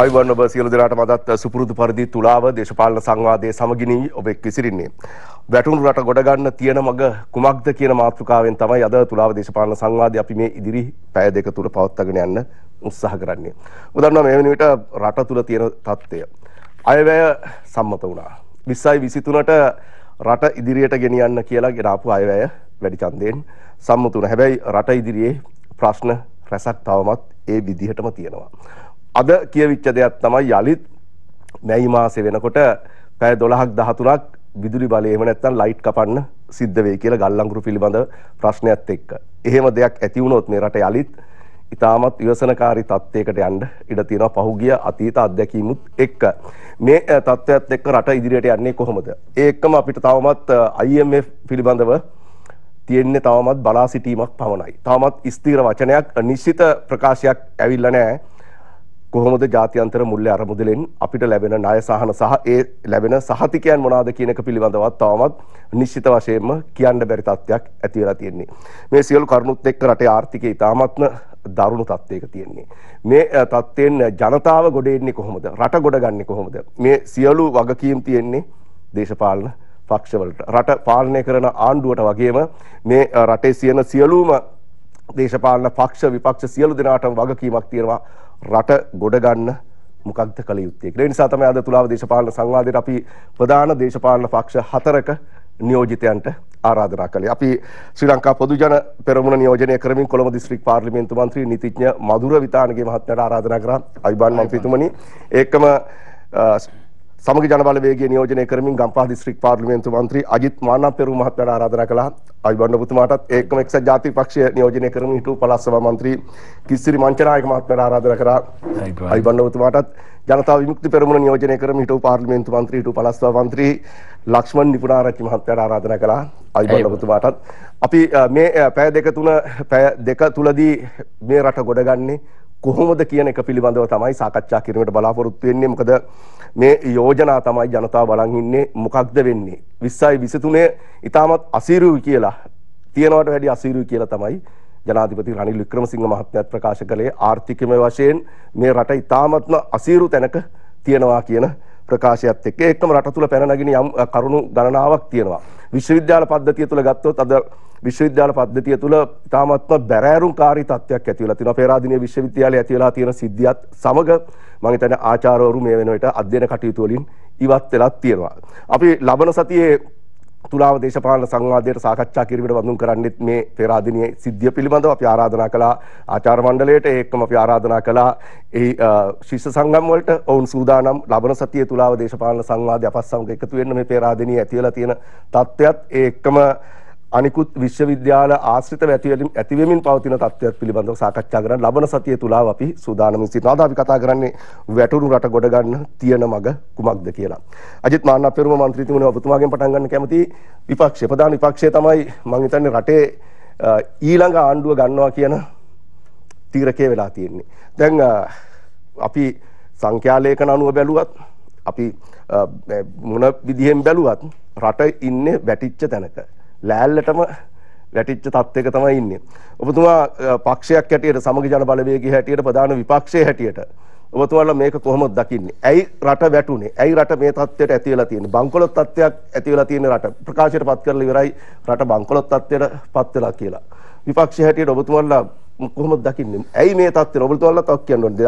Ivan ඔබ සියලු දෙනාට මදත් සුපුරුදු පරිදි තුලාව දේශපාලන සංවාදයේ සමගිනී ඔබ එක් විසිරින්නේ. වැටුණු රට ගොඩගන්න තියෙන මග කුමක්ද කියන මාතෘකාවෙන් තමයි අද තුලාව දේශපාලන සංවාදය අපි මේ ඉදිරි පැය දෙක තුර පවත්වාගෙන යන්න උත්සාහ කරන්නේ. උදාහරණ මේ වෙන විට රට තුල තියෙන තත්ත්වය. අයවැය සම්මත වුණා. 20යි 23ට රට ඉදිරියට ගෙනියන්න කියලා ගෙනාපු අයවැය වැඩි ඡන්දයෙන් සම්මත වුණා. හැබැයි රට ඉදිරියේ ප්‍රශ්න රැසක් තවමත් ඒ විදිහටම තියෙනවා. අද කියවිච්ච දෙයක් තමයි යලිත් මැයි මාසේ වෙනකොට පැය 12ක් 13ක් විදුලි බලය එහෙම නැත්නම් ලයිට් කපන්න සිද්ධ වෙයි කියලා ගල්ලංගුරු පිළිබඳ ප්‍රශ්නයත් එක්ක. එහෙම දෙයක් ඇති වුණොත් මේ රට යලිත් ඉතාමත් විවසනකාරී තත්ත්වයකට යන්න ඉඩ තියෙනවා පහුගිය අතීත අත්දැකීමුත් එක්ක මේ තත්ත්වයත් එක්ක රට ඉදිරියට යන්නේ කොහොමද ඒ එක්කම අපිට තවමත් IMF පිළිබඳව තියෙන්නේ තවමත් බලා සිටීමක් පමණයි තවමත් ස්ථීර වචනයක් නිශ්චිත ප්‍රකාශයක් ඇවිල්ලා නැහැ කොහොමද ජාත්‍යන්තර මුල්‍ය අරමුදලෙන් අපිට ලැබෙන ණය සහන සහ ඒ ලැබෙන සහතිකයන් මොනවාද කියන එක පිළිබඳවත් තවමත් නිශ්චිත වශයෙන්ම කියන්න බැරි තත්ත්වයක් ඇති වෙලා තියෙන්නේ. මේ සියලු කරුණුත් එක්ක රටේ ආර්ථිකය ඉතාමත්ම දරුණු තත්ත්වයක තියෙන්නේ. මේ තත්ත්වයෙන් ජනතාව ගොඩ එන්නේ කොහොමද? රට ගොඩ ගන්නෙ කොහොමද? මේ සියලු වගකීම් තියෙන්නේ දේශපාලන පක්ෂවලට. රට පාලනය කරන ආණ්ඩුවට වගේම මේ රටේ සියන සියලුම දේශපාලන පක්ෂ විපක්ෂ සියලු දෙනාටම වගකීමක් තියෙනවා රට ගොඩගන්න මොකක්ද කළ යුත්තේ කියලා. ඒ නිසා තමයි අද තුලාව දේශපාලන සංවාදයේ අපි ප්‍රධාන දේශපාලන පක්ෂ හතරක නියෝජිතයන්ට ආරාධනා කළේ. අපි ශ්‍රී ලංකා පොදු ජන පෙරමුණ නියෝජනය කරමින් කොළඹ දිස්ත්‍රික් පාර්ලිමේන්තු මන්ත්‍රී නීතිඥ මధుර විතානගේ මහත්මයාට ආරාධනා කරා. අවිබාන් මන්ත්‍රීතුමනි, ඒකම සමග ජනබල වේගය නියෝජනය කරමින් ගම්පහ දිස්ත්‍රික් පාර්ලිමේන්තු මන්ත්‍රී අජිත් මානපෙරු මහත්මයාට ආරාධනා කළා. අවිබණ්ඩපුතුමාටත් ඒකම එක්සත් ජාතික පක්ෂය නියෝජනය කරමින් හිටපු පළාත් සභා මන්ත්‍රී කිස්සිරි මංචනායක මහත්මයාට ආරාධනා කරා. අවිබණ්ඩපුතුමාටත් ජනතා විමුක්ති පෙරමුණ නියෝජනය කරමින් හිටපු පාර්ලිමේන්තු මන්ත්‍රී හිටපු පළාත් සභා මන්ත්‍රී ලක්ෂ්මන් නිපුණාරච්චි මහත්මයාට ආරාධනා කළා. අවිබණ්ඩපුතුමාටත් අපි මේ පැය දෙක තුන පැය දෙක තුලදී මේ රට ගොඩගන්නේ කොහොමද කියන එක පිළිබඳව තමයි සාකච්ඡා කිරීමට බලාපොරොත්තු වෙන්නේ. මොකද මේ යෝජනා තමයි ජනතාව බලන් ඉන්නේ මොකක්ද වෙන්නේ. 20යි 23 ඉතාමත් අසීරුයි කියලා තියනවට වැඩි අසීරුයි කියලා තමයි ජනාධිපති රනිල් වික්‍රමසිංහ මහත්මයාත් ප්‍රකාශ කළේ ආර්ථිකමය වශයෙන් මේ රට ඉතාමත්ම අසීරු තැනක තියනවා කියන ප්‍රකාශයත් එක්ක ඒකම රට තුල පැන නගින යම් කරුණු ගණනාවක් තියෙනවා. විශ්වවිද්‍යාල පද්ධතිය තුල ගත්තොත් අද විශ්වවිද්‍යාල පද්ධතිය තුළ ඉතාමත්ම බැරෑරුම් කාරී තත්ත්වයක් ඇති වෙලා තියෙනවා. පේරාදෙණිය විශ්වවිද්‍යාලයේ ඇති වෙලා තියෙන සිද්ධියත් සමග මම හිතන්නේ ආචාර්යවරු මේ වෙනකොට අධ්‍යයන කටයුතු වලින් ඉවත් වෙලා තියෙනවා. අපි ලබන සතියේ තුලාව දේශපාලන සංවාදයට සාකච්ඡා කිරීමට වඳුන් කරන්නෙත් මේ පේරාදෙණියේ සිද්ධිය පිළිබඳව අපි ආරාධනා කළා ආචාර්ය මණ්ඩලයට ඒකම අපි ආරාධනා කළා ඒ ශිෂ්‍ය සංගම් වලට ඔවුන් සූදානම් ලබන සතියේ තුලාව දේශපාලන සංවාදය අපත් සමග එකතු වෙන්න මේ පේරාදෙණියේ ඇති වෙලා තියෙන තත්ත්වයත් ඒකම අනිකුත් විශ්වවිද්‍යාල ආශ්‍රිතව ඇතිවීමෙන් පවතින තත්ත්වයක් පිළිබඳව සාකච්ඡා කරන ලබන සතිය තුලාව අපි සූදානමින් සිටිනවා. අද අපි කතා කරන්නේ වැටුණු රට ගොඩ ගන්න තියෙන මඟ කුමක්ද කියලා. අජිත් මාන්නපෙරුම മന്ത്രിතුමනි ඔබතුමාගෙන් පටන් ගන්න කැමතියි. විපක්ෂය ප්‍රධාන විපක්ෂය තමයි මම හිතන්නේ රටේ ඊළඟ ආණ්ඩුව ගන්නවා කියන තීරකය වෙලා තියෙන්නේ. දැන් අපි සංඛ්‍යාලේඛන අනුව බැලුවත් අපි මොන විදිහෙන් බැලුවත් රට ඉන්නේ වැටිච්ච තැනක. ලෑල්ලටම වැටිච්ච තත්ත්වයක තමයි ඉන්නේ. ඔබතුමා පක්ෂයක් හැටියට සමග ජන බලවේගයේ හැටියට ප්‍රධාන විපක්ෂයේ හැටියට ඔබතුමාලා මේක කොහොමද දකින්නේ? ඇයි රට වැටුනේ? ඇයි රට මේ තත්ත්වයට ඇති වෙලා තියෙන්නේ? බංකොලොත් තත්ත්වයක් ඇති වෙලා තියෙන රට ප්‍රකාශයට පත් කරලා ඉවරයි රට බංකොලොත් තත්ත්වයට පත් වෙලා කියලා. විපක්ෂයේ හැටියට ඔබතුමාලා කොහොමද දකින්නේ? ඇයි මේ තත්ත්වයට ඔබතුමාලා තව කියන්න ඕනේ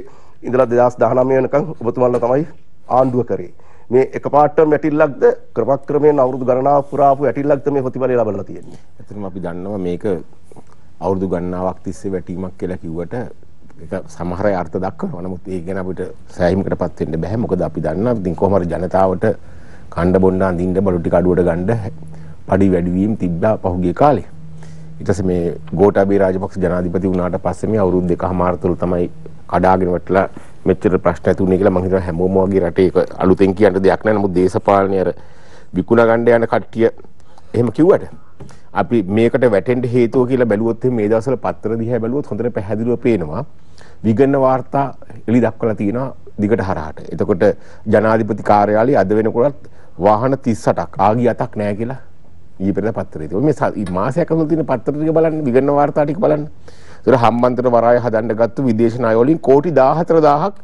2015 ඉඳලා 2019 වෙනකන් ඔබතුමාලා තමයි ආණ්ඩුව කරේ. මේ එකපාරටම වැටිල්ලක්ද ක්‍රමක්‍රමයෙන් අවුරුදු ගණනාවක් පුරාපු වැටිල්ලක්ද මේ ප්‍රතිඵලය ලබලා තියෙන්නේ. ඇත්තටම අපි දන්නවා මේක අවුරුදු ගණනාවක් තිස්සේ වැටීමක් කියලා කිව්වට ඒක සමහර අය අර්ථ දක්වනවා. නමුත් ඒ ගැන අපිට සෑහීමකටපත් වෙන්න බෑ. මොකද අපි දන්නවා ඉතින් කොහොම හරි ජනතාවට කණ්ඩ බොණ්ඩ අඳින්න බලු ටික අඩුවට ගන්න පඩි වැඩිවීම තිබ්බා පහුගිය කාලේ. ඊට පස්සේ මේ ගෝඨාභය රාජපක්ෂ ජනාධිපති වුණාට පස්සේ මේ අවුරුදු දෙකමාර තුළ තමයි කඩාගෙන වටලා මෙච්චර ප්‍රශ්න ඇති වුණේ කියලා මම හිතනවා හැමෝම වගේ රටේ ඒක අලුතෙන් කියන්න දෙයක් නැහැ. නමුත් දේශපාලනේ අර විකුණා ගන්න යන කට්ටිය එහෙම කිව්වට අපි මේකට වැටෙන්න හේතුව කියලා බැලුවොත් මේ දවස්වල පත්‍ර දිහා බැලුවොත් හොඳට පැහැදිලිව පේනවා විගණන වාර්තා එළි දක්වලා තියෙනවා දිගට හරහාට. එතකොට ජනාධිපති කාර්යාලය අද වෙනකොට වාහන 38ක් ආගිය 7ක් නැහැ කියලා ඊපෙරේද පත්‍රයේ තිබුණා. මේ මාසයක් අතර තියෙන පත්‍ර ටික බලන්න විගණන වාර්තා ටික බලන්න. ඒතර හම්බන්තොට වරාය හදන්න ගත්ත විදේශ ණය වලින් කොටි 14000ක්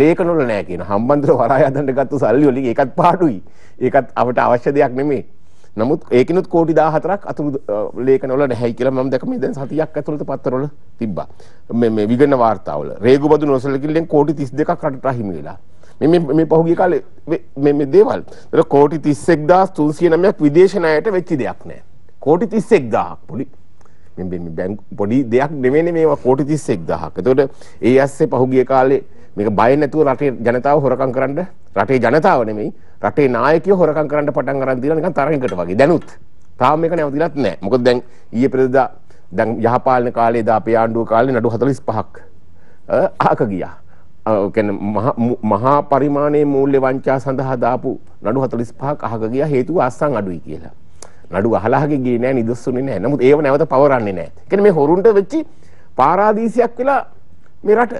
ලේඛන වල නැහැ කියන හම්බන්තොට වරාය හදන්න ගත්ත සල්ලි වලින් ඒකත් පාඩුයි ඒකත් අපට අවශ්‍ය දෙයක් නෙමෙයි නමුත් ඒකිනුත් කෝටි 14ක් අතුරු ලේඛන වල නැහැයි කියලා මම දැක මේ දැන් සතියක් ඇතුළත පත්තරවල තිබ්බා මේ මේ විගණන වාර්තාවල රේගුබදු නොසලකිල්ලෙන් කෝටි 32ක් රටට හිමි වෙලා මේ මේ පහුගිය කාලේ මේ මේ දේවල් ඒතර කෝටි 31309ක් විදේශ ණයට වෙච්ච දෙයක් නෑ කෝටි 31000ක් පොඩි පොඩි දෙයක් නෙමෙයිනේ මේවා කෝටි 31000ක්. එතකොට ඒ ඇස්සේ පහුගිය කාලේ මේක බය නැතුව රටේ ජනතාව හොරකම් කරන්න රටේ ජනතාව නෙමෙයි රටේ නායකයෝ හොරකම් කරන්න පටන් අරන් දීලා නිකන් තරඟකට වගේ දැනුත්. තාම මේක නැවතිලත් නැහැ. මොකද දැන් ඊයේ පෙරේදා දැන් යහපාලන කාලේ දා අපේ ආණ්ඩුව කාලේ නඩු 45ක් අහක ගියා. මහා පරිමාණයේ මූල්‍ය වංචා සඳහා දාපු නඩු 45ක් අහක ගියා හේතුව අස්සන් අඩුයි කියලා. නඩු අහලාගේ ගියේ නෑ නිදොස්ුනේ නෑ. නමුත් ඒව නැවත පවරන්නේ නෑ. ඒ කියන්නේ මේ හොරුන්ට වෙච්ච පාරාදීසයක් වෙලා මේ රට.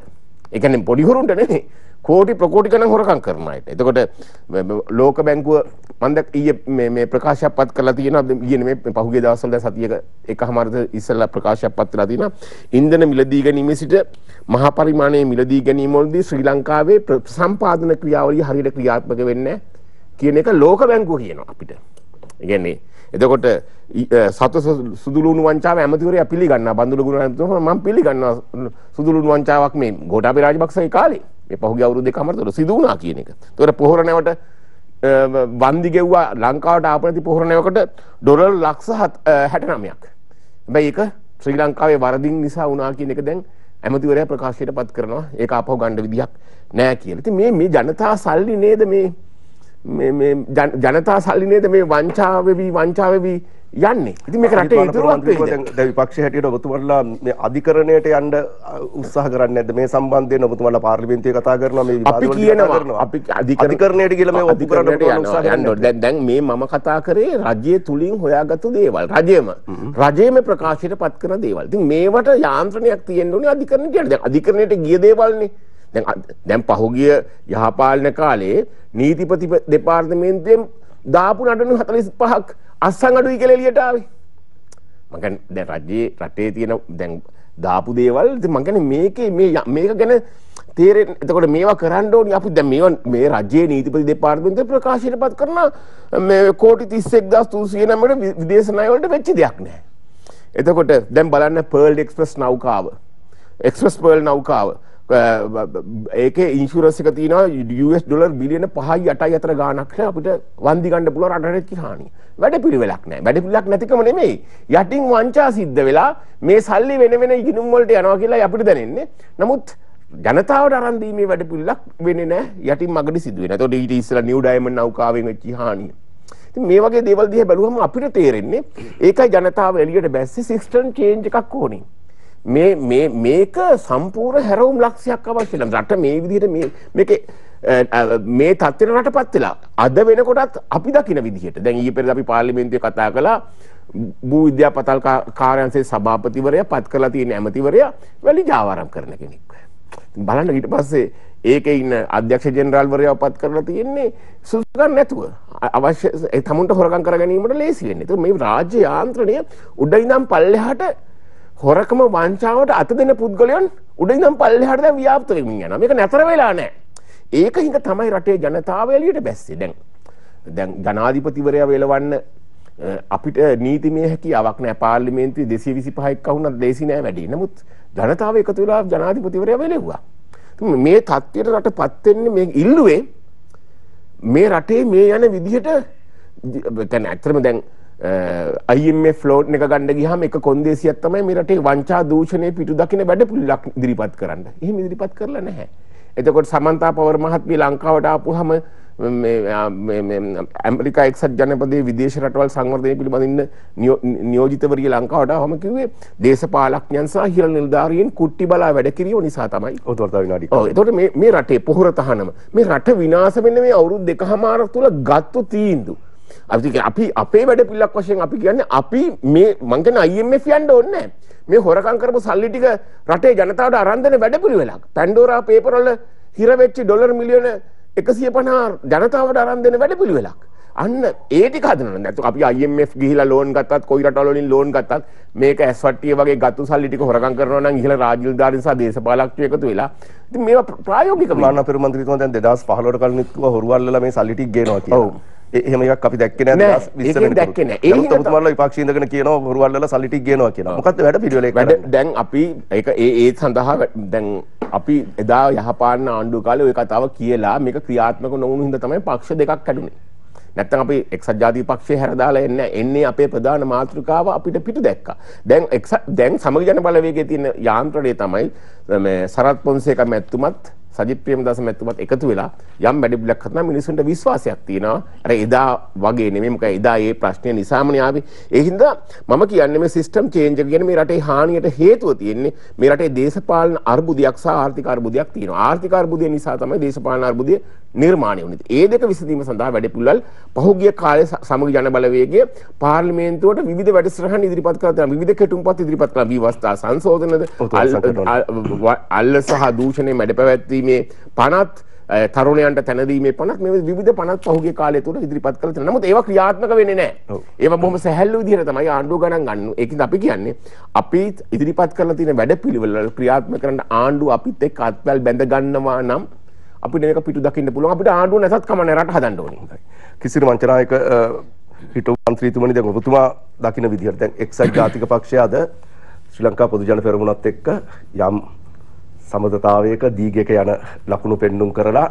ඒ කියන්නේ පොඩි හොරුන්ට නෙමෙයි. කෝටි ප්‍රකෝටි ගණන් හොරකම් කරන අයට. එතකොට ලෝක බැංකුව මම දැක් ඊයේ මේ මේ ප්‍රකාශයක් පත් කරලා තියෙනවා. ඊයේ මේ පහුගිය දවස්වල දැන් සතියක එකමාරට ඉස්සෙල්ලා ප්‍රකාශයක් පත් කරලා තියෙනවා. ඉන්ධන මිලදී ගැනීම සිට මහ පරිමාණයේ මිලදී ගැනීම වලදී ශ්‍රී ලංකාවේ සම්පාදන ක්‍රියාවලිය හරියට ක්‍රියාත්මක වෙන්නේ කියන එක ලෝක බැංකුව කියනවා අපිට. ඒ කියන්නේ එතකොට සත සුදුලුණු වංචාව ඇමතිවරයා පිළිගන්නා බඳුළු ගුණරත්න මම පිළිගන්නවා සුදුලුණු වංචාවක් මේ ගෝඨාභය රාජපක්ෂ ඒ කාලේ මේ පහුගිය අවුරුද්දේ කමරතොට සිදු වුණා කියන එක. ඒතකොට පොහොර නැවට වන්දි ගෙව්වා ලංකාවට ආපනති පොහොර නැවකට ඩොලර් ලක්ෂ 69ක්. හැබැයි ඒක ශ්‍රී ලංකාවේ වරදින් නිසා වුණා කියන එක දැන් ඇමතිවරයා ප්‍රකාශයට පත් කරනවා. ඒක ආපහු ගන්න විදියක් නෑ කියලා. ඉතින් මේ මේ ජනතා සල්ලි නේද මේ ජනතා සල්ලිනේද මේ වංචාවවී වංචාවවී යන්නේ ඉති මේ රට ඉතුරුවත් විපක්ෂ හැටියට ඔබතුමල්ලා මේ අධිකරණයට යන්ඩ උත්සාහ කරන්න ඇද මේ සම්බන්ධය ඔබතුමල පාර්ලිමෙන්තය කතා කරන මේ අපි කියනවා අපි අධිකරණයට කියල මේ අධිකරණයට යන්න දැන් මේ මම කතා කරේ රජය තුළින් හොයාගත්තු දේවල් රජයම රජයම ප්‍රකාශයට පත් කරන දේවල් මේවට යාන්ත්‍රණයක් තියෙන්ඩුනේ අධිකරණයට අධිකරණයට ගිය දේවල්න්නේ දැන් දැන් පහුගිය යහපාලන කාලේ නීතිපති දෙපාර්තමේන්තුවෙන් දාපු නඩනු 45ක් අස්සන් අඩුයි කියලා එළියට ආවේ. මම කියන්නේ දැන් රජයේ රටේ තියෙන දැන් දාපු දේවල් මම කියන්නේ මේකේ මේ මේක ගැන තේරෙන්නේ එතකොට මේවා කරන්න ඕනි අපි දැන් මේවා මේ රජයේ නීතිපති දෙපාර්තමේන්තුව ප්‍රකාශයටපත් කරන මේ කෝටි 31399කට විදේශ ණය වලට වෙච්ච දෙයක් නැහැ. එතකොට දැන් බලන්න පර්ල් එක්ස්ප්‍රස් නෞකාව එක්ස්ප්‍රස් පර්ල් නෞකාව ඒකේ ඉන්සුරන්ස් එක තියෙනවා US ඩොලර් බිලියන 5යි 8යි අතර ගාණක් නේ අපිට වන්දි ගන්න පුළුවන් රටට ඇති හානිය. වැඩපිළිවෙලක් නැහැ. වැඩපිළිවෙලක් නැතිකම නෙමෙයි. යටින් වංචා සිද්ධ වෙලා මේ සල්ලි වෙන වෙන ඉගෙනුම් වලට යනවා කියලා අපිට දැනෙන්නේ. නමුත් ජනතාවට අරන් දීමේ වැඩපිළිවෙලක් වෙන්නේ නැහැ. යටින් මගදී සිදු වෙනවා. ඒතකොට ඊට ඉස්සෙල්ලා නිව් ඩයමන්ඩ් නෞකාවෙන් වෙච්ච හානිය. ඉතින් මේ වගේ දේවල් දිහා බැලුවම අපිට තේරෙන්නේ ඒකයි ජනතාව එළියට බැස්සේ සිස්ටම් චේන්ජ් එකක් ඕනේ. මේ මේ මේක සම්පූර්ණ හැරවුම් ලක්ෂයක් අවශ්‍ය නම් රට මේ විදිහට මේ මේකේ මේ තත්ත්වෙට රටපත් වෙලා අද වෙනකොටත් අපි දකින විදිහට දැන් ඊයේ පෙරේද අපි පාර්ලිමේන්තුවේ කතා කළා භූ විද්‍යා පතල් කාර්යාංශයේ සභාපතිවරයා පත් කරලා තියෙන ඇමතිවරයා වැලි ජාවාරම් කරන කෙනෙක්. බලන්න ඊට පස්සේ ඒකේ ඉන්න අධ්‍යක්ෂ ජෙනරාල්වරයා පත් කරලා තියෙන්නේ සුසුකන් නැතුව අවශ්‍ය තමුන්ට හොරකම් කර ගැනීමට ලේසි වෙන්නේ. ඒක මේ රාජ්‍ය යාන්ත්‍රණය උඩින් ඉඳන් පල්ලෙහාට හොරකම වංචාවට අත දෙන පුද්ගලයන් උඩින්නම් පල්ලෙහාට දැන් ව්‍යාප්ත වෙමින් යනවා. මේක නැතර වෙලා නැහැ. ඒක හින්දා තමයි රටේ ජනතාව එළියට බැස්සේ. දැන් දැන් ජනාධිපතිවරයා වෙලවන්න අපිට නීතිමය හැකියාවක් නැහැ. පාර්ලිමේන්තුවේ 225ක් වුණා දේශි නෑ වැඩි. නමුත් ජනතාව එකතු වෙලා ජනාධිපතිවරයා වෙලෙව්වා. මේ තත්ත්වයට රටපත් වෙන්නේ මේ ඉල්ලුවේ මේ රටේ මේ යන විදිහට يعني ඇත්තටම දැන් අයිF ලෝට් එක ගණඩ ගහම එක කොන්දේසියක් තමයි මේ රටේ වංචා දූෂණය පිටු දකින වැඩ පිළිලක් ඉදිරිපත් කරන්න. එහෙම ඉදිරිපත් කරලා නැහැ. එතකොට සමන්තා පවර් මහත්මිය ලංකාවට ආපුහම ඇමරිකා එක්සත් ජනපදයේ විදේශ රටවල් සංවර්ධනය පිළිබඳින්න නියෝජිතවරිය ලංකාවට හම කිව්වේ දේශපාලඥයන් සහ හිරල් නිලධාරීන් කුට්ටි බලා වැඩ කිරීම නිසා තමයි. ඔතන විනාඩි. ඔව් එතකොට මේ මේ රටේ පොහොර තහනම මේ රට විනාශ වෙන්න මේ අවුරුදු දෙකහමාරක් තුල ගත්තු තීන්දුව අපි අපේ වැඩ පිල්ලක් වශයෙන් අපි කියන්නේ අපි මේ මං කියන්නේ IMF යන්න ඕනේ මේ හොරකම් කරපු සල්ලි ටික රටේ ජනතාවට අරන් දෙන වැඩපිළිවෙලක්. පැන්ඩෝරා පේපර් වල හිර වෙච්ච ඩොලර් මිලියන 150 ජනතාවට අරන් දෙන වැඩපිළිවෙලක්. අන්න ඒ ටික හදනවා. නැත්නම් අපි IMF ගිහිලා ලෝන් ගත්තත්, කොයි රටවල වලින් ලෝන් ගත්තත් මේක ඇස්වට්ටිය වගේ ගත්තු සල්ලි ටික හොරකම් කරනවා නම් ඉහළ රාජ්‍යදාරි නිසා දේශපාලකත්වය එකතු වෙලා ඉතින් මේවා ප්‍රායෝගිකව මානව පෙරමන්ත්‍රීතුමා දැන් 2015 වලට කලින් කිව්වා හොරුවල්ලලා මේ සල්ලි ටික ගේනවා කියලා. ඔව්. එහෙම එකක් අපි දැක්කේ නැහැ 2020 වෙනකොට. දැක්කේ නැහැ. ඒත් ඔබතුමාලා විපක්ෂ ඉඳගෙන කියනවා හොරුවල්ලල සල්ලි ටික ගේනවා කියලා. මොකද්ද වැඩ පිළිවෙල එක? වැඩ දැන් අපි ඒක ඒ ඒ සඳහා දැන් අපි එදා යහපාලන ආණ්ඩුව කාලේ ওই කතාව කියලා මේක ක්‍රියාත්මක නොවුණු හින්දා තමයි පක්ෂ දෙකක් කැඩුනේ. නැත්තම් අපි එක්සත් ජාතික පක්ෂය හැරදාලා එන්නේ එන්නේ අපේ ප්‍රධාන මාතෘකාව අපිට පිටු දැක්කා. දැන් දැන් සමග ජන බලවේගයේ තියෙන යාන්ත්‍රණය තමයි මේ සරත් පොන්සේකා මැතිතුමත් සජිත් ප්‍රේමදාස මැතිතුමත් එකතු වෙලා යම් වැඩ පිළිලක් කරනවා මිනිසුන්ට විශ්වාසයක් තියෙනවා අර එදා වගේ නෙමෙයි මොකද එදා ඒ ප්‍රශ්නේ නිසාමනේ ආවේ ඒ හින්දා මම කියන්නේ මේ සිස්ටම් චේන්ජ් එක කියන්නේ මේ රටේ හානියට හේතුව තියෙන්නේ මේ රටේ දේශපාලන අර්බුදයක් සහ ආර්ථික අර්බුදයක් තියෙනවා ආර්ථික අර්බුදය නිසා තමයි දේශපාලන අර්බුදය නිර්මාණය වුණේ. ඒ දෙක විසඳීම සඳහා වැඩපිළිවෙළ පහුගිය කාලයේ සමග ජන බලවේගයේ පාර්ලිමේන්තුවට විවිධ වැඩසටහන් ඉදිරිපත් කළා තියෙනවා. විවිධ කෙටුම්පත් ඉදිරිපත් කළා. විවස්ථා සංශෝධනද අල්ල සහ දූෂණය මැඩ පැවැත්වීමේ පනත් තරුණයන්ට තැනදීමේ පනත් මේ විවිධ පනත් පහුගිය කාලය තුළ ඉදිරිපත් කළ තියෙනවා. නමුත් ඒවා ක්‍රියාත්මක වෙන්නේ නැහැ. ඒවා බොහොම සැහැල්ලු විදිහට තමයි ආණ්ඩුව ගණන් ගන්න. ඒකින්ද අපි කියන්නේ අපි ඉදිරිපත් කරලා තියෙන වැඩපිළිවෙළ ක්‍රියාත්මක කරන්න ආණ්ඩුව අපිත් එක්ක අත්පැල් බැඳ ගන්නවා නම් අපිට මේක පිටු දකින්න පුළුවන් අපිට ආණ්ඩුව නැසත් කමන්නේ රට හදන්න ඕනේ. කිසිර මංචනායක හිටපු മന്ത്രിතුමනි දැන් ඔබතුමා දකින්න විදිහට දැන් එක්සත් ජාතික පක්ෂය අද ශ්‍රී ලංකා පොදු ජන පෙරමුණත් එක්ක යම් සමතතාවයක දීගයක යන ලකුණු පෙන්눔 කරලා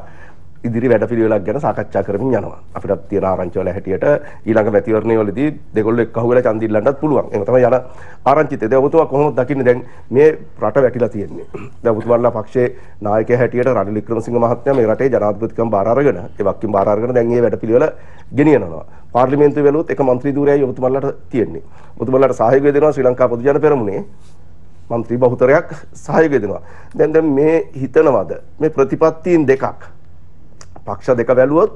ඉදිරි වැඩ පිළිවෙලක් ගැන සාකච්ඡා කරමින් යනවා. අපිටත් තියෙන ආරංචිවල හැටියට ඊළඟ මැතිවරණයවලදී දෙගොල්ලෝ එක්කහුවෙලා ඡන්දිල්ලන්නත් පුළුවන්. ඒක තමයි යන ආරංචිතේ. දැන් ඔබතුමා කොහොමද දකින්නේ දැන් මේ රට වැටිලා තියෙන්නේ? දැන් ඔබතුමාලා පක්ෂයේ නායකයා හැටියට රනිල් වික්‍රමසිංහ මහත්මයා මේ රටේ ජනාධිපතිකම බාර අරගෙන ඒ වක්කින් බාර අරගෙන දැන් මේ වැඩ පිළිවෙල ගෙනියනවා. පාර්ලිමේන්තුව වෙනුත් එක മന്ത്രി ධූරයයි ඔබතුමාලාට තියෙන්නේ. ඔබතුමාලාට සහයෝගය දෙනවා ශ්‍රී ලංකා පොදු ජන පෙරමුණේ. മന്ത്രി බහුතරයක් සහයෝගය දෙනවා. දැන් දැන් මේ හිතනවද මේ ප්‍රතිපත්තියින් දෙකක් පක්ෂ දෙක බැලුවොත්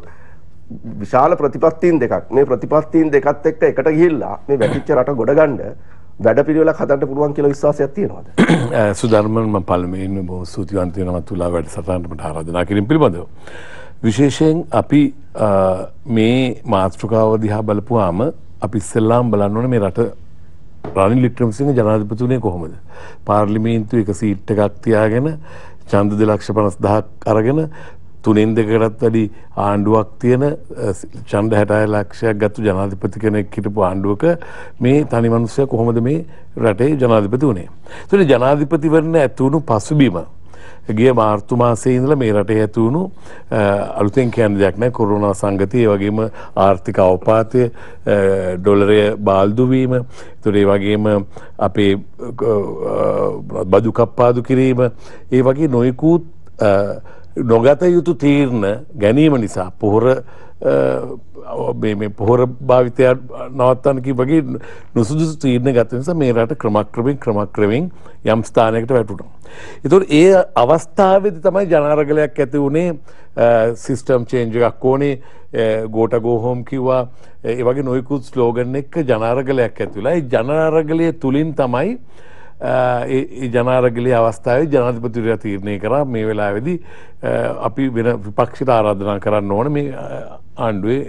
විශාල ප්‍රතිපත්තීන් දෙකක් මේ ප්‍රතිපත්තීන් දෙකත් එක්ක එකට ගිහිල්ලා මේ වැටිච්ච රට ගොඩගන්න වැඩපිළිවෙලක් හදන්න පුළුවන් කියලා විශ්වාසයක් තියෙනවද? සුධර්මන් මම පළමුවෙන් බොහොම ස්තුතිවන්ත වෙනවා තුලා වැඩසටහනට මට ආරාධනා කිරීම පිළිබඳව. විශේෂයෙන් අපි මේ මාතෘකාව දිහා බලපුවාම අපි ඉස්සෙල්ලාම බලන්න ඕනේ මේ රට රනිල් වික්‍රමසිංහ ජනාධිපතිතුමනේ කොහොමද? පාර්ලිමේන්තුව එක සීට් එකක් තියාගෙන ඡන්ද දෙලක්ෂ පනස් දහක් අරගෙන තුනෙන් දෙකටත් වැඩි ආණ්ඩුවක් තියෙන ඡන්ද 60 ලක්ෂයක් ගත්තු ජනාධිපති කෙනෙක් හිටපු ආණ්ඩුවක මේ තනි මිනිස්සයා කොහොමද මේ රටේ ජනාධිපති වුණේ? ඒතර ජනාධිපතිවරණ ඇතුණු පසුබිම ගිය මාර්තු මාසේ ඉඳලා මේ රටේ ඇති වුණු අලුතෙන් කියන්න දෙයක් නැහැ කොරෝනා සංගතිය ඒ වගේම ආර්ථික අවපාතය ඩොලරය බාල්දු වීම ඒතර ඒ වගේම අපේ බදු කප්පාදු කිරීම ඒ වගේ නොයෙකුත් නොගත යුතු තීරණ ගැනීම නිසා පොහොර පොහොර භාවිතය නවත්තන්නකි වගේ නුසුදුසු තීරණ ගත නිසා මේ රට ක්‍රමක්‍රමින් ක්‍රමක්‍රමින් යම් ස්ථානයකට වැටුණා. එතකොට ඒ අවස්ථාවේදී තමයි ජනාරගලයක් ඇති වුණේ සිස්ටම් චේන්ජ් එකක් ඕනේ ගෝට ගෝහෝම් කිව්වා ඒ වගේ නොයෙකුත් ස්ලෝගන් එක්ක ජනාරගලයක් ඇති වෙලා ඒ ජනාරගලය තුලින් තමයි ජනාරගලේ අවස්ථාව ජනාධිපතිරයා තීරණය කරා මේ වෙලාවෙදි අපි වෙන විපක්ෂිට ආරාධනා කරන්න ඕන මේ ආණ්ඩුවේ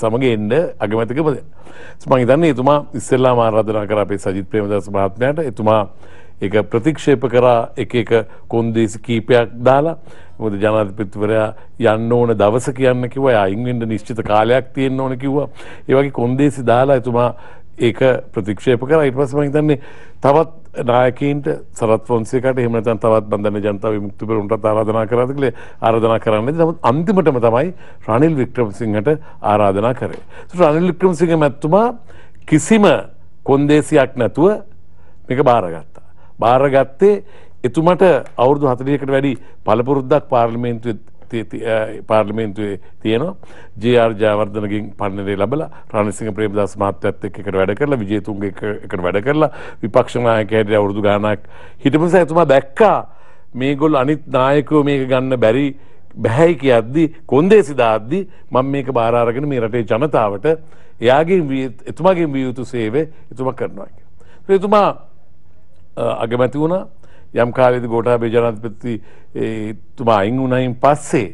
සමඟ එන්ඩ අගමැතිකමද ස්මහිතන්නේ එතුමා ඉස්සල්ලා ආරාධනා කර අපේ සජිත් ප්‍රේමදස් මහත්මයට එතුමා එක ප්‍රතික්ෂේප කරා එක එක කොන්දේසි කීපයක් දාලා මොද ජනාධිපතිවරයා යන්න ඕන දවස කියන්න කිව අයින්වෙන්ඩ නිශ්චිත කාලයක් තියෙන්න්න ඕන කිව්වා ඒවගේ කොන්දේසි දාලා එතුමා ඒක ප්‍රතික්ෂේප කර ඉට පසම හිතන්නේ තවත් නායකීන්ට සරත් පොන්සේකට එහෙම නැත්නම් තවත් බන්ධන ජනතා විමුක්ති පෙරමුණටත් ආරාධනා කරාද කියලා ආරාධනා කරන්නේ නමුත් අන්තිමටම තමයි රනිල් වික්‍රමසිංහට ආරාධනා කරේ. රනිල් වික්‍රමසිංහ මැතිතුමා කිසිම කොන්දේසියක් නැතුව මේක බාරගත්තා. බාරගත්තේ එතුමට අවුරුදු 40කට වැඩි පළපුරුද්දක් පාර්ලිමේන්තුවේ පාර්ලිමේන්තුවේ තියෙනවා ජR ජයවර්ධනගින් පන්නරේ ලබලා රණසිංහ ප්‍රේමදාස මහත්තයත් එක්ක එකට වැඩ කරලා විජේතුංග එකට වැඩ කරලා විපක්ෂ නායකයෙක් අවුරුදු ගාණක් හිටපුවස එතුමා දැක්කා මේගොල්ලෝ අනිත් නායකයෝ මේක ගන්න බැරි බැහැයි කියද්දි කොන්දේසි දාද්දි මම මේක බාර අරගෙන මේ රටේ ජනතාවට එයාගෙන් එතුමාගෙන් විය යුතු සේවය එතුමා කරනවා කියලා. එතුමා අගමැති වුණා යම් කාලෙද ගෝටාබේ ජනාධිපති තුමා අයින් වුණයින් පස්සේ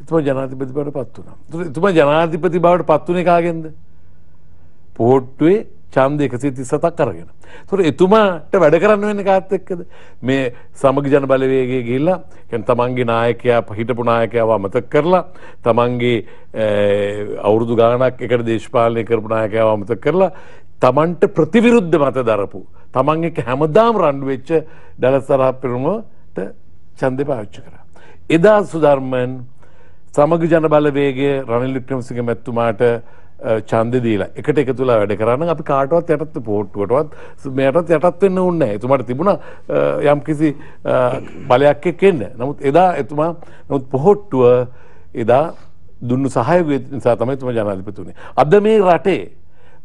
එතුමා ජනාධිපති බවට පත් වුණා. එතුමා ජනාධිපති බවට පත් වුණේ කාගෙන්ද? පෝට්ටුවේ ඡන්ද 137ක් අරගෙන. ඒතොර එතුමාට වැඩ කරන්න වෙන්නේ කාත් එක්කද? මේ සමගි ජන බලවේගයේ ගිහිල්ලා يعني තමන්ගේ නායකයා හිටපු නායකයාව අමතක කරලා තමන්ගේ අවුරුදු ගාණක් එකට දේශපාලනය කරපු නායකයාව අමතක කරලා තමන්ට ප්‍රතිවිරුද්ධ මත දරපු. තමන් එක හැමදාම් රණ්ඩුවෙච්ච ඩලසරහ පිරුමට චන්දය පාච්ච කර. එදා සුධර්මන් සමග ජනබලවේගේ රනිල්ලික්‍රමසික මැත්තුමාට චන්ද දීලා එකට එක තුලා වැඩ කරන්න අපි කාටවත් යටත් පෝට්ටුවටවත් මෙයටත් යටත් වෙන්න උන්න එතුමට තිබුණ යම් කිසි බලයක් එක් එන්න නමුත් එදා එතුමා නොත් පොහොට්ටුව එදා දුන්නු සහය නිසා තමයි තුම ජනාධිපතුනේ. අද මේ රටේ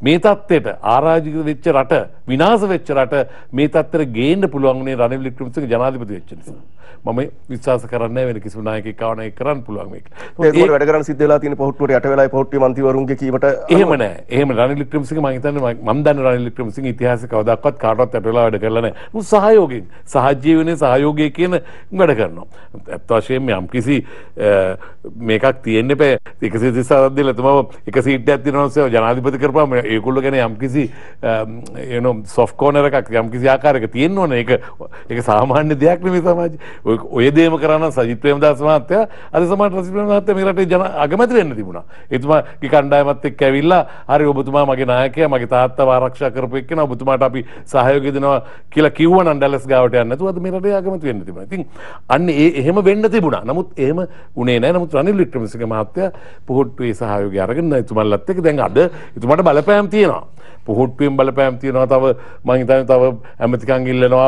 මේ තත්ත්වයට ආරාජික වෙච්ච රට විනාශ වෙච්ච රට මේ තත්ත්වයට ගේන්න පුළුවන් උනේ රනිල් වික්‍රමසිංහ ජනාධිපති වෙච්ච නිසා. මම විශ්වාස කරන්නේ වෙන කිසිම නායකයෙක් ආව නැහැ කරන්න පුළුවන් මේක. ඒකට වැඩ කරන්න සිද්ධ වෙලා තියෙන පොහොට්ටුවට යට වෙලායි පොහොට්ටුවේ මන්ත්‍රීවරුන්ගේ කීමට එහෙම නැහැ. එහෙම රනිල් වික්‍රමසිංහ මම හිතන්නේ මම දන්න රනිල් වික්‍රමසිංහ ඉතිහාසයේ කවදාවත් කාටවත් යට වෙලා වැඩ කරලා නැහැ. උන් සහයෝගයෙන් සහජීවනයේ සහයෝගය කියන වැඩ කරනවා. ඇත්ත වශයෙන්ම යම් කිසි මේකක් තියෙන්න බෑ. 137ක් දීලා තමයි එක සීට් එකක් දෙනවා ජනාධිපති කරපුවාම ඒකුල්ල ගැන යම්කිසි එනම් සොෆ්කෝනර එකක් යම්කිසි ආකාරක තියෙන් ඕන එක එක සාමාන්‍ය දෙයක් මේ සමාජ ඔය දේම කරන්න සජිත්‍රයම දස්මාත්‍යය අද සමාට රසිප්‍රම මහත්ත මේ රටේ ජන අගමැති වෙන්න තිබුණා එතුමාගේ කණ්ඩායමත් එක්ක ඇවිල්ලා හරි ඔබතුමා මගේ නායකයා මගේ තාත්තා ආරක්ෂා කරපු එක්කන ඔබතුමාට අපි සහයෝගය දෙනවා කියලා කිව්වනම් ඩැලස් ගාවට යන්න නැතුව අද මේ රටේ අගමැති වෙන්න තිබුණා. ඉතින් අන්න ඒ එහෙම වෙන්න තිබුණා. නමුත් එහෙම උනේ නැහැ. නමුත් රනිල් වික්‍රමසිංහ මහත්තයා පුහුට්ටුවේ සහයෝගය අරගෙන එතුමල්ලත් එක්ක දැන් අද එතුමාට බලපෑ බලපෑම් තියෙනවා. පුහුට්ටුවෙන් බලපෑම් තියෙනවා තව මංහිතන තව ඇමතිකං ඉල්ලනවා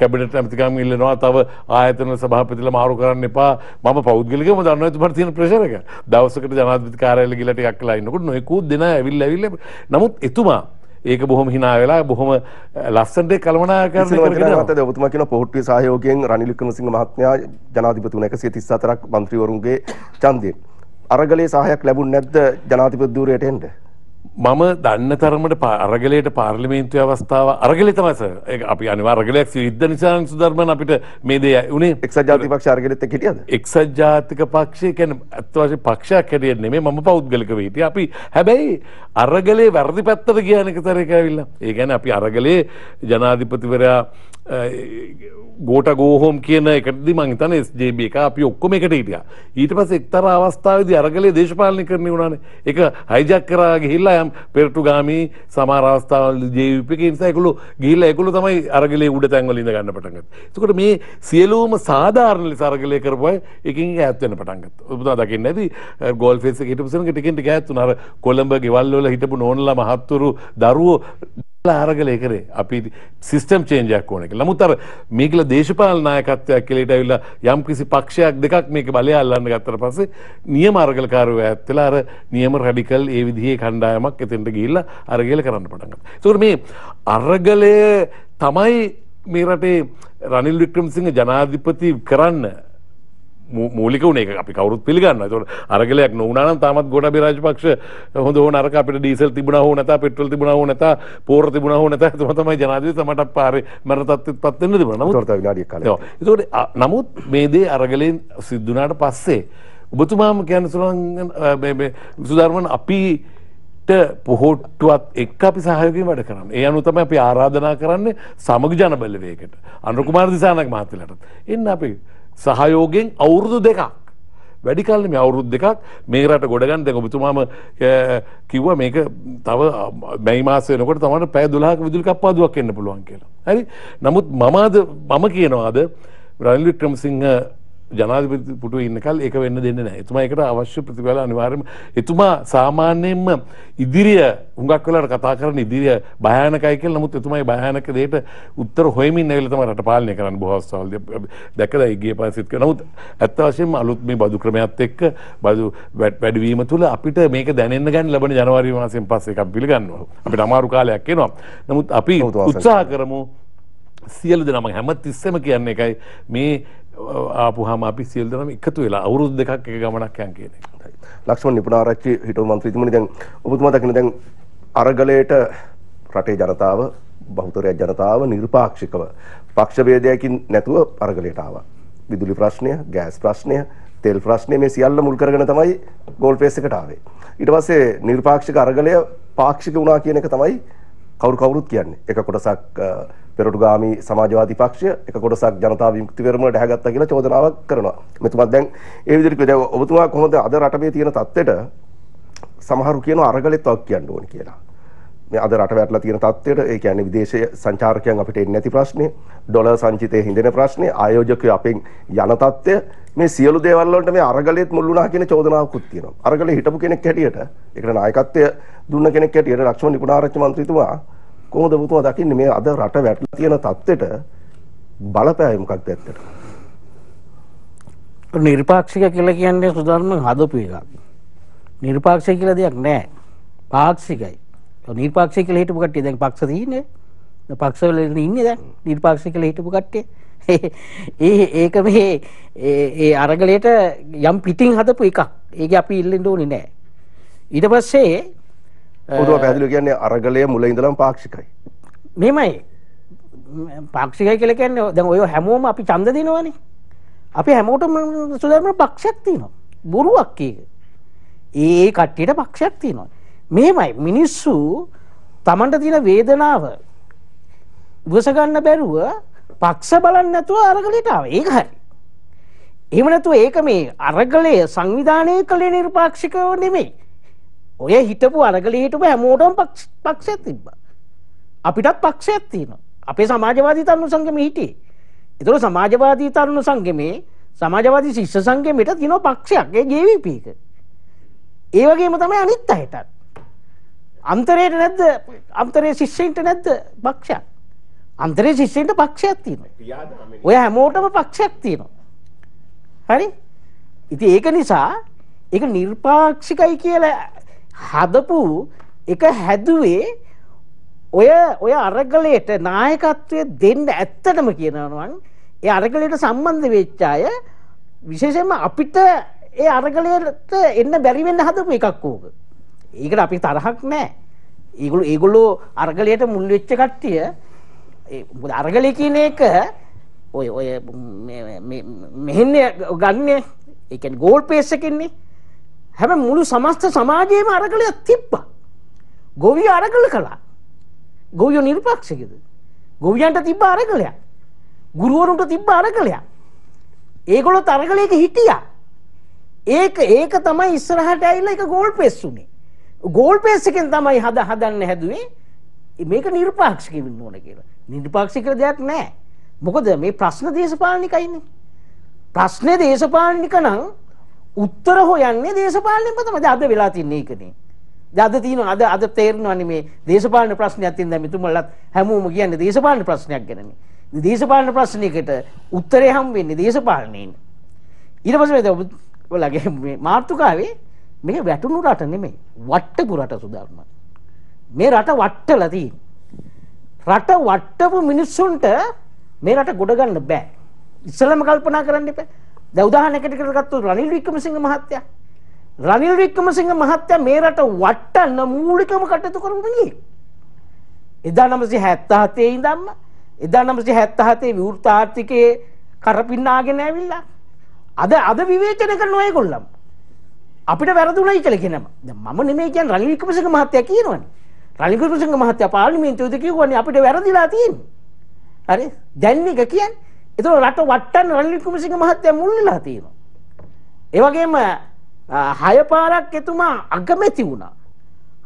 කැබිට ඇමතිකම් ඉල්ලනවා තව ආයතන සභාපතිල මාරු කරන්න එපා ම පෞද්ගලිකම දන්න තුමට තියන ප්‍රශරක දවසකට ජනාධපති කාරයල ගිලට එකක්ලාන්නකට නොයකුත් දෙන ඇවිල් ඇවිල්ල නමුත් එතුමා ඒක බොහොම හිනා වෙලා බොහොම ලස්සන්ට කළමනා කරන ඔබතුමා කියන පොහොට්ටුවේ සහයෝගයෙන් රනිල් වික්‍රමසිංහ මහත්මයා ජනාධිපතිතුමා 134ක් മന്ത്രിවරුන්ගේ ඡන්දයෙන් අරගලේ සහයක් ලැබුණ නැද්ද ජනාධිපති ධූරයට එන්න මම දන්න තරමට අරගලයට පාර්ලිමේන්තු අවස්ථාව අරගලි තමස අපි අනිවා රගලයක් සිද්ධ නිසාන් සුදර්මන අපිට මේ දේ වනේ එක්සත් ජාතික පක්ෂ අරගලෙත් හිටියද එක්සත් ජාතික පක්ෂය කියන්නේ අත් වශයෙන් පක්ෂයක් හැටියට නෙමෙයි මම පෞද්ගලික වේටි අපි හැබැයි අරගලේ වැරදි පැත්තට ගියාන එක තරයක ඇවිල්ලා ඒ කියන්නේ අපි අරගලේ ජනාධිපතිවරයා ගෝට ගෝහෝම් කියන එකදී මං හිතන්නේ SJB එක අපි ඔක්කොම එකට හිටියා ඊට පස්සේ එක්තරා අවස්ථාවේදී අරගලේ දේශපාලනීකරණය වුණානේ ඒක හයිජැක් කරා ගිහිල්ලා ගිහිල්ලා යම් පෙරටුගාමී සමහර අවස්ථාවල ජීවිපික නිසා ඒගොල්ලෝ ගිහිල්ලා ඒගොල්ලෝ තමයි අරගලේ උඩ තැන්වල ඉඳ ගන්න පටන් ගත්තා. ඒකට මේ සියලුම සාධාරණ ලෙස අරගලේ කරපුවා එකකින් ඈත් වෙන්න පටන් ගත්තා. ඔබතුමා දකින්න ඇති ගෝල් ෆේස් එක හිටපු සෙනඟ ටිකෙන් ටික ඈත් වුණා. අර කොළඹ ගෙවල් වල හිටපු නෝනලා මහත්තුරු දරුවෝ ආරගලය කරේ අපි සිිස්ටම් චේන්ජයක් ඕන එක නමුත්තර මේකල දේශපාල නායකත්වයක් කෙලෙට ඇවිල්ලා යම් කිසි පක්ෂයක් දෙකක් මේක බලය අල්ලන්න ගත්තර පස්සේ නියම අරගල කාරුව ඇත්තලා අර නියම රඩිකල් ඒ විදිහේ කණ්ඩායමක් එතෙන්ට ගිල්ල අරගල කරන්න පටන්ග. තුර මේ අරගලය තමයි මේ රටේ රනිල් වික්‍රමසිංහ ජනාධිපති කරන්න මූලික වනේ අපි කවරුත් පිළිගන්න තොට අරගලයක් නොවනාන තාමත් ගොඩ බිරාජ පක්ෂ හොඳ නරක අපට ඩීසල් තිබුණ හෝ නැත පෙටල් තිබුණ හෝ නැත පෝර තිබුණ හෝ නැත තමයි ජනාදී තමට පාර මැරතත්ත් පත්වන්න තිබුණ නමුත් නමුත් මේදේ අරගලෙන් සිද්ධනාට පස්සේ. ඔබතුමාම කියන්න සුළන් විසුධර්මන් අපිට පොහොට්ටුවත් එක් අපි සහයකින් වැඩ කරන්න ඒ අනුතම අපි ආරාධනා කරන්නේ සමග ජනබලවයකට අනුකුමාර දිසානක් මහත්තලටත් එන්න අපි සහයෝගෙන් අවුරුදු දෙකක් වැඩිකල්ල මේ අවුරුද් දෙකක් මේ රට ගොඩගන්න දෙක ඔබතුමාම කිව්ව මේක තව බැයිමාසයනකොට තමට පැ දුලාහක විදුලි කප්පාදුවක් එන්න පුළුවන් කියලා. හරි නමුත් මමාද මම කියනවාද රනිල් වික්‍රමසිංහ ජනාධිපති පුටුව ඉන්නකල් ඒක වෙන්න දෙන්න නැහැ. එතුමා ඒකට අවශ්‍ය ප්‍රතිඵල අනිවාර්යයෙන්ම එතුමා සාමාන්‍යයෙන්ම ඉදිරිය හුඟක් වෙලාවට කතා කරන ඉදිරිය භයානකයි කියලා. නමුත් එතුමායි භයානක දෙයට උත්තර හොයමින් ඇවිල්ලා තමයි රට පාලනය කරන්න බොහෝ අවස්ථාවලදී දැකලා ගිය පාසිට කරනවා. නමුත් ඇත්ත වශයෙන්ම අලුත් මේ බදු ක්‍රමයක් එක්ක බදු වැඩිවීම තුළ අපිට මේක දැනෙන්න ගන්න ලැබෙන ජනවාරි මාසයෙන් පස්සේ එකක් පිළිගන්නවා. අපිට අමාරු කාලයක් එනවා. නමුත් අපි උත්සාහ කරමු සියලු දෙනාම හැම තිස්සෙම කියන්නේ එකයි මේ ආපුහම අපි සියල්දනම එකතු වෙලා අවුරුදු දෙකක් එක ගමනක් යන් කියන ලක්ෂ්මන් නිපුණාරච්චි හිටු මන්ත්‍රීතුමනි දැන් ඔබතුමා දකින දැන් අරගලයට රටේ ජනතාව බහුතරයක් ජනතාව නිර්පාක්ෂිකව පක්ෂ වේදයකින් නැතුව අරගලයට ආවා විදුලි ප්‍රශ්නය ගෑස් ප්‍රශ්නය තෙල් ප්‍රශ්නය මේ සියල්ල මුල් කරගෙන තමයි ගෝල් පේස් එකට ආවේ. ඊට පස්සේ නිර්පාක්ෂික අරගලය පාක්ෂික වුණා කියන එක තමයි කවුරු කවුරුත් කියන්නේ. එක කොටසක් පෙරටුගාමි සමාජවාදී පක්ෂය එක කොටසක් ජනතා විමුක්ති පෙරමුණට ඇහැගත්තා කියලා චෝදනාවක් කරනවා. මෙතුමා දැන් ඒ විදිහට කිව්වා. ඔබතුමා කොහොමද අද රටේ තියෙන තත්ත්වෙට සමහරු කියනවා අරගලෙත් වක් කියන්න ඕන කියලා. මේ අද රට වැටලා තියෙන තත්ත්වයට ඒ කියන්නේ විදේශ සංචාරකයන් අපිට එන්නේ නැති ප්‍රශ්නේ, ඩොලර් සංචිතයේ හිඳෙන ප්‍රශ්නේ, ආයෝජකයෝ අපෙන් යන තත්ත්වය මේ සියලු දේවල් වලට මේ අරගලෙත් මුල් වුණා කියන චෝදනාවකුත් තියෙනවා. අරගලේ හිටපු කෙනෙක් හැටියට ඒකට නායකත්වය දුන්න කෙනෙක් හැටියට ලක්ෂ්මන් නිපුණාරච්චි මන්ත්‍රීතුමා කොහොමද ඔබතුමා දකින්නේ මේ අද රට වැටලා තියෙන தත්ත්වෙට බලපෑය මොකක්ද ඇත්තට? නිර්පාක්ෂික කියලා කියන්නේ සුධර්ම හදපු එකක්. නිර්පාක්ෂික කියලා දෙයක් නැහැ. පාක්ෂිකයි. නිර්පාක්ෂික කියලා හිටපු කට්ටිය දැන් පක්ෂ තියෙන්නේ. පක්ෂවල ඉන්නේ දැන් නිර්පාක්ෂික කියලා හිටපු කට්ටිය. ඒ ඒක මේ ඒ අරගලයට යම් පිටින් හදපු එකක්. ඒක අපි ඉල්ලෙන්න ඕනේ නැහැ. ඊට පස්සේ ඔතුව පැදිලි කියන්නේ අරගලය මුල ඉඳලම් පාක්ෂිකයි. මෙමයි පාක්ෂිකයි කියල කියන්නේ දැන් ඔය හැමෝම අපි ඡන්ද දෙනවනේ. අපි හැමෝටම සුදර්ම පක්ෂයක් තියෙනවා. බොරුවක් ඒක. ඒ කට්ටියට පක්ෂයක් තියෙනවා. මෙහෙමයි මිනිස්සු Tamanට තියෙන වේදනාව ඉවස ගන්න බැරුව පක්ෂ බලන්නේ නැතුව අරගලයට ආවා. ඒක හරි. එහෙම නැතුව ඒක මේ අරගලය සංවිධානය කළේ නිර්පාක්ෂිකව නෙමෙයි. ඔය හිටපු අරගල හිටපු හැමෝටම පක්ෂයක් තිබ්බ. අපිටත් පක්ෂයක් තියෙනවා. අපේ සමාජවාදී තරුණ සංගමේ හිටියේ. ඒතර සමාජවාදී තරුණ සංගමේ සමාජවාදී ශිෂ්‍ය සංගමයට තියෙන පක්ෂයක් ඒ JVP එක. ඒ වගේම තමයි අනිත් අයටත්. අන්තරේට නැද්ද? අන්තරේ ශිෂ්‍යයින්ට නැද්ද පක්ෂයක්? අන්තරේ ශිෂ්‍යයින්ට පක්ෂයක් තියෙනවා. ඔය හැමෝටම පක්ෂයක් තියෙනවා. හරි? ඉතින් ඒක නිසා ඒක නිර්පාක්ෂිකයි කියලා හදපු එක හැදුවේ ඔය ඔය අරගලයට නායකත්වය දෙන්න ඇත්තටම කියනවන් ඒ අරගලයට සම්බන්ධ වෙච්චාය විශේෂම අපිට ඒ අරගලයට එන්න බැරිවෙන්න හදපු එකක් වූක. ඒකට අපි තරහක් නෑ. ඒගුලු ඒගොල්ලෝ අර්ගලයට මුල් වෙච්ච කට්ටිය අර්ගලය කියන එක ඔය ඔය මෙහෙන්න ගන්නේ එකන් ගෝල් පේස්සකෙන්නේ හැබ මුළු සමස්ත සමාජයේම අරගලය තිප්පා. ගොවිය අරගල කළා. ගොවිය නිර්පක්ෂකද. ගොවියන්ට තිබ්බ අරගලයක්. ගුරුවරුන්ට තිබ්බ අරගලයක්. ඒගොලොත් අරගලයක හිටියා. ඒක ඒක තමයි ඉස්සරහට ඇවිල්ලා ඒක ගෝල් පෙස් උනේ. ගෝල් පෙස් එකෙන් තමයි හද හදන්න හැදුවේ. මේක නිර්පක්ෂක වෙන්න ඕන කියලා. නිර්පක්ෂක දෙයක් නැහැ. මොකද මේ ප්‍රශ්න දේශපාලනිකයිනේ. ප්‍රශ්නේ දේශපාලනික නම් උත්තර හොයන්නේ දේශපාලනයෙන් තමයි. අද වෙලා තින්නේ ඒකනේ. අද තියෙන අද අද තේරෙනවනේ මේ දේශපාලන ප්‍රශ්නයක් තියෙන දැන් මෙතුමලත් හැමෝම කියන්නේ දේශපාලන ප්‍රශ්නයක් ගැනනේ. දේශපාලන ප්‍රශ්නයකට උත්තරේ හම් වෙන්නේ දේශපාලනයෙන්. ඊට පස්සේ මේ ඔයාලගේ මේ මාතෘකාවේ මේක වැටුණු රට නෙමෙයි. වට්ටපු රට සුදාර්ම. මේ රට වට්ටලා තියෙන. රට වට්ටපු මිනිස්සුන්ට මේ රට ගොඩ ගන්න බෑ. ඉස්සලම කල්පනා කරන්න එපා. දැන් උදාහරණයකට කියලා ගත්තොත් රනිල් වික්‍රමසිංහ මහත්තයා රනිල් වික්‍රමසිංහ මහත්තයා මේ රට වටන්න මූලිකම කටයුතු කරපු මිනිහෙක්. 1977 ඉඳන්ම 1977 විවෘත ආර්ථිකයේ කරපින්නාගෙන ඇවිල්ලා අද අද විවේචන කරන ඔයගොල්ලම් අපිට වැරදුණයි කියලා කියනවා. දැන් මම නෙමෙයි කියන්නේ රනිල් වික්‍රමසිංහ මහත්තයා කියනවනේ. රනිල් වික්‍රමසිංහ මහත්තයා පාර්ලිමේන්තුවේදී කිව්වනේ අපිට වැරදිලා තියෙන්නේ. හරි? දැන් එක කියන්නේ එතකොට රට වට්ටන්න රනිල් කුමසිංහ මහත්තයා මුල් වෙලා තියෙනවා. ඒ වගේම හය පාරක් එතුමා අගමැති වුණා.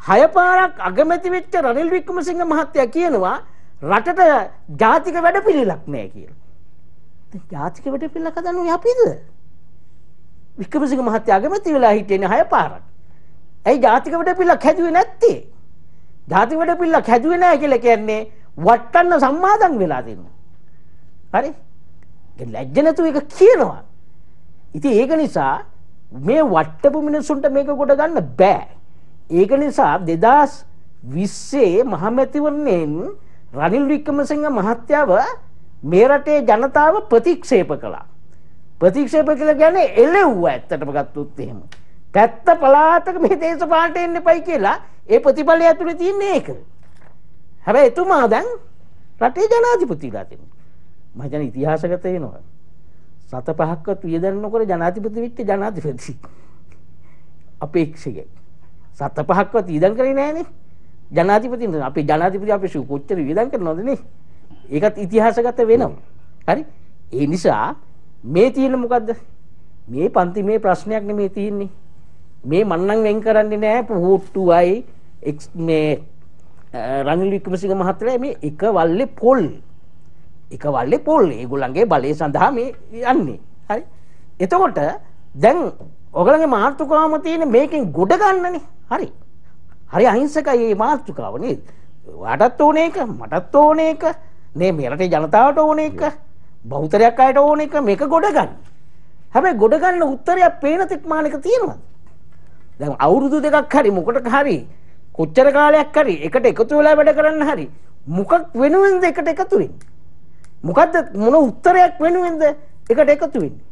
හය පාරක් අගමැති වෙච්ච රනිල් වික්‍රමසිංහ මහත්තයා කියනවා රටට ජාතික වැඩපිළිවෙලක් නැහැ කියලා. ජාතික වැඩපිළිවෙලක් හදන්නේ අපිද? වික්‍රමසිංහ මහත්තයා අගමැති වෙලා හිටියනේ හය පාරක්. ඇයි ජාතික වැඩපිළිවෙලක් හැදුවේ නැත්තේ? ජාතික වැඩපිළිවෙලක් හැදුවේ නැහැ කියලා කියන්නේ වට්ටන්න සම්මාදන් වෙලා තියෙනවා. හරි? ලැජ්ජ නැතුව එක කියනවා. ඉතින් ඒක නිසා මේ වට්ටපු මිනිසුන්ට මේක ගොඩ ගන්න බෑ. ඒක නිසා 2020 මහමැතිවරණයෙන් රනිල් වික්‍රමසිංහ මහත්තයාව මේ රටේ ජනතාව ප්‍රතික්ෂේප කළා. ප්‍රතික්ෂේප කියලා කියන්නේ එළෙව්වා ඇත්තටම ගත්තොත් එහෙම. පැත්ත පළාතක මේ දේශපාලනට එන්න එපයි කියලා ඒ ප්‍රතිඵලය ඇතුලේ තියෙන එක. හැබැයි එතුමා දැන් රටේ ජනාධිපතිලා තියෙනවා. මම කියන්නේ ඉතිහාසගත වෙනවා. සත පහක්වත් වියදම් නොකර ජනාධිපති වෙච්ච ජනාධිපති අපේක්ෂකයි. සත පහක්වත් වියදම් කරේ නෑනේ. ජනාධිපති අපේ ජනාධිපති අපේ ශු කොච්චර වියදම් කරනවද නේ? ඒකත් ඉතිහාසගත වෙනවා. හරි? ඒ නිසා මේ තියෙන මොකද්ද? මේ පන්ති මේ ප්‍රශ්නයක් නෙමේ තියෙන්නේ. මේ මන්නම් වෙන් කරන්නේ නෑ පුහුට්ටුවයි මේ රනිල් වික්‍රමසිංහ මහත්තයා මේ එක වල්ලේ පොල් එක වල්ලේ පොල් ඒගොල්ලන්ගේ බලය සඳහා මේ යන්නේ. හරි. එතකොට දැන් ඔගලගේ මාතෘකාවම තියෙන මේකෙන් ගොඩ ගන්නනේ. හරි. හරි අහිංසකයි මේ මාතෘකාව නේද? වාටත් ඕන එක, මටත් ඕන එක, මේ මෙරටේ ජනතාවට ඕන එක, බහුතරයක් අයට ඕන එක මේක ගොඩ ගන්න. හැබැයි ගොඩ ගන්න උත්තරයක් පේන තෙක් මානක තියෙනවා. දැන් අවුරුදු දෙකක් හරි මොකට හරි කොච්චර කාලයක් හරි එකට එකතු වෙලා වැඩ කරන්න හරි මොකක් වෙනුවෙන්ද එකට එකතු වෙන්නේ? මොකද්ද මොන උත්තරයක් වෙනුවෙන්ද එකට එකතු වෙන්නේ?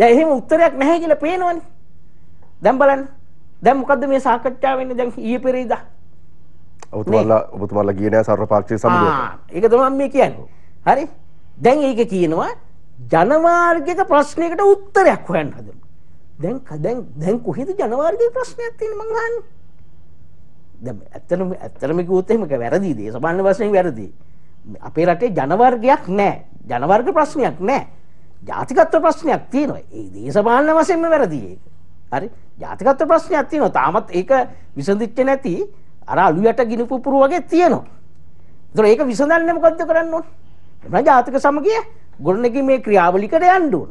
දැන් එහෙම උත්තරයක් නැහැ කියලා පේනවනේ. දැන් බලන්න. දැන් මොකද්ද මේ සාකච්ඡාව වෙන්නේ දැන් ඊයේ පෙරේදා? ඔබතුමාලා ඔබතුමාලා ගියේ නෑ සර්වපාක්ෂික සමුළුවට. ආ ඒක තමයි මම කියන්නේ. හරි. දැන් ඒක කියනවා ජනමාර්ගික ප්‍රශ්නයකට උත්තරයක් හොයන්න හදනවා. දැන් දැන් දැන් කොහෙද ජනමාර්ගික ප්‍රශ්නයක් තියෙන්නේ මං අහන්නේ? දැන් ඇත්තටම ඇත්තටම කිව්වොත් එහෙම වැරදි දේ. සබන්න වශයෙන් වැරදි. අපේ රටේ ජනවර්ගයක් නෑ ජනවර්ග ප්‍රශ්නයක් නෑ ජාතිකත්ව ප්‍රශ්නයක් තියෙනවා ඒ දේශපාලන වශයෙන්ම වැරදිඒ හරි ජාතිකත්ව ප්‍රශ්නයක් තියෙනවා තාමත් ඒක විසඳිච්ච නැති අර අලුයට ගිනි පුපුරු වගේ තියෙනවා ඒතර ඒක විසඳන්නේ මොකද්ද කරන්න ඕන එබැවින් ජාතික සමගිය ගොඩනැගීමේ ක්‍රියාවලියකට යන්න ඕන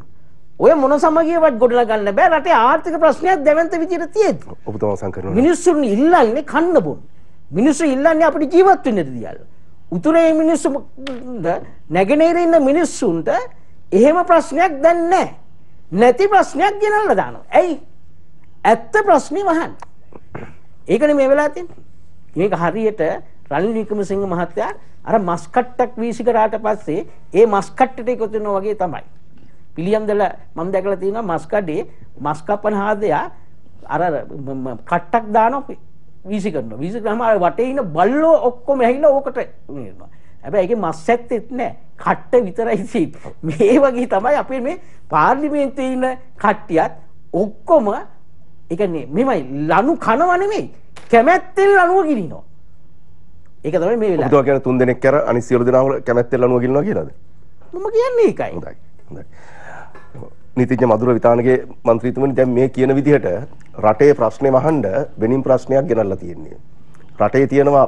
ඔය මොන සමගියවත් ගොඩනගන්න බෑ රටේ ආර්ථික ප්‍රශ්නයක් දැවන්ත විදියට තියෙද්දි ඔබ තවසන් කරනවා මිනිස්සුන් ඉල්ලන්නේ කන්න බොන්න මිනිස්සු ඉල්ලන්නේ අපිට ජීවත් වෙන්න දෙයක් උතුරේ මිනිස්සුන්ට නැගෙනහිර ඉන්න මිනිස්සුන්ට එහෙම ප්‍රශ්නයක් දැන් නැහැ. නැති ප්‍රශ්නයක් ගෙනල්ලා දානවා. ඇයි? ඇත්ත ප්‍රශ්නේ වහන්න. ඒකනේ මේ වෙලා තියෙන්නේ. මේක හරියට රනිල් වික්‍රමසිංහ මහත්තයා අර මස් කට්ටක් වීසි කරාට පස්සේ ඒ මස් කට්ටට එකතු වෙනවා වගේ තමයි. පිළියම්දල මම දැකලා තියෙනවා මස් කඩේ මස් කපන හාදයා අර කට්ටක් දානවා වීසි කරනවා වීසි කරාම අර වටේ ඉන්න බල්ලෝ ඔක්කොම ඇහිලා ඕකට නේනවා හැබැයි ඒකේ මස් ඇත්තෙත් නැහැ කට්ට විතරයි තියෙන්නේ මේ වගේ තමයි අපේ මේ පාර්ලිමේන්තුවේ ඉන්න කට්ටියත් ඔක්කොම ඒ කියන්නේ මෙමය ලනු කනවා නෙමෙයි කැමැත්තෙන් ලනුව ගිනිනවා ඒක තමයි මේ වෙලාව. ඔබතුමා කියන තුන් දෙනෙක් කර අනිත් සියලු දෙනාම කැමැත්තෙන් ලනුව ගිනනවා කියලාද? මම කියන්නේ ඒකයි. හොඳයි. හොඳයි. නීතිඥ මදුර විතානගේ මන්ත්‍රීතුමනි දැන් මේ කියන විදිහට රටේ ප්‍රශ්නේ වහන්න වෙනින් ප්‍රශ්නයක් ගෙනල්ලා තියෙන්නේ. රටේ තියෙනවා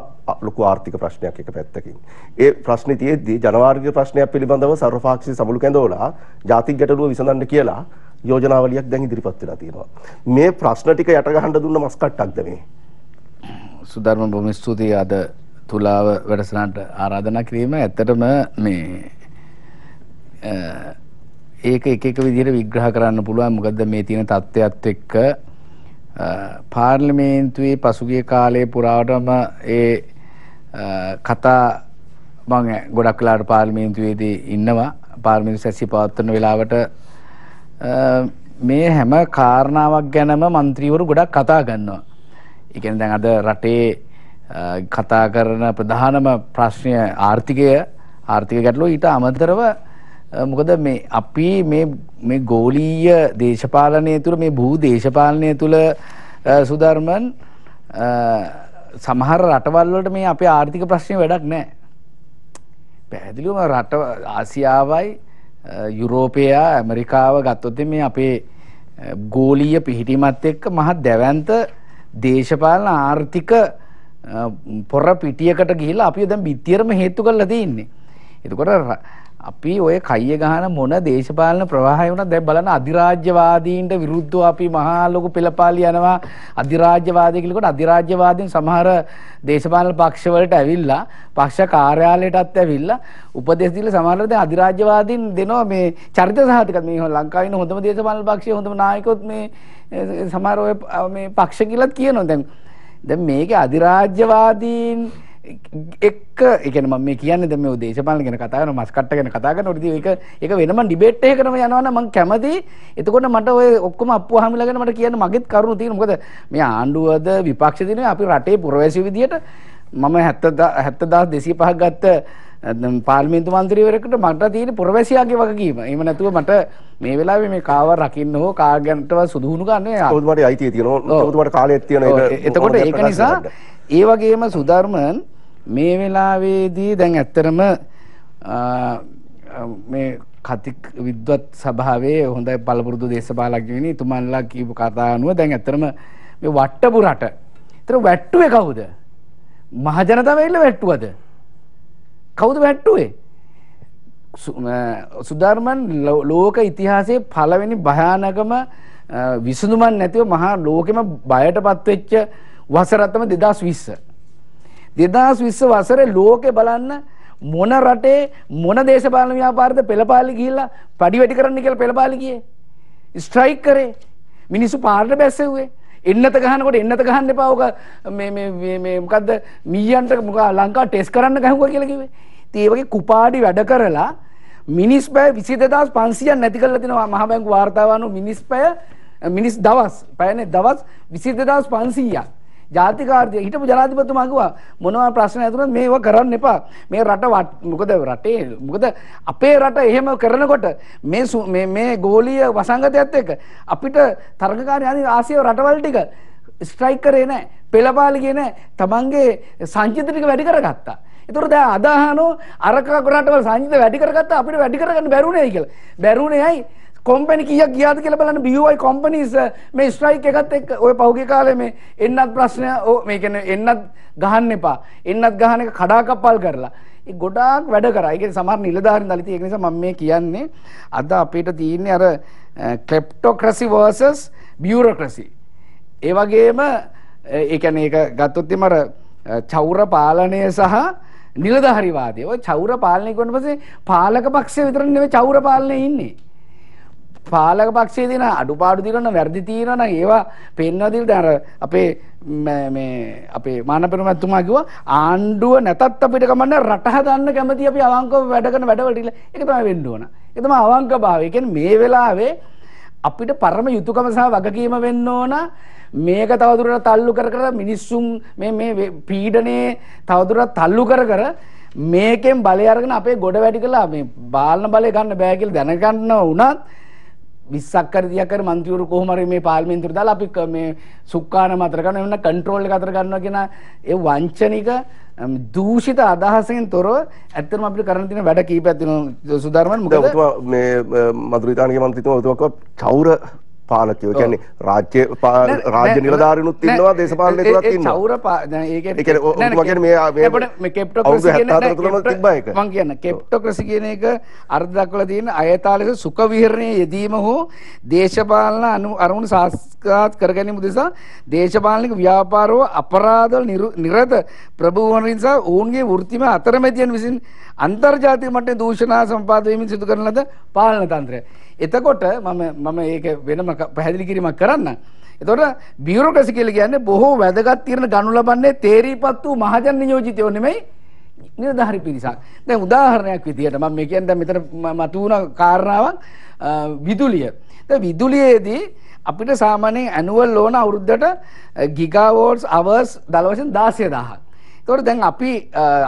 ලොකු ආර්ථික ප්‍රශ්නයක් එක පැත්තකින්. ඒ ප්‍රශ්නේ තියෙද්දී ජනවාර්ගික ප්‍රශ්නයක් පිළිබඳව සර්වපාක්ෂික සමුළු කැඳවලා ජාතික ගැටලුව විසඳන්න කියලා යෝජනාවලියක් දැන් ඉදිරිපත් වෙලා තියෙනවා. මේ ප්‍රශ්න ටික යට ගහන්න දුන්න මස් කට්ටක්ද මේ? සුධර්ම බොහොම ස්තුතියි අද තුලාව වැඩසටහනට ආරාධනා කිරීම. ඇත්තටම මේ ඒක එක එක විදිහට විග්‍රහ කරන්න පුළුවන් මොකද මේ තියෙන தත්ත්වයත් එක්ක පාර්ලිමේන්තුවේ පසුගිය කාලයේ පුරාවටම ඒ කතා මම ගොඩක් වෙලාවට පාර්ලිමේන්තුවේදී ඉන්නවා පාර්ලිමේන්තු සැසි පවත්වන වෙලාවට මේ හැම කාරණාවක් ගැනම മന്ത്രിවරු ගොඩක් කතා ගන්නවා. ඒ කියන්නේ දැන් අද රටේ කතා කරන ප්‍රධානම ප්‍රශ්නය ආර්ථිකය ආර්ථික ගැටලුව ඊට අමතරව මොකද මේ අපි මේ මේ ගෝලීය දේශපාලනය තුළ මේ භූ දේශපාලනය තුළ සුධර්මන් සමහර රටවල් වලට මේ අපේ ආර්ථික ප්‍රශ්නේ වැඩක් නැහැ. පැහැදිලිවම රට ආසියාවයි යුරෝපයා ඇමරිකාව ගත්තොත් මේ අපේ ගෝලීය පිහිටීමත් එක්ක මහ දැවැන්ත දේශපාලන ආර්ථික පොර පිටියකට ගිහිලා අපි දැන් බිත්තියරම හේතු කරලා තියෙන්නේ. එතකොට අපි ඔය කයිය ගහන මොන දේශපාලන ප්‍රවාහය වුණත් දැන් බලන්න අධිරාජ්‍යවාදීන්ට විරුද්ධව අපි මහා ලොකු පෙළපාලි යනවා අධිරාජ්‍යවාදී කියනකොට අධිරාජ්‍යවාදීන් සමහර දේශපාලන පක්ෂ වලට ඇවිල්ලා පක්ෂ කාර්යාලයටත් ඇවිල්ලා උපදෙස් දීලා සමහර දැන් අධිරාජ්‍යවාදීන් දෙනවා මේ චරිත සහතිකත් මේ ලංකාවේ ඉන්න හොඳම දේශපාලන පක්ෂයේ හොඳම නායකයොත් මේ සමහර ඔය මේ පක්ෂ කියලාත් කියනවා දැන් දැන් මේකේ අධිරාජ්‍යවාදීන් එක්ක එකන ම මේ කියන්න දෙම දේශපාල ගෙන කතාන මස්කට ගැන කතාගන ොරද එක එක වෙනම ඩිබේට් කරන යනවන මං කැමති එතකොට මට ඔය ඔක්කොම අප හමිලගෙන මට කියන්න මගේත් කරුණු තියෙන මොකද මේ ආණ්ඩුවද විපක්ෂ දින අපි රටේ පුරවැසි විදියට මම හැත්තදා හැත්තදා දෙසී පහක් ගත්ත පාර්ලිමේන්තු මන්ත්‍රීවරයෙකුට මට තියෙන පුරවැසියාගේ වගකීම. එහෙම නැතුව මට මේ වෙලාවේ මේ කාව රකින්න හෝ කාගන්ටව සුදුහුණු ගන්න ඔබතුමාට අයිතිය තියෙනවා. ඔබතුමාට කාලයක් තියෙන එක. එතකොට ඒක නිසා ඒ වගේම සුධර්මන් මේ වෙලාවේදී දැන් ඇත්තරම මේ කතික් විද්වත් සභාවේ හොඳයි පළපුරුදු දේශපාලඥයනි තුමන්ලා කියපු කතා අනුව දැන් ඇත්තරම මේ වට්ටපු රට. ඒතර වැට්ටුවේ කවුද? මහජනතාව ඇවිල්ලා වැට්ටුවද? කවුද වැට්ටුවේ? සුධර්මන් ලෝක ඉතිහාසයේ පළවෙනි භයානකම විසඳුමක් නැතිව මහා ලෝකෙම බයටපත් වෙච්ච වසර තමයි 2020. 2020 වසරේ ලෝකේ බලන්න මොන රටේ මොන දේශපාලන ව්‍යාපාරද පෙළපාලි ගිහිල්ලා පඩි වැඩි කරන්න කියලා පෙළපාලි ගියේ. ස්ට්‍රයික් කරේ. මිනිස්සු පාරට බැස්සෙව්වේ. එන්නත ගහනකොට එන්නත ගහන්න එපා ඕක මේ මේ මේ මොකද්ද මීයන්ට මොකක් ලංකා ටෙස්ට් කරන්න ගහුවා කියලා කිව්වේ. ඉතින් ඒ වගේ කුපාඩි වැඩ කරලා මිනිස් පැය 22500ක් නැති කරලා තිනවා මහ බැංකු වාර්තාවano මිනිස් පැය මිනිස් දවස් පැයනේ දවස් 22500ක් ජාතිකාර්ය හිටපු ජනාධිපතිතුමා කිව්වා මොනවා ප්‍රශ්න ඇතුණත් මේව කරන්න එපා. මේ රට මොකද රටේ මොකද අපේ රට එහෙම කරනකොට මේ මේ මේ ගෝලීය වසංගතයත් එක්ක අපිට තරගකාරී ආදී ආසියාව රටවල් ටික ස්ට්‍රයික් කරේ නැහැ. පෙළපාලි කියන තමන්ගේ සංචිත ටික වැඩි කරගත්තා. එතකොට දැන් අදහනෝ අර රටවල් සංචිත වැඩි කරගත්තා අපිට වැඩි කරගන්න බැරුණේ කියලා. බැරුණේයි කොම්පැනි කියක් ගියාද කියලා බලන්න BUI companies මේ ස්ට්‍රයික් එකත් එක්ක ඔය පහුගිය කාලේ මේ එන්නත් ප්‍රශ්නය ඕ මේ කියන්නේ එන්නත් ගහන්න එපා එන්නත් ගහන එක කඩාකප්පල් කරලා ඒ ගොඩාක් වැඩ කරා. ඒ කියන්නේ සමහර නිලධාරීන් දලිතී ඒක නිසා මම මේ කියන්නේ අද අපිට තියෙන්නේ අර ක්ලෙප්ටොක්‍රසි versus බියුරොක්‍රසි. ඒ වගේම ඒ කියන්නේ ඒක ගත්තොත් එම අර චෞර පාලනය සහ නිලධාරිවාදය. ඔය චෞර පාලනය කරන පස්සේ පාලක පක්ෂය විතරනේ චෞර පාලනේ ඉන්නේ. පාලක පක්ෂයේ තියෙන අඩුපාඩු තියෙනවා වැරදි තියෙනවා නම් ඒවා පෙන්වන දිට අර අපේ මේ අපේ මානපෙරමැතුමා කිව්වා ආණ්ඩුව නැතත් අපිට කමන්න රට හදන්න කැමති අපි අවංකව වැඩ කරන වැඩවලට ඉල ඒක තමයි වෙන්න ඕන. ඒක තමයි අවංකභාවය. කියන්නේ මේ වෙලාවේ අපිට පරම යුතුයකම සහ වගකීම වෙන්න ඕන මේක තවදුරටත් තල්ලු කර කර මිනිස්සුන් මේ මේ පීඩනේ තවදුරටත් තල්ලු කර කර මේකෙන් බලය අරගෙන අපේ ගොඩ වැඩි කළා මේ බාලන බලය ගන්න බෑ කියලා දැනගන්න වුණත් විස්සක් හරි 30ක් හරි മന്ത്രിවරු කොහොම හරි මේ පාර්ලිමේන්තුවට දාලා අපි මේ සුක්කාන මතර කරනවා එන්න කන්ට්‍රෝල් එක අතර ගන්නවා කියන ඒ වංචනික දූෂිත අදහසෙන් තොරව ඇත්තටම අපිට කරන්න තියෙන වැඩ කීපයක් තියෙනවා සුධර්මන් මොකද ඔබතුමා මේ මధుරිතානගේ මන්ත්‍රීතුමා ඔබතුමා චෞර පාලකයෝ කියන්නේ රාජ්‍ය රාජ්‍ය නිලධාරීනුත් ඉන්නවා දේශපාලනයකුත් ඉන්නවා චෞර ඒ කියන්නේ ඔය කියන්නේ මේ මේ කෙප්ටොක්‍රසි කියන එක මම කියන්න කෙප්ටොක්‍රසි කියන එක අර්ථ දක්වලා තියෙන අයතාලක සුඛ විහරණයේ යෙදීම හෝ දේශපාලන අරමුණු සාස්කාත් කරගැනීම උදෙසා දේශපාලනික ව්‍යාපාරව අපරාධවල නිරත ප්‍රබෝවන නිසා ඔවුන්ගේ වෘත්තිම අතරමැදියන් විසින් අන්තර්ජාතික මට්ටමේ දූෂණ සම්පාදනය වීමෙන් සිදු කරන ලද පාලන තන්ත්‍රය එතකොට මම මම ඒක වෙනම පැහැදිලි කිරීමක් කරන්න. එතකොට බියුරෝක්‍රසි කියලා කියන්නේ බොහෝ වැදගත් තීරණ ගනු ලබන්නේ තේරීපත් වූ මහජන නියෝජිතයෝ නෙමෙයි නිර්ධාරි පිරිසක්. දැන් උදාහරණයක් විදිහට මම මේ කියන්නේ දැන් මෙතන මතුවන කාරණාවක් විදුලිය. දැන් විදුලියේදී අපිට සාමාන්‍යයෙන් ඇනුවල් ලෝන අවුරුද්දට ගිගාවෝට්ස් අවර්ස් දල වශයෙන් 16000ක්. තොට දැන් අපි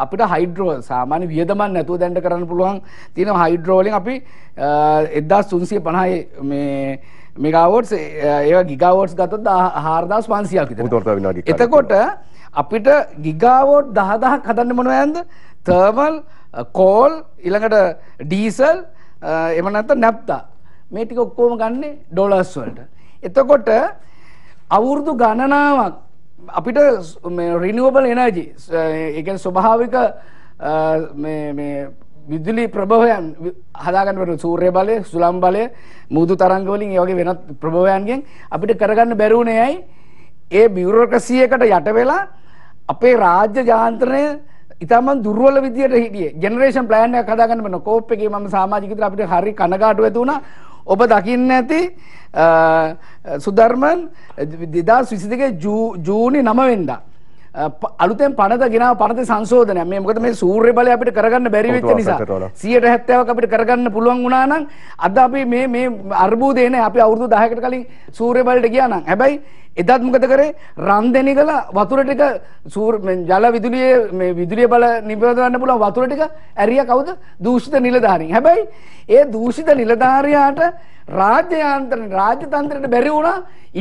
අපිට හයිඩ්‍රෝ සාමාන්‍ය වියදමන් නැතුව දැන්ට කරන්න පුළුවන් තියෙන හයිඩ්‍රෝලින් අපි එදදා සුන්සිය පණයි මේ මෙගවෝට් ඒ ගිගවෝට්ස් ගතොත් හාරදස් පන්සියක් ත එතකොට අපිට ගිගාවෝට් දහදහ කදන්න මොනව ඇන්ද තර්මල් කෝල් ඉළඟට ඩීසල් එමනත නැප්තා මේටික ඔක්කෝම ගන්නේ ඩොලස්වලට. එතකොට අවුරුදු ගණනාවක් අපිට රිනිුවබල් එනජි එකෙන් ස්වභාවික විදුලි ප්‍රභවයන් හදාගන්නට සූර්ය බලය සුළම් බලය මුදු තරංගවලින් ඒවගේ වෙනත් ප්‍රභවයන්ගෙන් අපිට කරගන්න බැරුණයයි ඒ බියුරෝකසියකට යට වෙලා අපේ රාජ්‍ය ජාන්ත්‍රණය ඉතාමන් දුර්වල විදියට හිටිය ජෙනරේෂන් ප්ලෑන්යක් හදාගන්න කෝප් එකේ මම සමාජිකතර අපිට හරි කනගාටුව ඇති වුණා ඔබ දකින්න ඇති සුදර්මන් දෙදස් විසිදක ජූනි නමවෙඩ. අලුතෙන් පනත ගෙන පනත සංශෝධන මේ මොකද මේ සූර්ය බල අපිට කරගන්න බැරිවෙච්ච නිසා සියට හැත්තාවක් අපිට කරගන්න පුළුවන් වුණානම් අද අපි මේ අර්බූදයන අපි අවුරදු දහකට කලින් සූර්ය බලට කියනම් හැබැයි එදත් මොකද කරේ රන්දෙනි කළ වතුර ටික සූර් ජල විදුලියේ මේ විදුලිය බල නිපදවන්න පුළුවන් වතුර ටික ඇරියා කවුද දූෂිත නිලධාරීන්. හැබැයි ඒ දූෂිත නිලධාරියාට රාජ්‍ය යාන්ත්‍රණ රාජ්‍ය තන්ත්‍රයට බැරි වුණා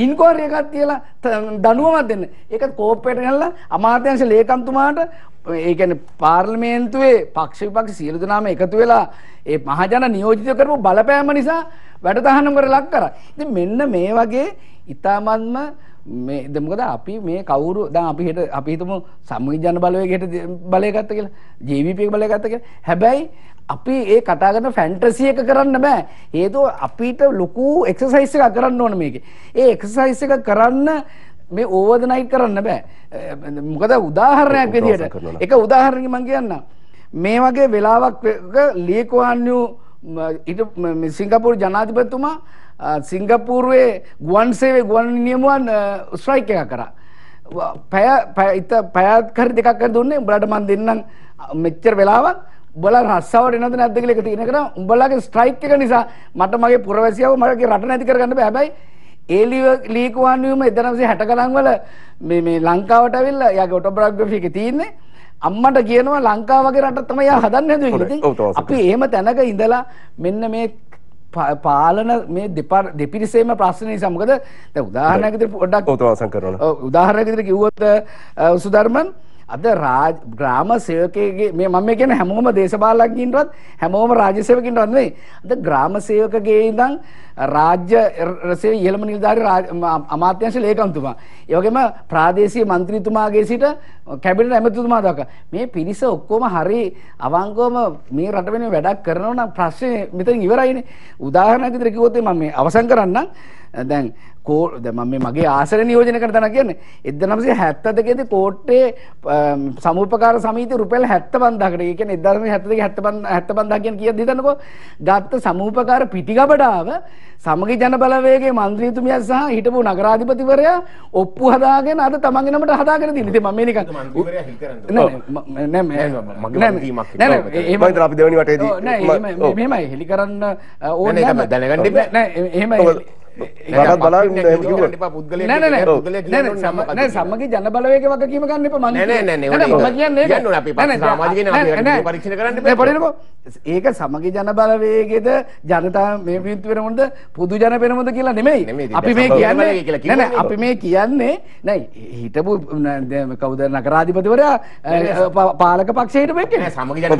ඉන්කුවරි එකක් තියලා දනුවමක් දෙන්න. ඒක කෝප්පයට ගනලා අමාත්‍යංශ ලේකම්තුමාට ඒ කියන්නේ පාර්ලිමේන්තුවේ පක්ෂ විපක්ෂ සියලු දෙනාම එකතු වෙලා ඒ මහජන නියෝජිත කරපු බලපෑම නිසා වැඩ තහනම් කරලා ලක් කරා. ඉතින් මෙන්න මේ වගේ ඉතාමත්ම මේ මොකද අපි මේ කවුරු දැන් අපි හෙට අපි හිතමු සමගි ජන බලවේග හෙට බලය ගත්ත කියලා ජීවිපී බලය ගත්ත කියලා හැබැයි අපි ඒ කතා කරන ෆැන්ටසි එක කරන්න බෑ හේතුව අපිට ලොකු එක්සර්සයිස් එකක් කරන්න ඕන මේකේ ඒ එක්සර්සයිස් එක කරන්න මේ ඕවර් නයිට් කරන්න බෑ මොකද උදාහරණයක් විදියට ඒක උදාහරණයක් මම කියන්නම් මේ වගේ වෙලාවක් ලියකෝහන්යු සිංගප්පූරු ජනාධිපතිතුමා සිංගපූරුවේ ගුවන් සේවේ ගුවන් නියමුවන් ස්ට්‍රයික් එක කරා. පැය පැයිත පැයත් කරි දෙකක් කර දුන්නේ උඹලට මන් දෙන්නම් මෙච්චර වෙලාවක් උඹලා රස්සාවට එනවද නැද්ද කියලා එක තියෙන කරා උඹලාගේ ස්ට්‍රයික් එක නිසා මට මගේ පුරවැසියාව මගේ රට නැති කරගන්න බෑ. හැබැයි ඒලිව ලීකවාන්වීම එදනසේ හැට කලන් වල මේ ලංකාවට ඇවිල්ලා යාගේ ඔටෝබ්‍රාග්‍රෆි එක තියෙන්නේ අම්මට කියනවා ලංකාවගේ රට තමයි යා හදන්න හැදුවේ කියලා. අපි එහෙම තැනක ඉඳලා මෙන්න මේ පාලන මේ දෙපා දෙපිරිසේම ප්‍රශ්නය සමකද උදාහරනකත පොඩක් ෝතවාසන් කරන උදාහරනකතර කිව්වොත් සුධර්මන් අද ග්‍රාම සේවකගේ මේ මම කියන හැමෝම දේශපාලකින්ටත් හැමෝම රාජ්‍ය සේවකින්ටත් නෙවෙයි. අද ග්‍රාම සේවකගේ ඉඳන් රාජ්‍ය රසේ ඉහළම නිලධාරී අමාත්‍යංශ ලේකම්තුමා. ඒ වගේම ප්‍රාදේශීය മന്ത്രിතුමාගේ සිට කැබිනට් ඇමතිතුමා දක්වා මේ පිරිස ඔක්කොම හරි අවංකවම මේ රට වෙනුවෙන් වැඩක් කරනවා නම් ප්‍රශ්නේ මෙතන ඉවරයිනේ. උදාහරණයක් විදිහට කිව්වොත් මම මේ අවසන් කරන්නම්. දැන් කෝ දැන් මම මගේ ආසර නියෝජනය කරන තැන කියන්නේ 1972 දී කෝට්ටේ සමුපකාර සමිතිය රුපියල් 75000කට ඒ කියන්නේ 1972 75000 කියන කීයද හිතන්නකෝ ගත්ත සමුපකාර පිටිගබඩාව සමගි ජන බලවේගයේ മന്ത്രിතුමියා සහ හිටපු නගරාධිපතිවරයා ඔප්පු හදාගෙන අද තමන්ගේ නමට හදාගෙන දින. ඉතින් මම මේ නිකන් මන්ත්‍රීවරයා හිල් කරන්නේ නෑ නෑ මගේ මතීමක් නෑ නෑ එහෙම හිතලා අපි දෙවෙනි වටේදී නෑ එහෙම මෙහෙමයි හෙලි කරන්න ඕනේ නෑ ඒක දැනගන්න ඉබ්බෑ නෑ එහෙමයි මටත් බලා සම්මගේ ජන බලවේග වගේ කියීම ගන්න එප මන ඒක සමගි ජන බලවේගෙද ජනතා මේ පිත්වරමුට පුදු ජන පෙනමුද කියලා නෙමෙයි අපි මේ කියන්න අපි මේ කියන්නේ නැයි හිටපු කවුද නකරාධිපතිවරයා පාලක පක්ෂයට මේ සමග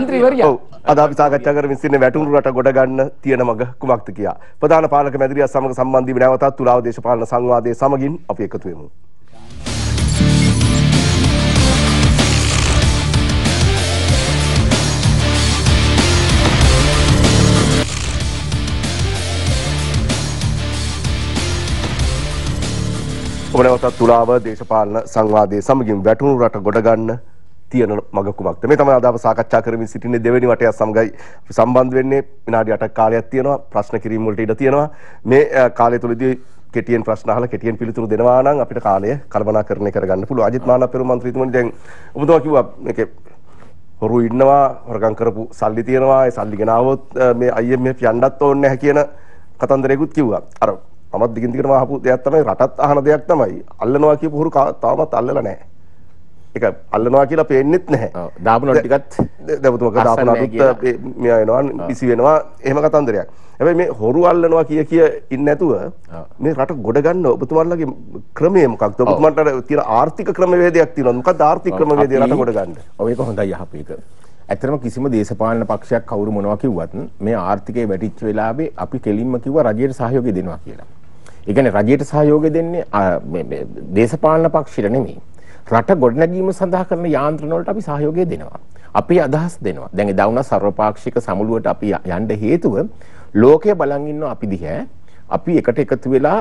මන්ත්‍රීවරයා අද අපි සාකච්ඡා කර විසින්න වැටුරු රට ගොඩ ගන්න තියෙන මඟ කුමක්ති ලාංකිකයා. ප්‍රධාන පාලක මැදිරියත් සමග සම්බන්ධීව නැවතත් තුලාව දේශපාලන සංවාදයේ සමගින් අපි එකතු වෙමු. ඔබ නැවතත් තුලාව දේශපාලන සංවාදයේ සමගින් වැටුණු රට ගොඩගන්න තියෙන මඟ කුමක්ද මේ තමයි අද අප සාකච්ඡා කරමින් සිටින්නේ දෙවෙනි වටය සමගයි සම්බන්ධ වෙන්නේ විනාඩි 8ක් කාලයක් තියෙනවා ප්‍රශ්න කිරීම වලට ඉඩ තියෙනවා මේ කාලය තුලදී කෙටියෙන් ප්‍රශ්න අහලා කෙටියෙන් පිළිතුරු දෙනවා නම් අපිට කාලය කල්පනාකරණය කරගන්න පුළුවන්. අජිත් මානපෙරු මන්ත්‍රීතුමනි දැන් ඔබතුමා කිව්වා මේකේ හොරු ඉන්නවා, හොරගම් කරපු සල්ලි තියෙනවා, ඒ සල්ලි ගෙනාවොත් මේ IMF යන්නත් ඕනේ නැහැ කියන කතන්දරයකුත් කිව්වා. අර මමත් දිගින් දිගටම අහපු දෙයක් තමයි රටත් අහන දෙයක් තමයි. අල්ලනවා කියපු හොරු තාමත් අල්ලලා නැහැ. එක අල්ලනවා කියලා පේන්නෙත් නැහැ. දාපු නඩු ටිකත් දැවතුමක දාපු නඩුත් මෙයා එනවා පිසි වෙනවා එහෙම කතන්දරයක්. හැබැයි මේ හොරු අල්ලනවා කිය කිය ඉන්නේ නැතුව මේ රට ගොඩ ගන්න ඔබතුමාලගේ ක්‍රමය මොකක්ද? ඔබතුමාට තියෙන ආර්ථික ක්‍රමවේදයක් තියෙනවද? මොකක්ද ආර්ථික ක්‍රමවේදය රට ගොඩ ගන්න? ඔය ඒක හොඳයි යහපු එක. ඇත්තටම කිසිම දේශපාලන පක්ෂයක් කවුරු මොනවා කිව්වත් මේ ආර්ථිකය වැටිච්ච වෙලාවේ අපි කෙලින්ම කිව්වා රජයට සහයෝගය දෙනවා කියලා. ඒ කියන්නේ රජයට සහයෝගය දෙන්නේ දේශපාලන පක්ෂයට නෙමෙයි. රට ගොඩනැගීම සඳහා කරන යාන්ත්‍රණ වලට අපි සහයෝගය දෙනවා. අපි අදහස් දෙනවා. දැන් එදා වුණා සර්වපාක්ෂික සමුළුවට අපි යන්න හේතුව ලෝකය බලන් ඉන්නවා අපි දිහා. අපි එකට එකතු වෙලා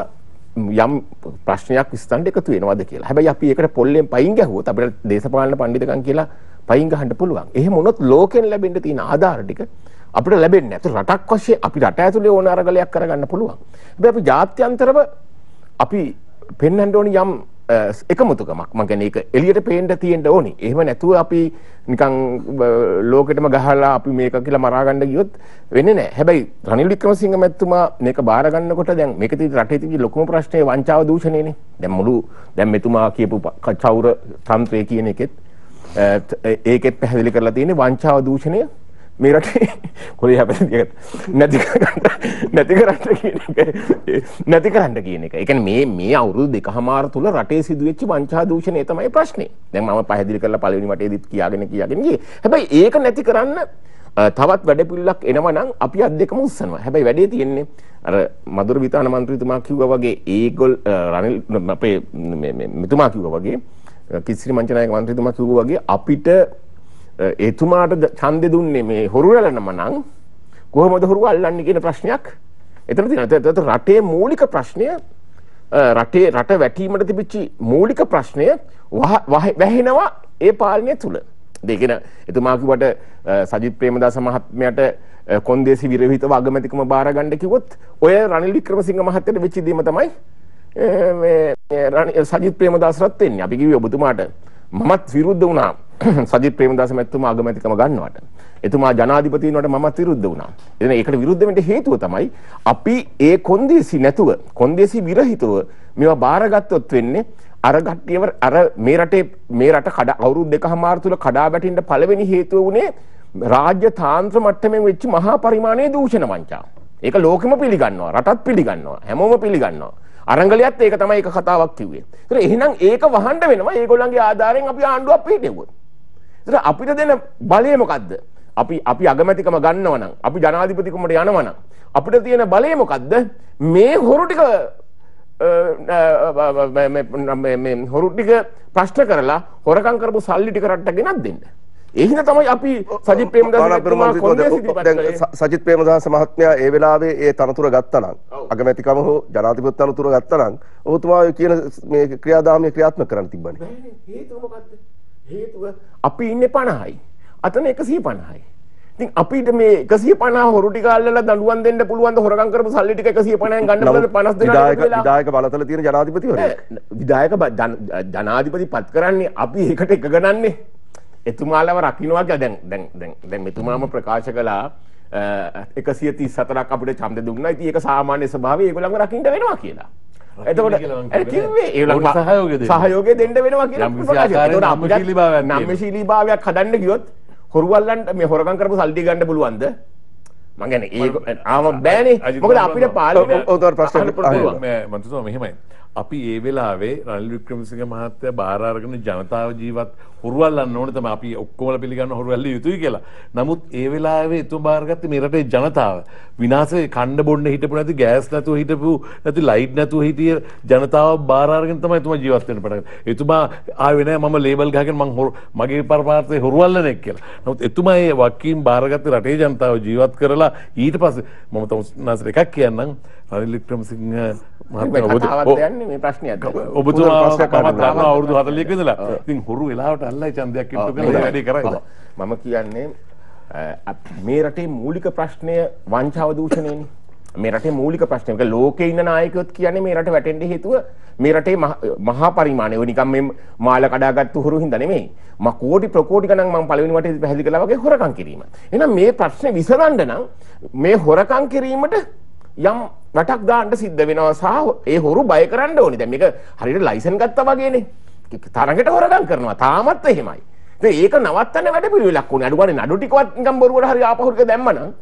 යම් ප්‍රශ්නයක් විසඳන්න එකතු වෙනවද කියලා. හැබැයි අපි ඒකට පොල්ලෙන් පයින් ගැහුවොත් අපිට දේශපාලන පඬිතුකම් කියලා පයින් ගහන්න පුළුවන්. එහෙම වුණොත් ලෝකෙන් ලැබෙන්න තියෙන ආධාර ටික අපිට ලැබෙන්නේ නැහැ. රටක් වශයෙන් අපි රට ඇතුලේ ඕන අරගලයක් කරගන්න පුළුවන්. හැබැයි අපි ජාත්‍යන්තරව අපි පෙන්වන්න ඕනි යම් එකමුතුකමක් මගන එක එලියට පේන්ට තියෙන්ට ඕනි එහෙම නැතුව අපි නිකං ලෝකෙටම ගහලා අපි මේක කියලා මරාගණ්ඩ ගියොත් වෙන නෑ හැබැයි රනිල්ලික්‍රම සිංහ මැත්තුමා මේක බාරගන්නකොට දැන් මේක ති රටේතිී ලොකම ප්‍රශ්නය වංචාව දූෂණයන දැම්මුළු දැම් මෙතුමා කියපු කචවුර තන්ත්‍රය කියන එකෙත් ඒකෙත් පැහැදිලි කරලා තියෙන වංචාව දූෂණය මේ රටේ කොලේ හැපැතිකට නැති නැති කරන්න කියන එක නැති කරන්න කියන එක. ඒ කියන්නේ මේ මේ අවුරුදු දෙකමාර තුල රටේ සිදුවෙච්ච වංචා දූෂණය තමයි ප්‍රශ්නේ. දැන් මම පැහැදිලි කරලා පළවෙනි වටේදීත් කියාගෙන කියාගෙන ගියේ. හැබැයි ඒක නැති කරන්න තවත් වැඩපිල්ලක් එනවා නම් අපි අත් දෙකම උස්සනවා. හැබැයි වැඩේ තියෙන්නේ අර මදුර විතාන මන්ත්‍රීතුමා කිව්වා වගේ ඒගොල් රනිල් අපේ මෙතුමා කිව්වා වගේ කිසිරි මංචනායක මන්ත්‍රීතුමා කිව්වා වගේ අපිට එතුමාට ඡන්දෙ දුන්නේ මේ හොරු රැළනම නම් කොහොමද හොරු අල්ලන්නේ කියන ප්‍රශ්නයක් එතන තියෙනවා. ඒතත් රටේ මූලික ප්‍රශ්නය රටේ රට වැටීමට තිබිච්ච මූලික ප්‍රශ්නය වැහෙනවා ඒ පාලනය තුල. දෙකන එතුමා කිව්වට සජිත් ප්‍රේමදාස මහත්මයාට කොන්දේසි විරහිතව අගමැතිකම බාර ගන්න කිව්වොත් ඔය රනිල් වික්‍රමසිංහ මහත්තයාට වෙච්ච දීම තමයි මේ සජිත් ප්‍රේමදාසරත් වෙන්නේ. අපි කිව්වේ ඔබතුමාට මමත් විරුද්ධ වුණා සජිත් ප්‍රේමදාස මැතිතුමා අගමැතිකම ගන්නවට. එතුමා ජනාධිපති වෙනවට මමත් විරුද්ධ වුණා. එතන ඒකට විරුද්ධ වෙන්න හේතුව තමයි අපි ඒ කොන්දේසි නැතුව කොන්දේසි විරහිතව මේවා බාරගත්තොත් වෙන්නේ අර ගැටියව අර මේ රටේ මේ රට කඩ අවුරුදු දෙකමාර තුල කඩා වැටෙන්න පළවෙනි හේතුව වුණේ රාජ්‍ය තාන්ත්‍ර මට්ටමෙන් වෙච්ච මහා පරිමාණයේ දූෂණ වංචා. ඒක ලෝකෙම පිළිගන්නවා. රටත් පිළිගන්නවා. හැමෝම පිළිගන්නවා. අරංගලයත් ඒක තමයි ඒක කතාවක් කිව්වේ. ඒතර එහෙනම් ඒක වහන්න වෙනවා ඒගොල්ලන්ගේ ආධාරයෙන් අපි ආණ්ඩුවක් පිටෙව්වොත්. ඒතර අපිට දෙන බලය මොකද්ද? අපි අපි අගමැතිකම ගන්නවා නම් අපි ජනාධිපතිකමට යනවා නම් අපිට තියෙන බලය මොකද්ද? මේ හොරු ටික හොරු ටික ප්‍රශ්න කරලා හොරකම් කරපු සල්ලි ටික රටට ගෙනත් දෙන්න. ඒහින තමයි අපි සජිත් ප්‍රේමදාස සජිත් ප්‍රේමදාස මහත්මයා ඒ වෙලාවේ ඒ තනතුර ගත්තනම් අගමැතිකම හෝ ජනාධිපති තනතුර ගත්තනම් ඔබතුමා කියන මේ ක්‍රියාදාමය ක්‍රියාත්මක කරන්න තිබ්බනේ හේතුව මොකද්ද හේතුව අපි ඉන්නේ 50යි අතන 150යි ඉතින් අපිට මේ 150 හොරු ටික අල්ලලා දඬුවම් දෙන්න පුළුවන් ද හොරගම් කරපු සල්ලි ටික 150න් ගන්න පුළුවන්ද 50 දෙනා විධායක බලතල තියෙන ජනාධිපතිවරයෙක් විධායක ජනාධිපති පත් කරන්නේ අපි ඒකට එක ගණන්නේ එතුමාලව රකින්නවා කියලා දැන් දැන් දැන් දැන් මෙතුමාම ප්‍රකාශ කළා 134ක් අපිට ඡන්ද දුන්නා. ඉතින් ඒක සාමාන්‍ය ස්වභාවය ඒගොල්ලන්ව රකින්න වෙනවා කියලා. එතකොට ඒ කිව්වේ ඒගොල්ලන්ට සහයෝගය දෙන්න. සහයෝගය දෙන්න වෙනවා කියලා ප්‍රකාශ කළා. ඒතකොට අපිට නම්මශීලීභාවයක් හදන්න ගියොත් හොරුවල්ලන්ට මේ හොරකම් කරපු සල්ලි ගන්න පුළුවන්ද? මං කියන්නේ ඒ ආව බෑනේ. මොකද අපිට පාලන උතෝර ප්‍රශ්න මම මන්තුතුමා මෙහෙමයි. අපි ඒ වෙලාවේ රනිල් වික්‍රමසිංහ මහත්තයා බාර අරගෙන ජනතාව ජීවත් හොරුවල්ලන්න ඕනේ තමයි අපි ඔක්කොමලා පිළිගන්න හොරුවල්ල යුතුයි කියලා. නමුත් ඒ වෙලාවේ එතුම බාරගත්තේ මේ රටේ ජනතාව. විනාශේ කණ්ඩ බොන්න හිටපු නැති ගෑස් නැතුව හිටපු නැති ලයිට් නැතුව හිටිය ජනතාව බාර අරගෙන තමයි එතුමා ජීවත් වෙන්න පටන් ගත්තේ. එතුමා ආවේ නෑ මම ලේබල් ගහගෙන මං මගේ පරමාර්ථය හොරුවල්ලනෙක් කියලා. නමුත් එතුමා ඒ වකීම් බාරගත්තේ රටේ ජනතාව ජීවත් කරලා ඊට පස්සේ මම තමුන්නාසර එකක් කියන්නම් සරිලික්‍රම සිංහ ඔබතුමා අවුරදු හතලියක දලා ඉතින් හොරු වෙලාවට අල්ලයි චන්දයක් වැඩි කර මම කියන්නේ මේ රටේ මූලික ප්‍රශ්නය වංචාව දූෂණයෙන් මේ රටේ මූලික ප්‍රශ්නයක ලෝකේ ඉන්න නායකයොත් කියන්නේ මේ රට වැටෙන්න හේතුව මේ රටේ මහා පරිමාණය ඔය නිකන් මේ මාල කඩාගත්තු හොරු හින්දා නෙමෙයි මම කෝටි ප්‍රකෝටි ගණන් මම පළවෙනි වටේ පැහැදිලි කළා වගේ හොරකම් කිරීම. එහෙනම් මේ ප්‍රශ්නේ විසඳන්න නම් මේ හොරකම් කිරීමට යම් වැටක් දාන්න සිද්ධ වෙනවා සහ ඒ හොරු බය කරන්න ඕනේ. දැන් මේක හරියට ලයිසන් ගත්තා වගේනේ. තරඟට හොරගම් කරනවා. තාමත් එහෙමයි. ඉතින් ඒක නවත්තන්න වැඩ පිළිවෙලක් ඕනේ. අඩුගානේ නඩු ටිකවත් නිකන් බොරුවට හරි ආපහුරික දැම්මනම්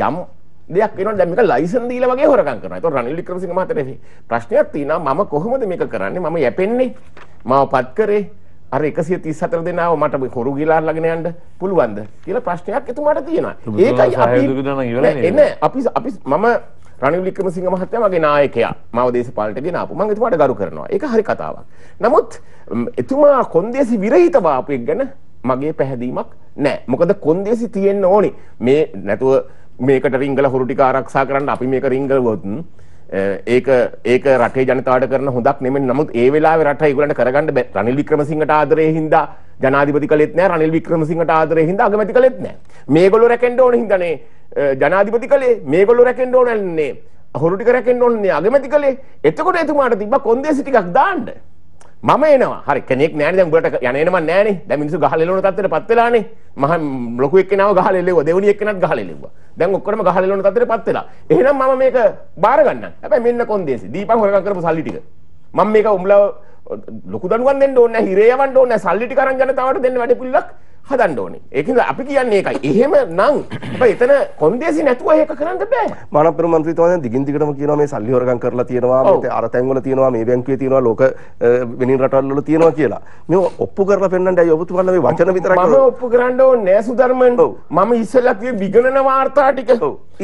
යම් දෙයක් වෙනවා දැන් මේක ලයිසන් දීලා වගේ හොරගම් කරනවා. ඒතකොට රනිල් වික්‍රමසිංහ මහත්තයා නෙවෙයි. ප්‍රශ්නයක් තියෙනවා මම කොහොමද මේක කරන්නේ? මම යැපෙන්නේ. මාව පත් කරේ අර 134 දෙනාව මට හොරු ගිලා අල්ලගෙන යන්න පුළුවන්ද කියලා ප්‍රශ්නයක් එතුමාට තියෙනවා. ඒකයි අපි එන අපි අපි මම රනිල් වික්‍රමසිංහ මහත්තයා මගේ නායකයා මාව දේශපාලනට ගෙන ආපු. මම එතුමාට ගරු කරනවා. ඒක හරි කතාවක්. නමුත් එතුමා කොන්දේසි විරහිත වාපුවෙක් ගැන මගේ පැහැදීමක් නැහැ. මොකද කොන්දේසි තියෙන්න ඕනේ. මේ නැතුව මේකට රිංගල හොරු ටික ආරක්ෂා කරන්න අපි මේක රිංගලුවොත් ඒක ඒක රටේ ජනතාවට කරන හොඳක් නෙමෙයි. නමුත් ඒ වෙලාවේ රට ඒගොල්ලන්ට කරගන්න බැ. රනිල් වික්‍රමසිංහට ආදරේ හින්දා ජනාධිපති කලෙත් නැහැ. රනිල් වික්‍රමසිංහට ආදරේ හින්දා අගමැති කලෙත් නැහැ. මේගොල්ලෝ රැකෙන්න ඕන හින්දානේ ජනාධිපති කලේ. මේගොල්ලෝ රැකෙන්න ඕනන්නේ. හොරු ටික රැකෙන්න ඕනන්නේ අගමැති කලේ. එතකොට එතුමාට තිබ්බා කොන්දේසි ටිකක් දාන්න. මම එනවා. හරි කෙනෙක් නෑනේ දැන් උඹලට යන එනම නෑනේ. දැන් මිනිස්සු ගහලා එළවන තත්ත්වෙට පත් වෙලානේ. මහ ලොකු එක්කෙනාව ගහලා එළෙව්වා. දෙවුණි එක්කෙනාත් ගහලා එළෙව්වා. දැන් ඔක්කොම ගහලා එළවන තත්ත්වෙට පත් වෙලා. එහෙනම් මම මේක බාර ගන්නම්. හැබැයි මෙන්න කොන්දේසි. දීපන් හොරගම් කරපු සල්ලි ටික. මම මේක උඹලා ලොකු දනුවන් දෙන්න ඕනේ නෑ. හිරේ යවන්න ඕනේ නෑ. සල්ලි ටික අරන් ගන්න තවට දෙන්න වැඩ පිළිලක්. හදන්න ඕනේ. ඒක නිසා අපි කියන්නේ ඒකයි. එහෙමනම් අපේ එතන කොන්දේසි නැතුව ඒක කරන්න බෑ. මානවපුර මන්ත්‍රීතුමා දිගින් දිගටම කියනවා මේ සල්ලි හොරගම් කරලා තියෙනවා, මේ අර තැන්වල තියෙනවා, මේ බැංකුවේ තියෙනවා, ලෝක වෙනින් රටවල් වල තියෙනවා කියලා. මේ ඔප්පු කරලා පෙන්නන්න ඇයි ඔබතුමාලා මේ වචන විතරක් මම ඔප්පු කරන්න ඕනේ නෑ සුධර්මන්. මම ඉස්සෙල්ලා කිව්වේ විගණන වාර්තා ටික.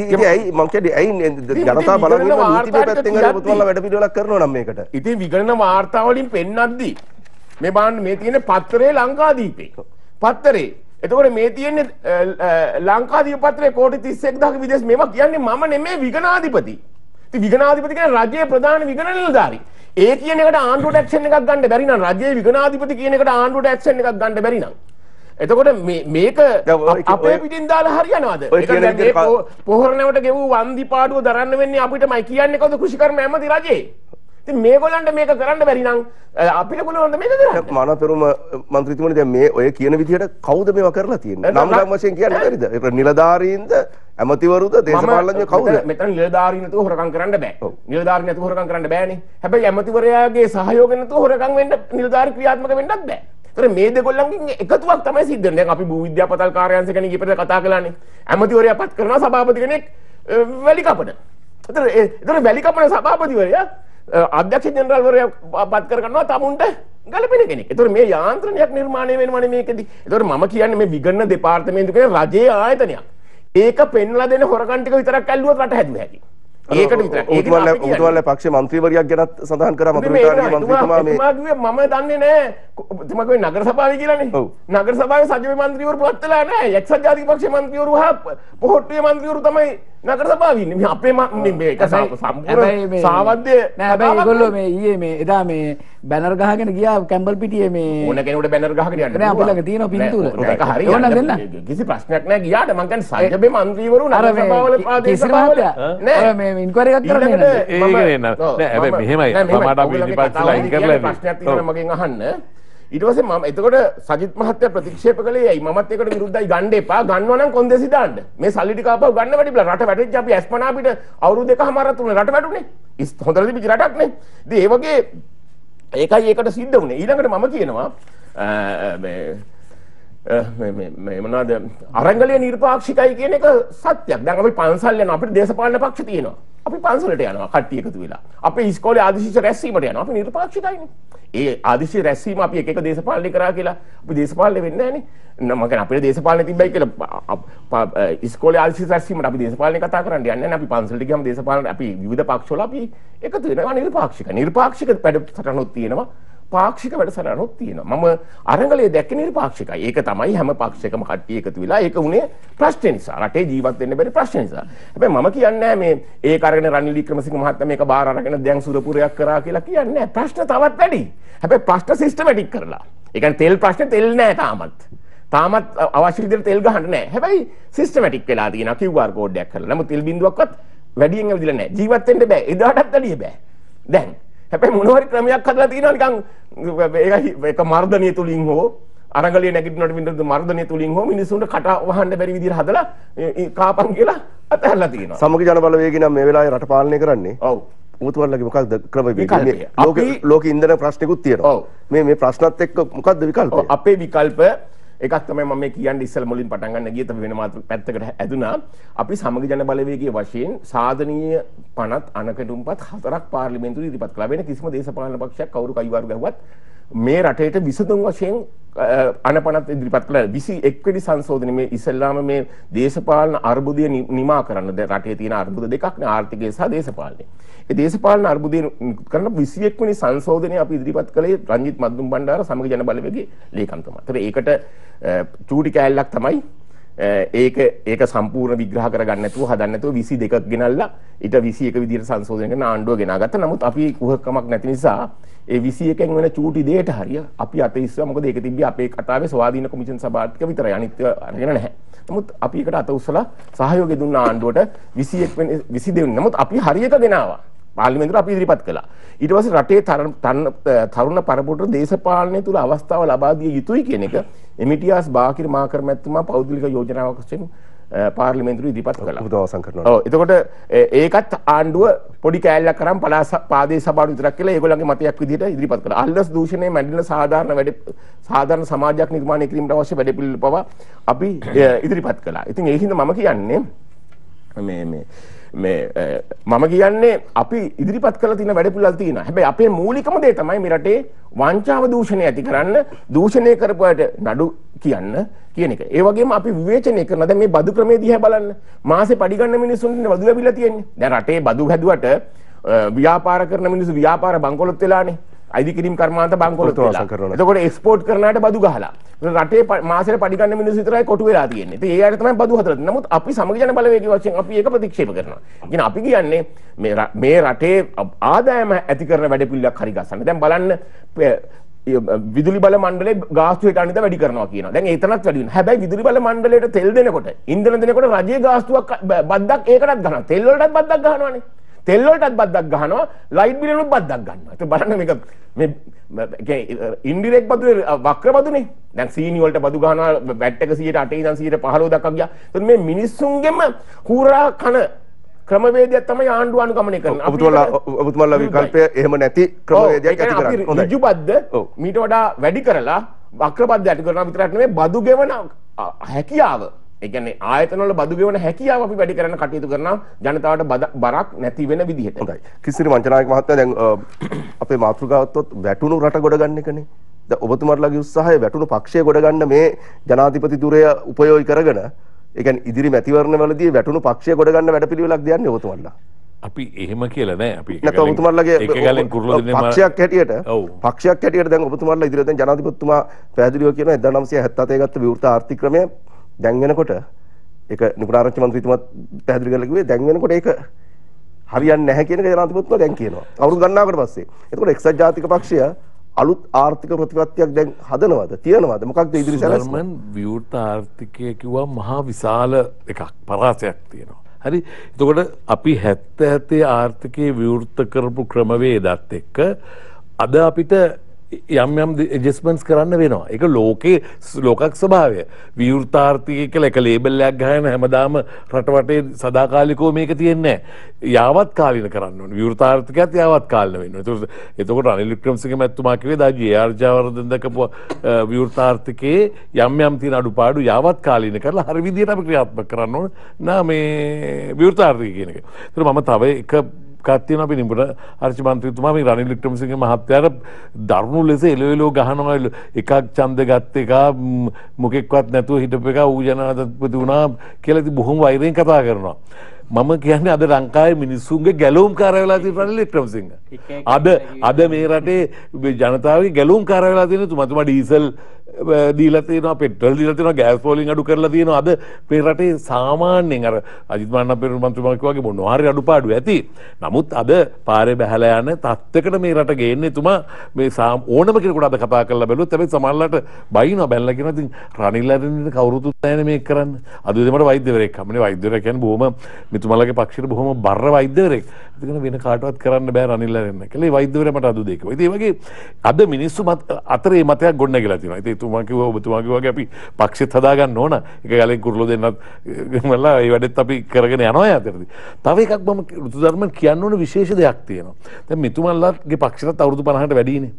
ඉතින් ඇයි මං කියන්නේ ඇයි ජනතා බලන නීතිමය පැත්තෙන් හරි ඔබතුමාලා වැඩ පිළිවෙලක් කරනවා නම් මේකට. ඉතින් විගණන වාර්තා වලින් පෙන්නද්දි මේ බලන්න මේ තියෙන පත්‍රයේ ලංකාදීපේ පත්තරේ එතකොට මේ තියෙන්නේ ලංකාදීප පත්‍රයේ කෝටි 31000ක විදේශ මේවා කියන්නේ මම නෙමෙයි විගණාධිපති. ඉතින් විගණාධිපති කියන්නේ රජයේ ප්‍රධාන විගණන නිලධාරී. ඒ කියන එකට ආණ්ඩුවට ඇක්ෂන් එකක් ගන්න බැරි නම් රජයේ විගණාධිපති කියන එකට ආණ්ඩුවට ඇක්ෂන් එකක් ගන්න බැරි නම් එතකොට මේක අපේ පිටින් දාලා හරියනවද? පොහොර නැවට ගෙවූ වන්දි පාඩුව දරන්න වෙන්නේ අපිටමයි කියන්නේ කවුද කෘෂිකර්ම ඇමති රජේ? ඉතින් මේගොල්ලන්ට මේක කරන්න බැරි නම් අපිට පුළුවන් මේක කරන්න. මනතරුම മന്ത്രിතුමනි දැන් මේ ඔය කියන විදිහට කවුද මේවා කරලා තියෙන්නේ? නම් නම් වශයෙන් කියන්න බැරිද? ඒක නිලධාරීන්ද ඇමතිවරුද දේශපාලනඥයෝ කවුද? මෙතන නිලධාරීන් නැතුව හොරකම් කරන්න බෑ. නිලධාරීන් නැතුව හොරකම් කරන්න බෑනේ. හැබැයි ඇමතිවරයාගේ සහයෝගය නැතුව හොරකම් වෙන්න නිලධාරී ක්‍රියාත්මක වෙන්නත් බෑ. තර මේ දෙගොල්ලන්ගේ එකතුවක් තමයි සිද්ධ වෙන්නේ. දැන් අපි භූවිද්‍යාපතල් කාර්යාංශ කෙනෙක් ඉපිට කතා කළානේ. ඇමතිවරයා පත් කරනවා සභාපති කෙනෙක් වැලිකපඩ. ඒතර ඒතර වැලිකපඩ සභාපතිවරයා අධ්‍යක්ෂ ජනරල්වරයා පත් කරගන්නවා තමුන්ට ගලපෙන කෙනෙක්. ඒතොර මේ යාන්ත්‍රණයක් නිර්මාණය වෙනවනේ මේකෙදි. ඒතොර මම කියන්නේ මේ විගණන දෙපාර්තමේන්තුව කියන්නේ රජයේ ආයතනයක්. ඒක පෙන්ලා දෙන හොරකන් ටික විතරක් ඇල්ලුවත් රට හැදුව හැකි. ඒකට විතරයි. උතුවල උතුවල පක්ෂේ മന്ത്രിවරියක් ගැනත් සඳහන් කරා මතුරුකාරී മന്ത്രിතුමා මේ මම දන්නේ නැහැ. එතුමා කිව්වේ නගර සභාවේ කියලානේ. නගර සභාවේ සජීව മന്ത്രിවරු පවත්ලා නැහැ. එක්සත් ජාතික පක්ෂේ മന്ത്രിවරු හා පොහොට්ටුවේ മന്ത്രിවරු තමයි නකට සභාවන්න මේ අපේ මේ එක සම්පූර්ණ සාවද්‍ය නැබැයි ඒගොල්ලෝ මේ ඊයේ මේ එදා මේ බැනර් ගහගෙන ගියා කැම්බල් පිටියේ මේ ඕන කෙනෙකුට බැනර් ගහගෙන යන්න නෑ අපි ළඟ තියෙන පින්තූර ඒක හරි ඕන දෙන්න කිසි ප්‍රශ්නයක් නෑ ගියාට මං කියන්නේ සභාවේ മന്ത്രിවරු නර සභාවල ආදේශ සභාවල නෑ මේ ඉන්කුවරි එකක් කරන්නේ නෑ ඒක නෑ නෑ හැබැයි මෙහෙමයි මට අපි ඉදිරිපත් කරලා ඉන් කරලා ප්‍රශ්නයක් තියෙනවා මගෙන් අහන්න ඊට පස්සේ මම එතකොට සජිත් මහත්තයා ප්‍රතික්ෂේප කළේ ඇයි මමත් ඒකට විරුද්ධයි ගන්න එපා ගන්නවා නම් කොන්දේසි දාන්න මේ සල්ලි ටික ආපහු ගන්න වැඩිපුර රට වැටෙච්ච අපි ඇස්පනා අපිට අවුරුදු දෙකමාරක් තුන රට වැටුනේ හොඳට තිබිච්ච රටක් නේ ඉතින් ඒ වගේ ඒකයි ඒකට සිද්ධ වුනේ ඊළඟට මම කියනවා මොනවාද අරංගලය නිර්පාක්ෂිකයි කියන එක සත්‍යයක්. දැන් අපි පන්සල් යනවා. අපිට දේශපාලන පක්ෂ තියෙනවා. අපි පන්සලට යනවා කට්ටිය එකතු වෙලා. අපේ ඉස්කෝලේ ආදිශිෂ්‍ය රැස්වීමට යනවා. අපි නිර්පාක්ෂිකයිනේ. ඒ ආදිශය රැස්වීම අපි එක එක දේශපාලනය කරා කියලා අපි දේශපාලනය වෙන්නේ නැහනේ. මම කියන්නේ අපේ දේශපාලනය තිබ්බයි කියලා ඉස්කෝලේ ආදිශය රැස්වීමට අපි දේශපාලනය කතා කරන්න යන්නේ නැහැ. අපි පන්සලට ගියාම දේශපාලන අපි විවිධ පක්ෂවල අපි එකතු වෙනවා නිර්පාක්ෂික. නිර්පාක්ෂික පැඩ සටහනක් තියෙනවා. පාක්ෂික වැඩසටහනක් තියෙනවා. මම අරගලයේ දැක්කේ නිර්පාක්ෂිකයි. ඒක තමයි හැම පක්ෂයකම කට්ටිය එකතු වෙලා ඒක උනේ ප්‍රශ්නේ නිසා. රටේ ජීවත් වෙන්න බැරි ප්‍රශ්නේ නිසා. හැබැයි මම කියන්නේ මේ ඒක අරගෙන රනිල් වික්‍රමසිංහ මහත්මයා මේක බාර අරගෙන දැන් සුරපුරයක් කරා කියලා කියන්නේ නැහැ. ප්‍රශ්න තවත් වැඩි. හැබැයි ප්‍රශ්න සිස්ටමැටික් කරලා. ඒ කියන්නේ තෙල් ප්‍රශ්නේ තෙල් නැහැ තාමත්. තාමත් අවශ්‍ය විදිහට තෙල් ගහන්න නැහැ. හැබැයි සිස්ටමැටික් වෙලා තියෙනවා QR කෝඩ් එකක් කරලා. නමුත් තෙල් බින්දුවක්වත් වැඩියෙන් ඇවිදලා නැහැ. ජීවත් වෙන්න බෑ. එදාටත් වැඩිය බෑ. දැන් හැබැයි මොන හරි ක්‍රමයක් හදලා තියෙනවා නිකන් ඒක ඒක මර්ධනය තුලින් හෝ අරගලේ නැගිටිනකොට වින්දු මර්ධනය තුලින් හෝ මිනිසුන්ට කට වහන්න බැරි විදිහට හදලා කාපම් කියලා අතහැරලා තියෙනවා. සමගි ජනබල වේගය නම් මේ වෙලාවේ රට පාලනය කරන්නේ. ඔව්. මුතුවල්ලගේ මොකක්ද ක්‍රම විකල්ප? ලෝක ඉන්ධන ප්‍රශ්නිකුත් තියෙනවා. මේ මේ ප්‍රශ්නත් එක්ක මොකක්ද විකල්ප? අපේ විකල්ප එකක් තමයි මම මේ කියන්නේ ඉස්සෙල් මුලින් පටන් ගන්න ගිය තමයි වෙන මාතෘ පැත්තකට ඇදුනා. අපි සමග ජන බලවේගයේ වශයෙන් සාධනීය 50 අනකටුම්පත් හතරක් පාර්ලිමේන්තුවේ ඉදිරිපත් කළා. වෙන කිසිම දේශපාලන පක්ෂයක් කවුරු කයිවාරු ගැහුවත් මේ රටේට විසඳුම් වශයෙන් අනපනත් ඉදිරිපත් කළා. 21 වෙනි සංශෝධනයේ මේ ඉස්සෙල්ලාම මේ දේශපාලන අර්බුදය නිමා කරන්න දැන් රටේ තියෙන අර්බුද දෙකක් නේ ආර්ථිකය සහ දේශපාලනය. ඒ දේශපාලන අර්බුදය කරන 21 වෙනි සංශෝධනය අපි ඉදිරිපත් කළේ රංජිත් මද්දුම් බණ්ඩාර සමග ජන බලවේගයේ ලේකම්තුමා. ඒතර ඒකට චූටි කෑල්ලක් තමයි Eh, ඒක ඒක සම්පූර්ණ විග්‍රහ කරගන්න නැතුව හදන්න නැතුව 22ක් ගෙනල්ලා ඊට 21 විදිහට සංශෝධනය කරන ආණ්ඩුව ගෙනාගත්තා. නමුත් අපි කුහකකමක් නැති නිසා ඒ 21න් වෙන චූටි දෙයට හරිය අපි අත ඉස්සුවා. මොකද ඒක තිබ්බේ අපේ කතාවේ ස්වාධීන කොමිෂන් සභාතික විතරයි. අනිත් අරගෙන නැහැ. නමුත් අපි ඒකට අත උස්සලා සහයෝගය දුන්න ආණ්ඩුවට 21 වෙන 22 නමුත් අපි හරියට ගෙනාවා. පාර්ලිමේන්තුවට අපි ඉදිරිපත් කළා. ඊට පස්සේ රටේ තරුණ පරපුරට දේශපාලනය තුල අවස්ථාව ලබා දිය යුතුයි කියන එක එමිටියාස් බාකිර් මාකර් මැතිතුමා පෞද්ගලික යෝජනාවක් වශයෙන් පාර්ලිමේන්තුව ඉදිරිපත් කළා. උදවසන් කරනවා. ඔව් එතකොට ඒකත් ආණ්ඩුව පොඩි කෑල්ලක් කරන් පලාස පාදේ සභාවට විතරක් කියලා ඒගොල්ලන්ගේ මතයක් විදිහට ඉදිරිපත් කළා. අල්ලස් දූෂණය මැඩින සාධාරණ වැඩ සාධාරණ සමාජයක් නිර්මාණය කිරීමට අවශ්‍ය වැඩ පිළිවෙල පවා අපි ඉදිරිපත් කළා. ඉතින් ඒ හින්දා මම කියන්නේ මේ මේ Eh, මම කියන්නේ අපි ඉදිරිපත් කළ තින වැඩපුලල් තියෙන හැබැයි අපේ මූලිකම දේ තමයි මේ රටේ වංචාව දූෂණය ඇති කරන්න දූෂණය කරපු අයට නඩු කියන්න කියන එක. ඒ වගේම අපි විවේචනය කරන දැන් මේ බදු ක්‍රමයේ දිහා බලන්න. මාසේ පඩි ගන්න මිනිස්සුන්ට බදු ලැබිලා තියෙන්නේ. දැන් රටේ බදු හැදුවට eh, ව්‍යාපාර කරන මිනිස්සු ව්‍යාපාර බංකොලොත් වෙලානේ. අයිදිකිරීම් කර්මාන්ත බංකොලොත් වෙලා. එතකොට එක්ස්පෝට් කරනාට බදු ගහලා. රටේ මාසෙට පඩි ගන්න මිනිස්සු විතරයි කොටු වෙලා තියෙන්නේ. ඉතින් ඒ අයට තමයි බදු හදලා තියෙන්නේ. නමුත් අපි සමග ජන බලවේගී වශයෙන් අපි ඒක ප්‍රතික්ෂේප කරනවා. ඉතින් අපි කියන්නේ මේ මේ රටේ ආදායම ඇති කරන වැඩපිළිවෙලක් හරි ගස්සන්න. දැන් බලන්න විදුලි බල මණ්ඩලේ ගාස්තු හිට අනිද වැඩි කරනවා කියන දැන් ඒතනත් වැඩි වෙනවා හැබැයි විදුලි බල මණ්ඩලයට තෙල් දෙනකොට ඉන්ධන දෙනකොට රජයේ ගාස්තුවක් බද්දක් ඒකටත් ගන්නවා තෙල් වලටත් බද්දක් ගන්නවානේ තෙල් වලටත් බද්දක් ගහනවා ලයිට් බිලනුත් බද්දක් ගන්නවා. ඒක බලන්න මේක මේ ඉන්ඩිරෙක්ට් බදුනේ වක්‍ර බදුනේ. දැන් සීනි වලට බදු ගහනවා බැට් එක 108 ඉඳන් 115 දක්වා ගියා. ඒත් මේ මිනිස්සුන්ගෙම හුරා කන ක්‍රමවේදය තමයි ආණ්ඩුව අනුගමනය කරන ඔබතුමාලා විකල්පය එහෙම නැති ක්‍රමවේදයක් ඇති කරන්නේ හොඳයි ඍජුබද්ද මීට වඩා වැඩි කරලා වක්‍රබද්ද ඇති කරන විතරක් නෙමෙයි බදු ගෙවන හැකියාව ඒ කියන්නේ ආයතන වල බදු ගෙවන හැකියාව අපි වැඩි කරන්න කටයුතු කරනවා ජනතාවට බරක් නැති වෙන විදිහට. හොඳයි. කිසිරි වංචනායක මහත්තයා දැන් අපේ මාතෘකාවත්වත් වැටුණු රට ගොඩ ගන්න එකනේ. දැන් ඔබතුමාලාගේ උත්සාහය වැටුණු පක්ෂය ගොඩ ගන්න මේ ජනාධිපති ධුරය උපයෝගී කරගෙන ඒ කියන්නේ ඉදිරි මැතිවරණවලදී වැටුණු පක්ෂය ගොඩ ගන්න වැඩපිළිවෙලක් දෙන්නේ ඔබතුමාලා. අපි එහෙම කියලා නෑ අපි ඔබතුමාලගේ පක්ෂයක් හැටියට පක්ෂයක් හැටියට දැන් ඔබතුමාලා ඉදිරියෙන් ජනාධිපතිතුමා පැහැදිලිව කියනවා 1977 ගත්ත විවෘත ආර්ථික ක්‍රමය දැන් වෙනකොට ඒක නිපුණාරච්චි මන්ත්‍රීතුමත් පැහැදිලි කරලා කිව්වේ දැන් වෙනකොට ඒක හරියන්නේ නැහැ කියන එක ජනාධිපතිතුමා දැන් කියනවා. අවුරුදු ගණනාවකට පස්සේ. එතකොට එක්සත් ජාතික පක්ෂය අලුත් ආර්ථික ප්‍රතිපත්තියක් දැන් හදනවද? තියනවද? මොකක්ද ඉදිරි සැලැස්ම? ජර්මන් විවෘත ආර්ථිකය කිව්වා මහා විශාල එකක් පරාසයක් තියෙනවා. හරි එතකොට අපි 70 70 ආර්ථිකයේ විවෘත කරපු ක්‍රමවේදත් එක්ක අද අපිට යම් යම් ජෙස්මන්ස් කරන්න වෙනවා එක ලෝකයේ ලෝකක් ස්වභාවය විවෘතාර්ථය කළ එක ලේබල්ලයක් ගහන හැමදාම රටවටේ සදාකාලිකෝ මේක තියෙන්නේ යාවත් කාලින කරන්න විවෘතාර්ථකත් යාවත් කාලන වන්න තු එතකොට අනිලික්‍රම්සික මැත්තුමාකිවේ දජී ආර්ජාවරදදකපු විවෘතාර්ථකයේ යම් යම් තින අඩු පාඩු යාවත් කාලීන කරලා හරි විදියට අපි ක්‍රියාත්ම කරන්න ඕන නා මේ විවෘතාර්ථය කියනක තුර මම තව එක කත්තියන පිනිින්ට අර්චිමන්ත්‍රතුමා මේ රනි ලික්ටමසිගේ මහත්තයාර දරුණු ලෙස එලවෙලෝ ගහනවල් එකක් චන්ද ගත්ත එක මොකෙක්වත් නැතුව හිටප එක ඌජනාදත්පති වුණා කියලති බොහොම වෛරයෙන් කතා කරනවා. මම කියන්නේ අද ලංකාවේ මිනිස්සුන්ගේ ගැලවුම් කාරයලා තියෙන රනිල් වික්‍රමසිංහ. අද අද මේ රටේ ජනතාවගේ ගැලවුම් කාරයලා තියෙන තුමතුමා ඩීසල් දීලතින පෙටල් දිලතින ගෑස් පෝලින් අඩු කරලා තියෙන අද පෙරටේ සාමාන්‍යෙන් අර අජිතමාන්න පෙරු මන්ත්‍රමකිවගේ බොන්න හරි අඩු පාඩු ඇති නමුත් අද පාරය බැහල යන තත්වකට මේ රට ගේන්නේ තුමා මේ සාම ඕනම කෙනෙකුට අද කතා කරලා බැලුවොත් හැබැයි සමහරලාට බයින බැලලා කියන ඉතින් රනිල් අරින්න කවුරුතුත් නැහැ මේ කරන්න අද දෙමට වෛද්‍යවරයෙක් අපේ වෛද්‍යවරයා කියන්නේ බොහොම මෙතුමාලගේ පක්ෂයට බොහොම බර වෛද්‍යවරයෙක් ඉතින් වෙන කාටවත් කරන්න බෑ රනිල් අරින්න කියලා ඒ වෛද්‍යවරයා මට අද දෙකම ඉතින් ඒ වගේ අද මිනිස්සු අතරේ මතයක් ගොඩනැගිලා තියෙනවා ඉතින් තුමාකිව ඔබතුමාකි වගේ අපි පක්ෂෙත් හදාගන්න ඕන එක ගලින් කුරලෝ දෙන්නත් මල්ලා ඒ වැඩෙත් අපි කරගෙන යනවා අතරදි. තව එකක් මම ෘතුධර්ම කියන්න ඕන විශේෂ දෙයක් තියෙනවා. දැන් මිතුමල්ලාගේ පක්ෂෙත් අවුරුදු 50කට වැඩිනේ.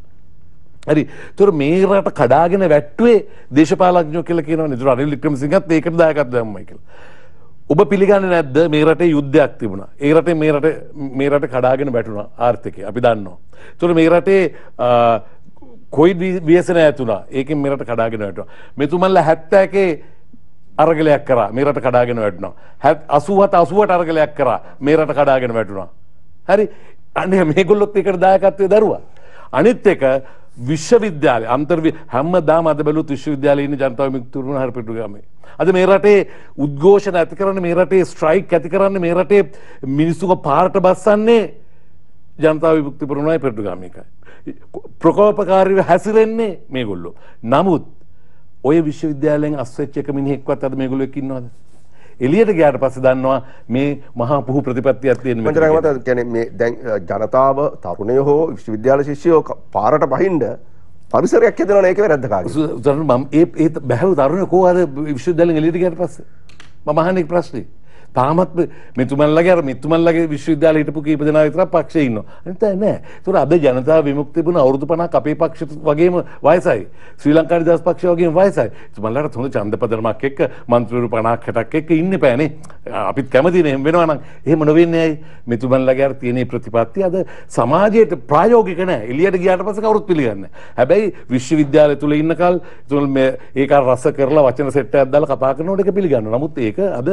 හරි තුර මේ රට කඩාගෙන වැට්ටුවේ දේශපාලඥයෝ කියලා කියනවනේ. ඒතර අනිල් වික්‍රමසිංහත් ඒකට දායකත්වයක් දැම්මයි කියලා. ඔබ පිළිගන්න නැද්ද මේ රටේ යුද්ධයක් තිබුණා. ඒ රටේ මේ රට මේ රට කඩාගෙන වැටුණා ආර්ථිකය. අපි දන්නවා. ඒතර මේ රටේ කොයි වේසන ඇතුලා ඒකෙන් මෙරට කඩාගෙන වැටුණා. මෙතුමන්ල 71 අරගලයක් කරා මෙරට කඩාගෙන වැටුණා. 80 80ට අරගලයක් කරා මෙරට කඩාගෙන වැටුණා. හරි අනේ මේගොල්ලොත් ඒකට දායකත්වයේ දරුවා. අනිත් එක විශ්වවිද්‍යාලය අන්තර්වි හැමදාම අද බැලුවොත් විශ්වවිද්‍යාලයේ ඉන්න ජනතාව මිතුරුන හරපිටු ගමේ. අද මේ රටේ උද්ඝෝෂණ ඇති කරන්නේ මේ රටේ ස්ට්‍රයික් ඇති කරන්නේ මේ රටේ මිනිස්සුක පාරට බස්සන්නේ ජනතාව විමුක්ති පෙරමුණයි පෙරටු ගාමිකයි. ප්‍රකෝපකාරීව හැසිරෙන්නේ මේගොල්ලෝ. නමුත් ඔය විශ්වවිද්‍යාලයෙන් අස්වෙච්ච එක මිනිහෙක්වත් අද මේගොල්ලෝ එක්ක ඉන්නවද? එලියට ගයාට පස්ස දන්නවා මේ මහා පුහු ප්‍රතිපත්තියක් තියෙන මට ගැන මේ දැන් ජනතාව තරුණය හෝ විශ්වවිද්‍යාල ශිෂ්‍යයෝ පාරට පහින්ඩ පරිසරයක් ඇදන ඒක වැරදකා ම ඒ බැහව තරුණ කෝහද විශ්වවිද්‍යාලෙන් එලියට ගයාට පස්ස මහනෙක් ප්‍රශ්නේ තාමත් මෙතුමල්ලගේ මෙතුමල්ලගේ විශ්වවිද්‍යාල හිටපු කීප දෙනා විතර පක්ෂේ ඉන්නවා. අනිත් අය නෑ. ඒතර අද ජනතා විමුක්ති බුන අවුරුදු 50ක් අපේ පක්ෂෙත් වගේම වයසයි. ශ්‍රී ලංකා නිදහස් පක්ෂය වගේම වයසයි. එතුමන්ලට හොඳ ඡන්ද පදනමක් එක්ක മന്ത്രിවරු 50ක් 60ක් එක්ක ඉන්න බෑනේ. අපිත් කැමතිනේ එහෙම වෙනවා නම්. එහෙම නොවෙන්නේ ඇයි? මෙතුමන්ලගේ අර තියෙන ප්‍රතිපත්ති අද සමාජයට ප්‍රායෝගික නෑ. එළියට ගියාට පස්සේ කවුරුත් පිළිගන්නේ නෑ. හැබැයි විශ්වවිද්‍යාලය තුල ඉන්නකල් එතුමන් මේ ඒක රස කරලා වචන සෙට් එකක් දාලා කතා කරනකොට ඒක පිළිගන්නවා. නමුත් ඒක අද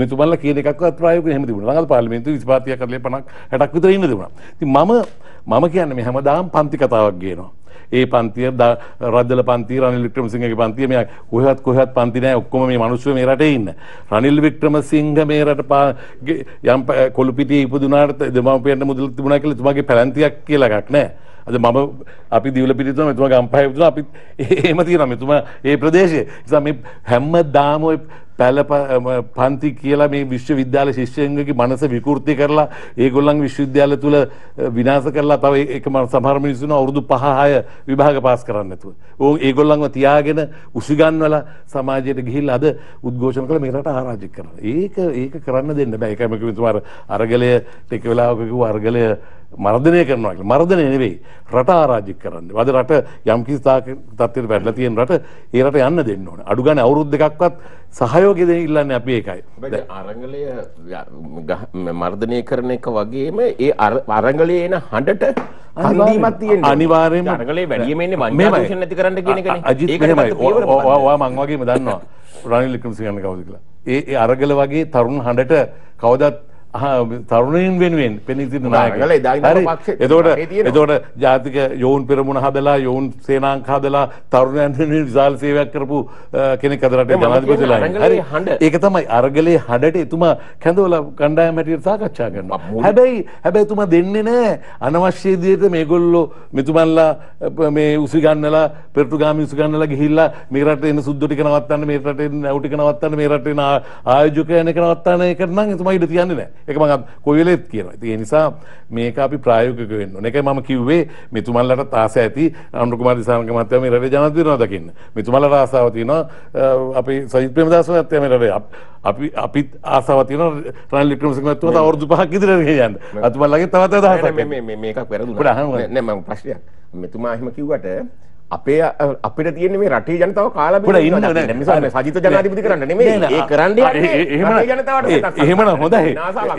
මෙතුමන්ලා කියලා කියන එකක්වත් ප්‍රායෝගිකව එහෙම තිබුණා. නම් අද පාර්ලිමේන්තුවේ 25 30ක් අතරේ 50ක් 60ක් විතර ඉන්න තිබුණා. ඉතින් මම මම කියන්නේ මේ හැමදාම පන්ති කතාවක් ගේනවා. ඒ පන්තිය රජල පන්ති රනිල් වික්‍රමසිංහගේ පන්තිය මේ කොහෙවත් කොහෙවත් පන්ති නැහැ ඔක්කොම මේ මිනිස්සු මේ රටේ ඉන්න. රනිල් වික්‍රමසිංහ මේ රට යම් කොළුපිටියේ ඉපදුනාට දෙමාපියන්ට මුදල් තිබුණා කියලා තුමාගේ පැලැන්තියක් කියලා එකක් නැහැ. අද මම අපි දිවල පිටිතුන මෙතුමා ගම්පහේ වුණා අපි එහෙම තියෙනවා මෙතුමා ඒ ප්‍රදේශයේ. ඒ නිසා මේ හැමදාම ඔය පැල පන්ති කියලා මේ විශ්වවිද්‍යාල ශිෂ්‍යයන්ගේ මනස විකෘති කරලා ඒගොල්ලන් විශ්වවිද්‍යාල තුළ විනාස කරලා තව එකම සමහර මිනිස්සුන අවුරුදු 5-6 විභාග පාස් කරන්න නැතුව. ඕන් ඒගොල්ලන්ව තියාගෙන උසිගන්වලා සමාජයට ගිහිල්ලා අද උද්ඝෝෂණ කළ මේ රට ආරාජික කරනවා. ඒක ඒක කරන්න දෙන්න බෑ. ඒකම කිව්වා අරගලය ටික වෙලාවක කිව්වා අරගලය මර්ධනය කරනවා කියලා. මර්ධනය නෙවෙයි. රට ආරාජ්‍ය කරන්නේ. අද රට යම් කිසි තත්ත්වයකට වැටලා තියෙන රට ඒ රට යන්න දෙන්න ඕනේ. අඩු ගානේ අවුරුදු දෙකක්වත් සහයෝගය දෙන්න ඉල්ලන්නේ අපි ඒකයි. දැන් අරංගලය මර්ධනය කරන එක වගේම ඒ අරංගලයේ එන හඬට හන්දීමක් තියෙනවා. අනිවාර්යයෙන්ම අරංගලයේ වැඩිම එන්නේ වංචා දූෂණ නැති කරන්න කියන එකනේ. අජිත් මෙහෙමයි. ඔයා මං වගේම දන්නවා. රනිල් වික්‍රමසිංහ කවුද කියලා. ඒ අරගල වගේ තරුණ හඬට කවදත් තරුණයෙන් වෙනුවෙන් පෙනීසිට නායකල එතෝට එතෝට ජාතික යෝන් පෙරමුණ හදලා යෝන් සේනාංක හදලා තරුණයන් විශාල් සේවයක් කරපු කෙනෙක් අදරට ජනාධිපතිලා හරි ඒක තමයි අරගලේ හඩට එතුමා කැඳවල කණ්ඩායම් හැටියට සාකච්ඡා කරනවා හැබැයි හැබැයි එතුමා දෙන්නේ නැහැ අනවශ්‍ය විදිහට මේගොල්ලෝ මෙතුමන්ලා මේ උසි ගන්නලා පෙරටුගාමි උසි ගන්නලා ගිහිල්ලා මේ රටේ එන සුද්දෝ ටික නවත්තන්න මේ රටේ නැවු ටික නවත්තන්න මේ රටේ ආයෝජකයන් එක නවත්තන්න එක නම් එතුමා ඉඩ තියන්නේ නැහැ එක මඟ කොයිලෙත් කියන ති නිසා මේක අපි ප්‍රායෝගක වෙන්න එක ම කිව්වේ මෙතුමල්ලට තාස ඇති අනුකුම දිසානක මත්‍යම රට ජනතිරන දකින්න මෙතුමල රාසාවතින අපි සහිත්‍රම දසනත්යම රට අපි අපිත් ආසාවතින රන් ලික්‍රම සිමත්ව අවරුදු පහක් ඉදිරග යන්න අතුමල්ලගේ තවත දහ මේකක් වැරදු හ ප්‍රශ්නයක් මෙතුමා හිම කිව්වට අපේ අපිට තියෙන මේ රටේ ජනතාව කාලා බිල ඉන්න නෑ නිසා මේ සජිත ජනාධිපති කරන්න නෙමෙයි ඒ කරන්න යන්නේ එහෙම ජනතාවට එහෙමනම් හොඳයි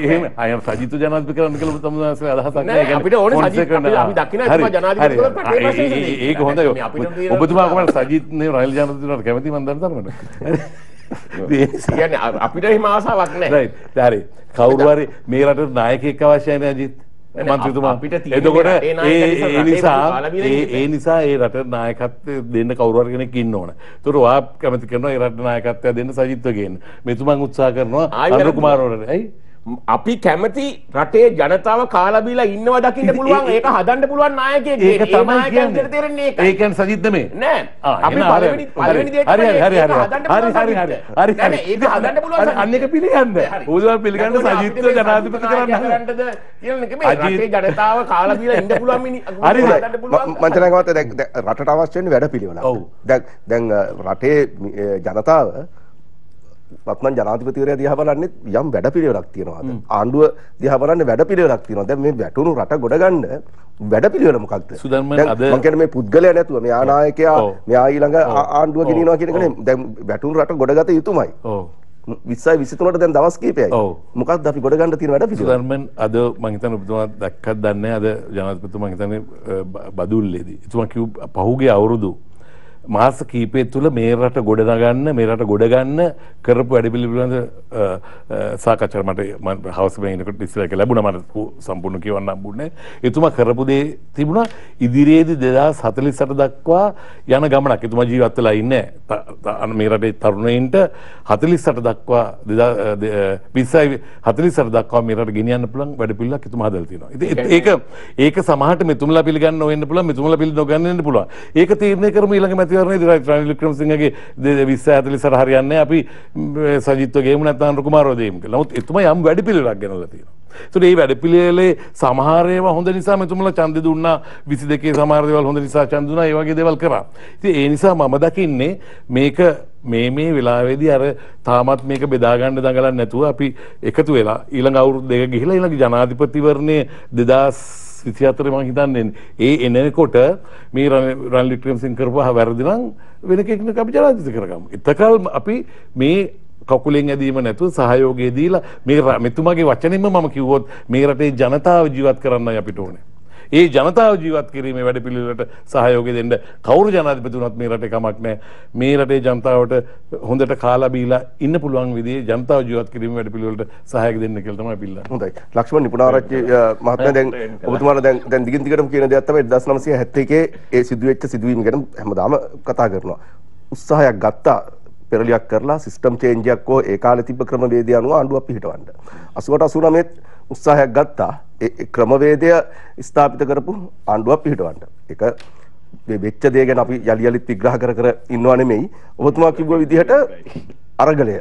එහෙම අය සජිත ජනාධිපති කරන්න කියලා තමදාස අදහසක් නෑ අපිට ඕනේ සජිත අපි දකින්න හිතුවා ජනාධිපති කරලා රටේ ඒක හොඳයි ඔබතුමා කොහොමද සජිත් නේ රයිල් ජනාධිපතිට කැමති මන් දන්නවද කියන්නේ අපිට එහෙම ආසාවක් නෑ හරි කවුරු හරි මේ රටේ නායකයෙක් අවශ්‍යයි නේද අජිත් මන්තුතුමා එතකොට ඒ නිසා ඒ නිසා ඒ රට නායකත්වය දෙන්න කවුරුවර කෙනෙක් ඉන්න ඕන. ඒතර ඔයා කැමති කරනවා ඒ රට නායකත්වය දෙන්න සජිත්වගෙන්. මෙතුමන් උත්සාහ කරනවා අනුර කුමාරවරට. ඇයි? අපි කැමති රටේ ජනතාව කාලබීලා ඉන්නව දකින්න පුළුවන් ඒක හදන්න පුළුවන් නායකයෙක්ගේ ඒක තමයි කියන්නේ තේරෙන්නේ ඒක ඒකෙන් සජිත් මේ නෑ අපි පළවෙනි පළවෙනි දේ හරි හරි හරි හරි හරි හරි හරි ඒක හදන්න පුළුවන් අන්න ඒක පිළිගන්න බුදුන් පිළිගන්න සජිත්ව ජනාධිපති කරන්න හදන්නද කියන්නේ මේ රටේ ජනතාව කාලබීලා ඉන්න පුළුවන් මිනි හරි මම දැනගමත දැන් රටට අවශ්‍ය වෙන්නේ වැඩ පිළිවෙලක් දැන් දැන් රටේ ජනතාව පත්මන් ජනාතිපතිවරයා දිහා බලන්නේ යම් වැඩපිළිවෙලක් තියෙනවාද ආණ්ඩුව දිහා බලන්නේ වැඩපිළිවෙලක් තියෙනවා දැන් මේ වැටුණු රට ගොඩ ගන්න වැඩපිළිවෙල මොකක්ද මම කියන්නේ මේ පුද්ගලයා නැතුව මේ ආනායකයා මෙයා ඊළඟ ආණ්ඩුව ගෙනිනවා කියන එක නේ දැන් වැටුණු රට ගොඩගත යුතුමයි විස්සයි විසිතුනට දැන් දවස් කීපයයි. මොකක්ද අපි ගොඩ ගන්න තියෙන වැඩ පිළිවෙල? සුදර්මන් අද මම හිතන්නේ ඔබතුමා දැක්කත් දන්නේ අද ජනාධිපතිතුමා මම හිතන්නේ බදුල්ලේදී. එතුමා කිව් පහුගිය අවුරුදු මාස කීපය තුළ මේ රට ගොඩනගන්න මේ රට ගොඩගන්න කරපු වැඩ පිළිබඳ සාකච්ඡා මට හවස ඉන්නකොට ඉස්සරහ ලැබුණා මට සම්පූර්ණ කියවන්න හම්බුනේ එතුමා කරපු දේ තිබුණා ඉදිරියේදී 2048 දක්වා යන ගමනක් එතුමා ජීවත් වෙලා ඉන්නේ අන්න මේ රටේ තරුණයින්ට 48 දක්වා 2026 48 දක්වා මේ රට ගෙනියන්න පුළුවන් වැඩ පිළිලක් එතුමා හදලා තියෙනවා ඉතින් ඒක ඒක සමහරට මෙතුමලා පිළිගන්න ඕනෙන්න පුළුවන් මෙතුමලා පිළිනොගන්නන්න පුළුවන් ඒක තීරණය කරමු ඊළඟ මැති කරන ඉදිරි රනිල් වික්‍රමසිංහගේ 20 40ට හරියන්නේ අපි සජිත්ව ගේමු නැත්නම් රුකුමාරව දෙමු කියලා. නමුත් එතුමා යම් වැඩ පිළිවෙලක් ගෙනල්ලා තියෙනවා. තුට ඒ වැඩ පිළිවෙලේ සමහරයව හොඳ නිසා මෙතුමල චන්ද දුන්නා විසි දෙකේ සමාර්දවල් හොඳ නිසා චන්දුනා ඒවගේ දෙවල් කරා. ති ඒ නිසා මම දකින්නේ මේක මේ මේ වෙලාවේදී අර තාමත් මේක බෙදාගන්න දඟලන්න නැතුව අපි එකතු වෙලා ඊළඟ අවුරුදු දෙක ගිහිලා ඊළඟ ජනාධිපතිවරණය 2000 විසිහතර මං හිතන්නේ ඒ එනකොට මේ රන් ලික්‍රම්සින් කරපහ වැරදිනම් වෙන කෙක්න අපි ජනාධිත කරගම. එතකල් අපි මේ කකුලෙන් ඇදීම නැතු සහයෝගයේ දීලා මේ මෙතුමගේ වචනින්ම මම කිව්වොත් මේ රටේ ජනතාව ජීවත් කරන්න අපිට ඕනේ. ඒ ජනතාව ජීවත් කිරීමේ වැඩ පිළිලට සහයෝගය දෙන්න කවුරු ජනාධිපතිවනත් මේ රට එකමක් නෑ මේ රටේ ජනතාවට හොඳට කාලා බීලා ඉන්න පුළුවන් විදිේ ජනතාව ජීවත් කිරීම වැඩ පිළිවෙලට සහයක දෙන්න කියලා තමයි පිල්ල. හොඳයි. ලක්ෂ්මන් නිපුණාරච්චි මහත්මයා දැන් ඔබතුමාලා දැන් දැන් දිගින් දිගටම කියන දෙයක් තමයි 1971 ඒ සිදුවෙච්ච සිදුවීම ගැන හැමදාම කතා කරනවා. උත්සාහයක් ගත්තා පෙරලියක් කරලා සිස්ටම් චේන්ජයක් හෝ ඒ කාලේ තිබ්බ ක්‍රමවේදය අනුව ආණ්ඩුවක් පිහිටවන්න. 88 89 ත් උත්සාහයක් ගත්තා ක්‍රමවේදය ස්ථාපිත කරපු ආණ්ඩුවක් පිහිටවන්න. එක මේ වෙච්ච දේ ගැන අපි යලි යලිත් විග්‍රහ කර කර ඉන්නව නෙමෙයි. ඔබතුමා කිව්ව විදිහට අරගලය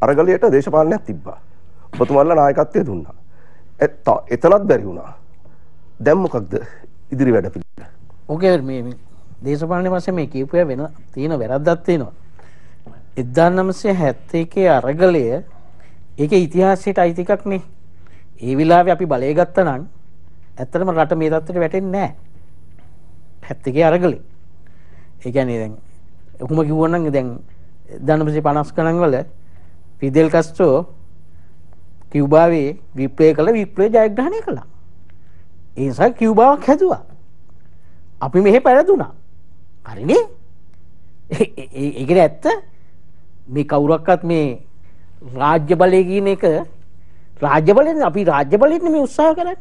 අරගලයට දේශපාලනයක් තිබ්බා. ඔබතුමාලා නායකත්වය දුන්නා. එතනත් බැරි වුණා. දැන් මොකක්ද ඉදිරි වැඩ පිළිවෙල? ඔකේ මේ දේශපාලන වශයෙන් මේ කියපුවා වෙන තියෙන වැරද්දක් තියෙනවා. 1971 අරගලය ඒකේ ඉතිහාසයට අයිති එකක් නේ. ඒ විලාවේ අපි බලය ගත්තනම් ඇත්තටම රට මේ தත්තට වැටෙන්නේ නැහැ. 70 අරගලෙ. ඒ කියන්නේ දැන් ඔහුම කිව්වනම් දැන් 1950 ගණන් වල ෆිදෙල් කස්ට්‍රෝ කියුබාවේ විප්ලවය කළ විප්ලවය ජයග්‍රහණය කළා. ඒ නිසා කියුබාවක් හැදුවා. අපි මෙහෙ පැරදුනා. හරිනේ? ඒකනේ ඇත්ත. මේ කවුරක්වත් මේ රාජ්‍ය බලය කියන එක රාජ්‍ය බලයෙන් අපි රාජ්‍ය බලයෙන් මේ උත්සාහ කරන්නේ.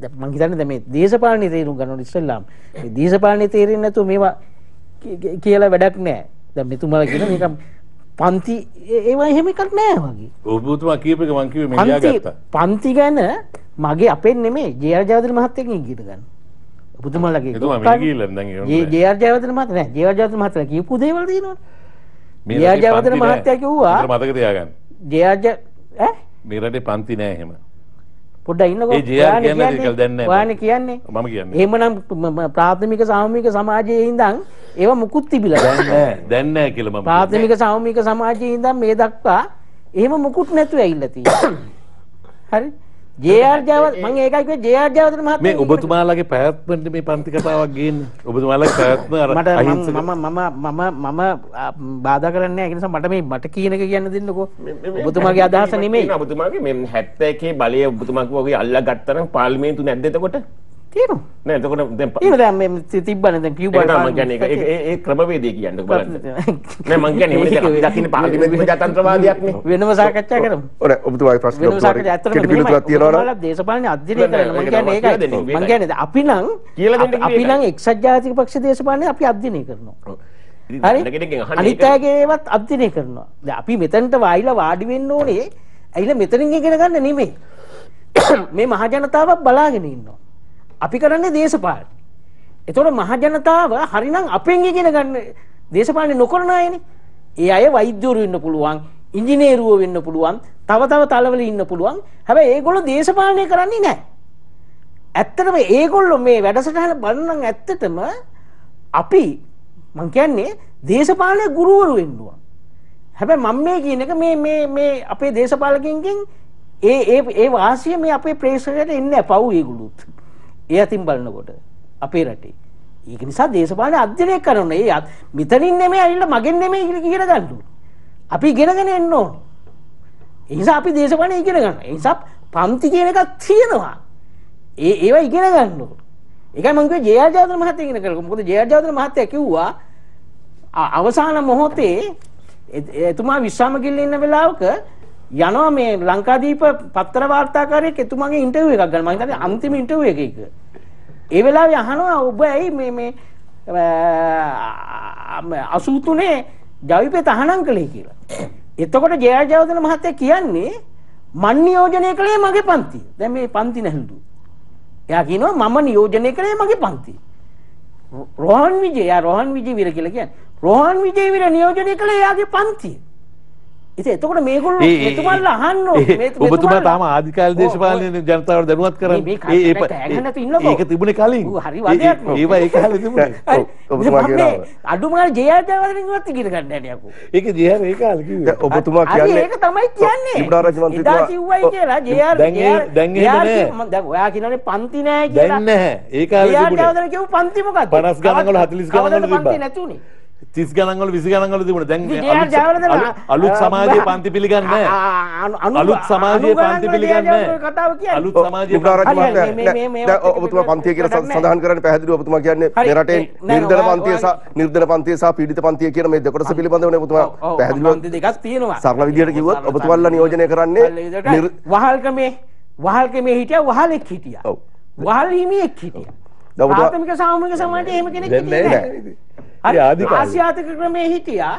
දැන් මං හිතන්නේ දැන් මේ දේශපාලනේ තේරුම් ගන්නකොට ඉස්සෙල්ලාම මේ දේශපාලනේ තේරෙන්නේ නැතුව මේවා කියලා වැඩක් නැහැ. දැන් මෙතුමාලා කියන මේක පන්ති ඒවා එහෙම එකක් නැහැ වගේ. ඔබතුමා කියපේක මං කිව්වේ මම ලියාගත්තා. පන්ති ගැන මගේ අපෙන් නෙමෙයි ජේ.ආර්. ජයවර්ධන මහත්තයගෙන් ඉගෙන ගන්න. ඔබතුමාලගේ. එතුමා මේ ගිහිල්ලා දැන් ඒ ජේ.ආර්. ජයවර්ධන මහත්තයා නෑ. ජේ.ආර්. ජයවර්ධන මහත්තයා කියපු දේවල් තියෙනවනේ. ජේ.ආර්. ජයවර්ධන මහත්තයා කිව්වා මතක තියාගන්න. ජේ.ආර්. ඈ මේ රටේ පන්ති නෑ එහෙම. පොඩ්ඩක් ඉන්නකෝ. ඒ ජේ ආර් කියන්නේ ඒකල් දැන් නෑ. ඔයානේ කියන්නේ. මම කියන්නේ. එහෙමනම් ප්‍රාථමික සාමූහික සමාජයේ ඉඳන් ඒව මුකුත් තිබිලා දැන් නෑ. දැන් නෑ කියලා මම. ප්‍රාථමික සාමූහික සමාජයේ ඉඳන් මේ දක්වා එහෙම මුකුත් නැතුව ඇවිල්ලා තියෙනවා. හරි. ජයාර්ජාවත් මං ඒකයි ජයාර්ජාවත මහත් මේ ඔබතුමාලගේ පැවැත්මට මේ පන්ති කතාවක් ගේන්න ඔබතුමාලගේ පැවැත්ම අර මට මම මම මම මම බාධා කරන්නේ නැහැ ඒ නිසා මට මේ මට කියන එක කියන්න දෙන්නකෝ ඔබතුමාගේ අදහස නෙමෙයි ඔබතුමාගේ මේ 71 බලය ඔබතුමා කිව්වා ඔය අල්ලා ගත්තනම් පාර්ලිමේන්තු නැද්ද එතකොට තියෙනවා නෑ එතකොට දැන් තියෙන දැන් මේ තිබ්බනේ දැන් පියු බලන්න මම කියන්නේ ඒක ඒ ඒ ක්‍රමවේදය කියන්නකො බලන්න නෑ මම කියන්නේ ඒක දකින්න පාර්ලිමේන්තු ප්‍රජාතන්ත්‍රවාදියක්නේ වෙනම සාකච්ඡා කරමු ඔර ඔබතුමාගේ ප්‍රශ්න වෙනම සාකච්ඡා ඇත්තටම කෙටි පිළිතුරක් තියනවා නේද දේශපාලන අධ්‍යයනය කරන මම කියන්නේ ඒකයි මම කියන්නේ අපි නම් කියලා දෙන්න අපි නම් එක්සත් ජාතික පක්ෂ දේශපාලනේ අපි අධ්‍යයනය කරනවා හරි අනිත් අයගේවත් අධ්‍යයනය කරනවා දැන් අපි මෙතනට වයිලා වාඩි වෙන්න ඕනේ ඇයිලා මෙතනින් ඉගෙන ගන්න නෙමෙයි මේ මහජනතාවක් බලාගෙන ඉන්නවා අපි කරන්නේ දේශපාලන. එතකොට මහජනතාව හරිනම් අපෙන් ඉගෙන ගන්න දේශපාලනේ නොකරන අයනේ. ඒ අය වෛද්‍යවරු වෙන්න පුළුවන්, ඉංජිනේරුවෝ වෙන්න පුළුවන්, තව තව තලවල ඉන්න පුළුවන්. හැබැයි ඒගොල්ලෝ දේශපාලනය කරන්නේ නැහැ. ඇත්තටම ඒගොල්ලෝ මේ වැඩසටහන බලනනම් ඇත්තටම අපි මං කියන්නේ දේශපාලන ගුරුවරු වෙන්න ඕන. හැබැයි මම මේ කියන එක මේ මේ මේ අපේ දේශපාලකින්ගෙන් ඒ ඒ ඒ වාසිය මේ අපේ ප්‍රේක්ෂකයට එන්නේ නැහැ පව් ඒගොල්ලොත්. ඒ අතින් බලන්නකොට අපේ රටේ ඒක නිසා දේශපාලන අධ්‍යයනය කරන ඒ මෙතනින් නෙමෙයි අනිල්ල මගෙන් නෙමෙයි කියලා ගන්න අපි ඉගෙනගෙන එන්න ඕන ඒ නිසා අපි දේශපාලන ඉගෙන ගන්න ඒ නිසා පන්ති කියන එකක් තියෙනවා ඒ ඒවා ඉගෙන ගන්න ඕන ඒකයි මම කිව්වේ ජයජාතන මහත්තයා ඉගෙන කරගමු මොකද ජයජාතන මහත්තයා කිව්වා අවසාන මොහොතේ එතුමා විශ්‍රාම ගිල්ල ඉන්න වෙලාවක යනවා මේ ලංකාදීප පත්තර වාර්තාකාරයෙක් එතුමාගේ ඉන්ටර්වියු එකක් ගන්න මම හිතන්නේ අන්තිම ඉන්ටර්වියු එක එක ඒ වෙලාවේ අහනවා ඔබ ඇයි මේ මේ 83 ජවිපේ තහනම් කළේ කියලා. එතකොට ජයජයවර්ධන මහත්තයා කියන්නේ මන් නියෝජනය කළේ මගේ පන්ති. දැන් මේ පන්ති නැහැලු. එයා කියනවා මම නියෝජනය කළේ මගේ පන්ති. රෝහන් විජේ, යා රෝහන් විජේවීර කියලා කියන්නේ. රෝහන් විජේවීර නියෝජනය කළේ එයාගේ පන්තිය. ඉතින් එතකොට මේගොල්ලෝ මෙතුමන්ලා අහන්න ඕනේ ඔබතුමා තාම ආධිකාරී දේශපාලන ජනතාවට දැනුවත් කරන්නේ ඒ ඒ ඒක තිබුණේ කලින් හරි වදයක් ඒවා ඒ කාලේ තිබුණේ ඔබතුමා කියනවා අඩුම ගානේ ජයජයවර්ධන කිව්වත් ඉගෙන ගන්න හැටියකෝ ඒක ජයර් ඒ කාලේ කිව්වේ ඔබතුමා කියන්නේ ඒක තමයි කියන්නේ ත්‍රිපුරා රජවන්ත එදා කිව්වයි කියලා ජයර් දැන් දැන් එහෙම නෑ දැන් ඔයා කියනනේ පන්ති නෑ කියලා දැන් නැහැ ඒ කාලේ තිබුණේ ජයජයවර්ධන කියපු පන්ති මොකක්ද 50 ගණන් වල 40 ගණන් වල පන්ති නැතුනේ තිස් ගණන්වල විසි ගණන්වල තිබුණ දැන් අලුත් සමාජය පන්ති පිළිගන්න අලුත් සමාජය පන්ති පිළිගන්න අලුත් සමාජය ඔබතුමා පන්තිය කියලා සඳහන් කරන්න පැහැදිලිව ඔබතුමා කියන්නේ රටේ නිර්ධන පන්තිය සහ නිර්ධන පන්තිය සහ පීඩිත පන්තිය කියන මේ දෙකොටස පිළිබඳව ඔබතුමා පැහැදිලිව පන්ති දෙකක් තියෙනවා සරල විදියට කිව්වොත් ඔබතුමාලා නියෝජනය කරන්නේ වහල්කමේ වහල්කමේ හිටියා වහලෙක් හිටියා ඔව් වහල් හිමියෙක් හිටියා ප්‍රාථමික සාමූහික සමාජයේ එහෙම කෙනෙක් හිටියේ නැහැ ආසියාතික ක්‍රමේ හිටියා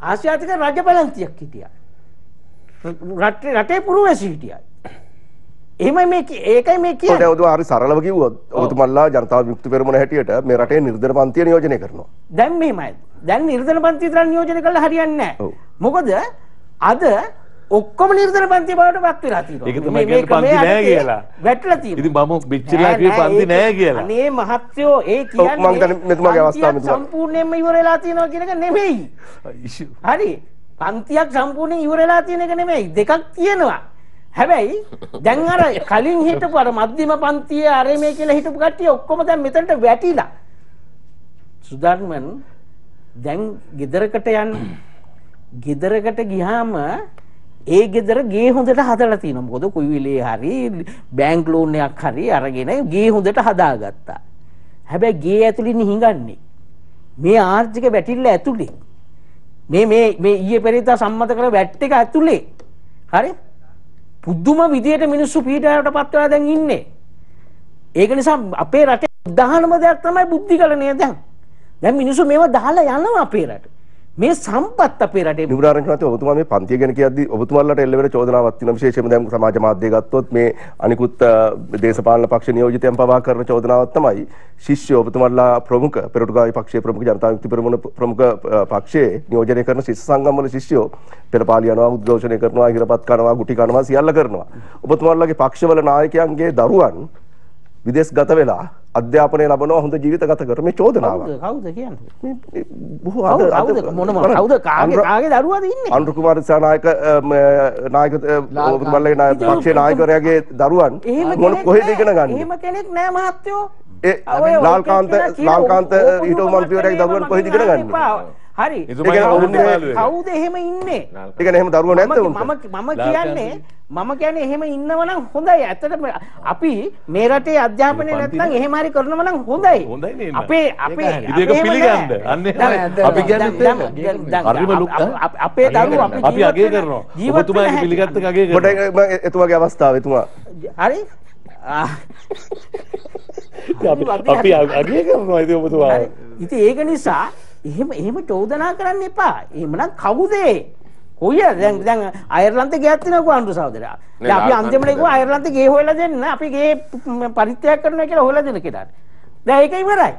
ආසියාතික රජ පැලන්තියක් හිටියා. රටේ රටේ පුරවැසි හිටියා. එහෙමයි මේ ඒකයි මේ කියන්නේ. ඔය ඔය හරි සරලව කිව්වොත් ඔබතුමන්ලා ජනතාව විමුක්ති පෙරමුණ හැටියට මේ රටේ නිර්ධන පන්තිය නියෝජනය කරනවා. දැන් මෙහෙමයි. දැන් නිර්ධන පන්තිය විතර නියෝජනය කළා හරියන්නේ නැහැ. මොකද අද ඔක්කොම නිර්දන පන්ති බවට පත් වෙලා තියෙනවා. ඒක තමයි කියන්නේ පන්ති නෑ කියලා. වැටලා තියෙනවා. ඉතින් මම මෙච්චරලා කියේ පන්ති නෑ කියලා. අනේ මහත්යෝ ඒ කියන්නේ මම හිතන්නේ මෙතුමාගේ අවස්ථාව මෙතුමා සම්පූර්ණයෙන්ම ඉවර වෙලා තියෙනවා කියන එක නෙමෙයි. හරි. පන්තියක් සම්පූර්ණයෙන් ඉවර වෙලා තියෙන එක නෙමෙයි. දෙකක් තියෙනවා. හැබැයි දැන් අර කලින් හිටපු අර මධ්‍යම පන්තියේ අර මේ කියලා හිටපු කට්ටිය ඔක්කොම දැන් මෙතනට වැටිලා. සුදර්මන් දැන් ගෙදරකට යන්න. ගෙදරකට ගියාම ඒ ගෙදර ගේ හොඳට හදලා තියෙනවා. මොකද කුයි විලේ හරි බැංක් ලෝන් එකක් හරි අරගෙන ගේ හොඳට හදාගත්තා. හැබැයි ගේ ඇතුළින් හිඟන්නේ. මේ ආර්ථික වැටිල්ල ඇතුළේ. මේ මේ මේ ඊයේ පෙරේදා සම්මත කර වැට් එක ඇතුළේ. හරි? පුදුම විදියට මිනිස්සු පීඩාවටපත් වෙලා දැන් ඉන්නේ. ඒක නිසා අපේ රටේ දහනම දෙයක් තමයි බුද්ධිකලණය දැන්. දැන් මිනිස්සු මේව දහලා යනවා අපේ රටේ. මේ සම්පත් අපේ රටේ නිරාරංශනාත් ඔබතුමා මේ පන්තිය ගැන කියද්දී ඔබතුමාලට එල්ල වෙන චෝදනාවක් තියෙනවා විශේෂයෙන්ම දැන් සමාජ මාධ්‍ය ගත්තොත් මේ අනිකුත් දේශපාලන පක්ෂ නියෝජිතයන් පවා කරන චෝදනාවක් තමයි ශිෂ්‍ය ඔබතුමාලා ප්‍රමුඛ පෙරටුගාමි පක්ෂයේ ප්‍රමුඛ ජනතා විමුක්ති පෙරමුණ ප්‍රමුඛ පක්ෂයේ නියෝජනය කරන ශිෂ්‍ය සංගම් වල ශිෂ්‍යෝ පෙරපාලි යනවා උද්ඝෝෂණය කරනවා ඉහිරපත් කරනවා ගුටි කනවා සියල්ල කරනවා ඔබතුමාලාගේ පක්ෂවල නායකයන්ගේ දරුවන් විදේශ ගත වෙලා අධ්‍යාපනය ලබනවා හොඳ ජීවිත ගත කර මේ චෝදනාව කවුද කියන්නේ බොහෝ අද අද මොනම කවුද කාගේ කාගේ දරුවාද ඉන්නේ අනුර කුමාර දිසානායක නායක ඔබතුමාලගේ නායක පක්ෂයේ නායකවරයාගේ දරුවන් මොන කොහෙද ඉගෙන ගන්න එහෙම කෙනෙක් නෑ මහත්තයෝ ඒ ලාල්කාන්ත ලාල්කාන්ත ඊටෝ මන්ත්‍රීවරයාගේ දරුවන් කොහෙද ඉගෙන ගන්නේ හරි කවුද එහෙම ඉන්නේ ඒක එහෙම දරුවෝ නැද්ද මම මම කියන්නේ මම කියන්නේ එහෙම ඉන්නව නම් හොඳයි ඇත්තටම අපි මේ රටේ අධ්‍යාපනය නැත්නම් එහෙම හරි කරනව නම් හොඳයි අපේ අපේ ඒක පිළිගන්න අන්නේ අපි කියන්නේ හරිම ලුක්ක අපේ දරුවෝ අපි අපි අගය කරනවා ඔබතුමාගේ පිළිගත්ත අගය කරනවා එතුමාගේ අවස්ථාව එතුමා හරි අපි අගය කරනවා ඉතින් ඔබතුමා ඉතින් ඒක නිසා එහෙම එහෙම චෝදනා කරන්න එපා. එහෙමනම් කවුද ඒ? කොහේ දැන් දැන් අයර්ලන්තේ ගෙයක් තියෙනවා අනුර සහෝදරයා. දැන් අපි අන්තිමට ගිහුවා අයර්ලන්තේ ගේ හොයලා දෙන්න. අපි ගේ පරිත්‍යාග කරනවා කියලා හොයලා දෙන කෙනාට. දැන් ඒක ඉවරයි.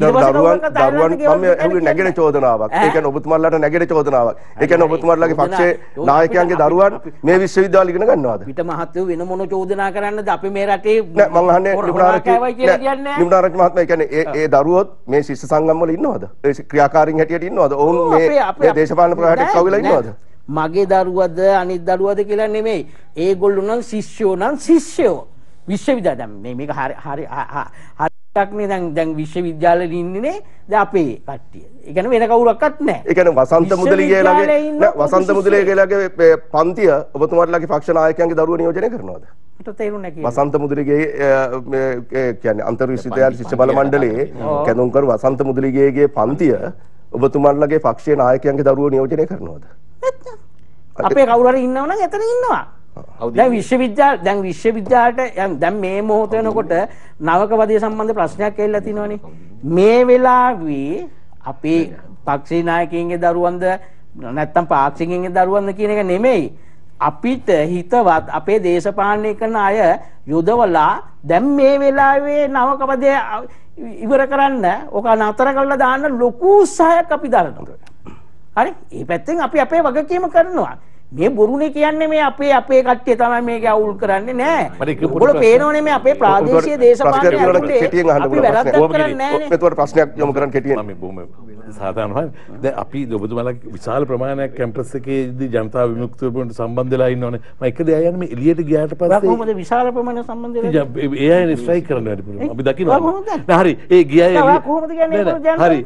දරුවන් දරුවන් මම ඇහුවේ නැගෙන චෝදනාවක්. ඒ කියන්නේ ඔබතුමාලාට නැගෙන චෝදනාවක්. ඒ කියන්නේ ඔබතුමාලාගේ පක්ෂයේ නායකයන්ගේ දරුවන් මේ විශ්වවිද්‍යාල ඉගෙන ගන්නවද? පිට මහත්වෝ වෙන මොන චෝදනා කරන්නද අපි මේ රටේ නෑ මම අහන්නේ නිමුණාරච්චි මහත්මයා කියන්නේ ඒ ඒ දරුවොත් මේ ශිෂ්‍ය සංගම් වල ඉන්නවද? ඒ ක්‍රියාකාරීන් හැටියට ඉන්නවද? ඔවුන් මේ මේ දේශපාලන ප්‍රහාරයට කවු වෙලා ඉන්නවද? මගේ දරුවද අනිත් දරුවද කියලා නෙමෙයි. ඒගොල්ලෝ නම් ශිෂ්‍යෝ නම් ශිෂ්‍යෝ. විශ්වවිද්‍යාල දැන් මේක හරි හරි හරි ටක්නේ දැන් දැන් විශ්වවිද්‍යාලවල ඉන්නනේ දැන් අපේ කට්ටිය. ඒ කියන්නේ වෙන කවුරක්වත් නැහැ. ඒ කියන්නේ වසන්ත මුදලි කියලාගේ වසන්ත මුදලි කියලාගේ පන්තිය ඔබතුමාලාගේ පක්ෂ නායකයන්ගේ දරුවෝ නියෝජනය කරනවද? මට තේරුන්නේ නැහැ. වසන්ත මුදලිගේ කියන්නේ අන්තර් විශ්වවිද්‍යාල ශිෂ්‍ය බල මණ්ඩලයේ කැඳුම්කරු වසන්ත මුදලිගේගේ පන්තිය ඔබතුමාලාගේ පක්ෂයේ නායකයන්ගේ දරුවෝ නියෝජනය කරනවද? නැත්නම් අපේ කවුරු හරි ඉන්නවනම් එතන ඉන්නවා. දැන් විශ්වවිද්‍යාල දැන් විශ්වවිද්‍යාලට දැන් මේ මොහොත වෙනකොට නවක වදේ සම්බන්ධ ප්‍රශ්නයක් එල්ලලා තිනවනේ මේ වෙලාවේ අපේ පක්ෂී නායකයින්ගේ දරුවන්ද නැත්තම් පාක්ෂිකයින්ගේ දරුවන්ද කියන එක නෙමෙයි අපිට හිතවත් අපේ දේශපාලනය කරන අය යොදවලා දැන් මේ වෙලාවේ නවක වදේ ඉවර කරන්න ඕක නතර කරලා දාන්න ලොකු උත්සාහයක් අපි දරනවා හරි ඒ පැත්තෙන් අපි අපේ වගකීම කරනවා මේ බොරුනේ කියන්නේ මේ අපේ අපේ කට්ටිය තමයි මේක අවුල් කරන්නේ නෑ. ඔයගොල්ලෝ පේනවනේ මේ අපේ ප්‍රාදේශීය දේශපාලනය ඇතුලේ අපි වැරද්දක් කරන්නේ නෑනේ. එතකොට ප්‍රශ්නයක් යොමු කරන් කෙටියෙන්. මම බොහොම සාධාන ද අපි ඔබතුමල විශාල ප්‍රමාණයක් කැම්පස් එකේදී ජනතාව විමුක්තවපුට සම්බන්ධලා ඉන්න ඕන මයික දයන්න එලියට ගයාට පස හොද විශාල ප්‍රමාණ සම්බන්ධ ඒ ස්ටයි කරන්න වැඩපුර අපි දකින හරි ඒ ගිය හරි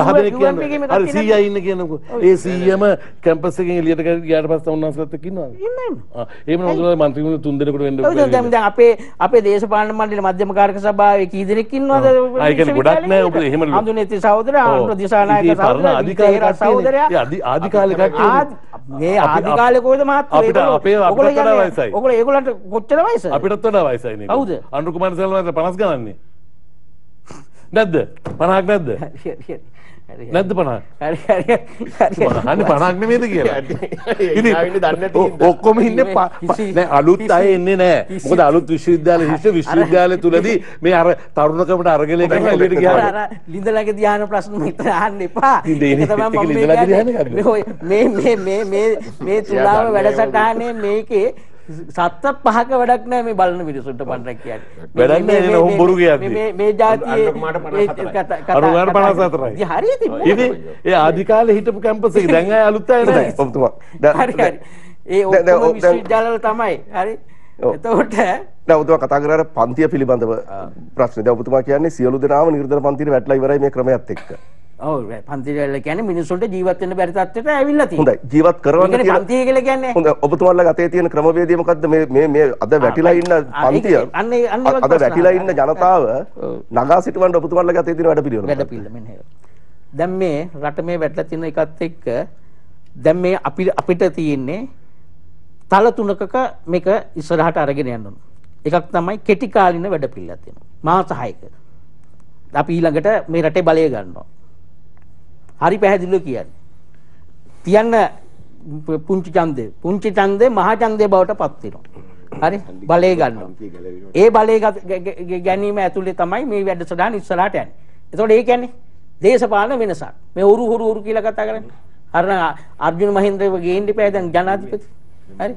දහන කියන්න හරි සීය ඉන්න කියනකු ඒ සීයම කැම්පස් එකෙන් එලියට ගයාට පස්ස උන්නාසලත් කින්නවා ඒම නොදල මන්ත්‍රීුණ තුන්දෙනකට වෙන්න අපේ අපේ දේශපාලන මණ්ඩල මධ්‍යම කාරක සභාවේ කී දෙනෙක් ඉන්නවද ඒක ගොඩක් නෑ ඔබ එහෙම හඳුනේ ඉතින් සහෝදර ආන්ට දිසා කතානායක සහෝදරයා සහෝදරයා ආදිකාලේ කට්ටිය මේ ආදිකාලේ කොහෙද මාත් අපිට අපේ අපිට වඩා වයසයි. ඔයගොල්ලෝ ඒගොල්ලන්ට කොච්චර වයසයි? අපිටත් වඩා වයසයි නේද? හවුද? අනුර කුමාර සල්මාන්ට 50 ගණන්නේ. නැද්ද? 50ක් නැද්ද? හරි හරි. නැද්ද පනා හන්න පනක්න මේද කියලා ඔක්කොම ඉන්න අලුත් අය එන්නේ නෑ මොද අලුත් විශ්වවිද්‍යාල ශිෂ්‍ය විශ්වවිද්‍යාල තුළදී මේ අර තරුණකමට අරගලය ලට ලිඳලක ධ්‍යාන ප්‍රශ්න මත හන්න එපා මේ තුලාව වැඩසටහනේ මේකේ සත්ත පහක වැඩක් නෑ මේ බලන පිරිසුන්ට පණ්ඩක් කියන්නේ. වැඩක් බොරු කියන්නේ. මේ ජාතියේ හරි ඉතින්. ඒ ආදි කාලේ හිටපු කැම්පස් එකේ දැන් ආය අලුත් අය නේද? ඔබතුමා. හරි හරි. ඒ ඔක්කොම විශ්වවිද්‍යාලවල තමයි. හරි. එතකොට ඔබතුමා කතා කරා අර පන්තිය පිළිබඳව ප්‍රශ්නේ. දැන් ඔබතුමා කියන්නේ සියලු දෙනාම නිර්ධන පන්තියේ වැටලා ඉවරයි මේ ක්‍රමයක් එක්ක. ඔව් පන්තිවල කියන්නේ මිනිස්සුන්ට ජීවත් වෙන්න බැරි තත්ත්වයට ඇවිල්ලා තියෙනවා. හොඳයි ජීවත් කරවන්න කියන පන්තිය කියලා කියන්නේ. හොඳ ඔබතුමාලා අතේ තියෙන ක්‍රමවේදය මොකද්ද මේ මේ මේ අද වැටිලා ඉන්න පන්තිය. අන්න අන්න අද වැටිලා ඉන්න ජනතාව නගා සිටවන්න ඔබතුමාලා අතේ තියෙන වැඩපිළිවෙල. වැඩපිළිවෙල මෙන්න ඒක. දැන් මේ රට මේ වැටලා තියෙන එකත් එක්ක දැන් මේ අපි අපිට තියෙන්නේ තල තුනකක මේක ඉස්සරහට අරගෙන යන්න ඕන. එකක් තමයි කෙටි කාලින වැඩපිළිවෙලක් තියෙනවා. මාස 6ක. අපි ඊළඟට මේ රටේ බලය ගන්නවා. හරි පැහැදිලිව කියන්නේ. තියන්න පුංචි ඡන්දේ. පුංචි ඡන්දේ මහා ඡන්දේ බවට පත් වෙනවා. හරි බලය ගන්නවා. ඒ බලය ගැනීම ඇතුලේ තමයි මේ වැඩසටහන ඉස්සරහට යන්නේ. එතකොට ඒ කියන්නේ දේශපාලන වෙනසක්. මේ උරු හුරු හුරු කියලා කතා කරන්නේ. අර අර්ජුන මහින්ද්‍රව ගේන්න එපා දැන් ජනාධිපති. හරි.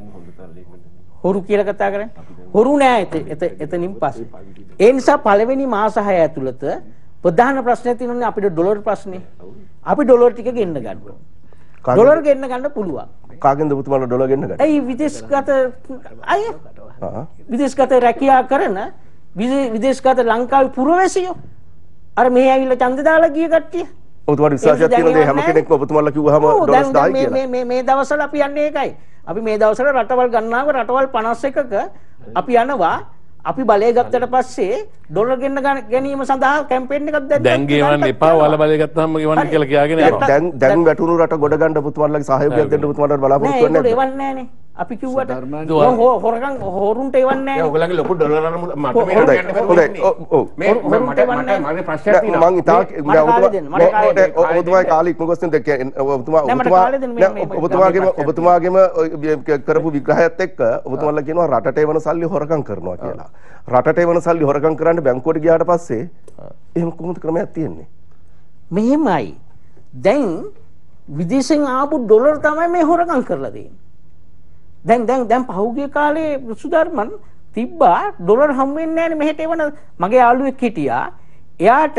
හොරු කියලා කතා කරන්නේ. හොරු නෑ එතනින් පස්සේ. ඒ නිසා පළවෙනි මාස 6 ඇතුළත ප්‍රධාන ප්‍රශ්නේ තියෙනුනේ අපිට ඩොලර් ප්‍රශ්නේ. අපි ඩොලර් ටික ගෙන්න ගන්නවා. ඩොලර් ගෙන්න ගන්න පුළුවන්. කාගෙන්ද පුතුමාලා ඩොලර් ගෙන්න ගන්නේ? ඒ විදේශගත අය විදේශගත රැකියා කරන විදේශගත ලංකාවේ පුරවැසියෝ අර මේ ඇවිල්ලා ඡන්ද දාලා ගිය කට්ටිය. ඔබතුමාට විශ්වාසයක් තියෙනවද හැම කෙනෙක්ම ඔබතුමාලා කිව්වහම ඩොලර්ස් 10යි කියලා? මේ මේ මේ දවස්වල අපි යන්නේ ඒකයි. අපි මේ දවස්වල රටවල් ගණනාව රටවල් 51ක අපි යනවා අපි බලය ගත්තට පස්සේ ඩොලර් ගෙන්න ගැනීම සඳහා කැම්පේන් එකක් දැන් දැන් ගෙවන්න එපා වල බලය ගත්තාම ගෙවන්න කියලා කියාගෙන යනවා දැන් දැන් වැටුණු රට ගොඩ ගන්න පුතුමන්ලගේ සහයෝගයක් දෙන්න පුතුමන්ට බලාපොරොත්තු වෙන්නේ නෑ නේ අපි කිව්වට හොරකං හෝරුන්ට එවන්න ඔගලගේ ලොකු ඩොලර ඔබතුමයි කාලික් මොකස්තන් දෙක ඔබතුමාගේ ඔබතුමාගේම කරපු විග්‍රහයත් එක්ක ඔබතුමල්ල කියනවා රටේ වන සල්ලි හොරකං කරනවා කියලා රටේ වන සල්ලි හොරකං කරන්න බැංකුවට ගියාට පස්සේ එහෙම කොහොමද ක්‍රමයක් තියෙන්නේ මෙහෙමයි දැන් විදේශෙන් ආපු ඩොලර් තමයි මේ හොරකං කරලා දෙන්නේ දැන් දැන් දැන් පහුගිය කාලේ සුධර්මන් තිබ්බා ඩොලර් හම් වෙන්නේ නැහැ මෙහෙට එවන මගේ යාළුවෙක් හිටියා එයාට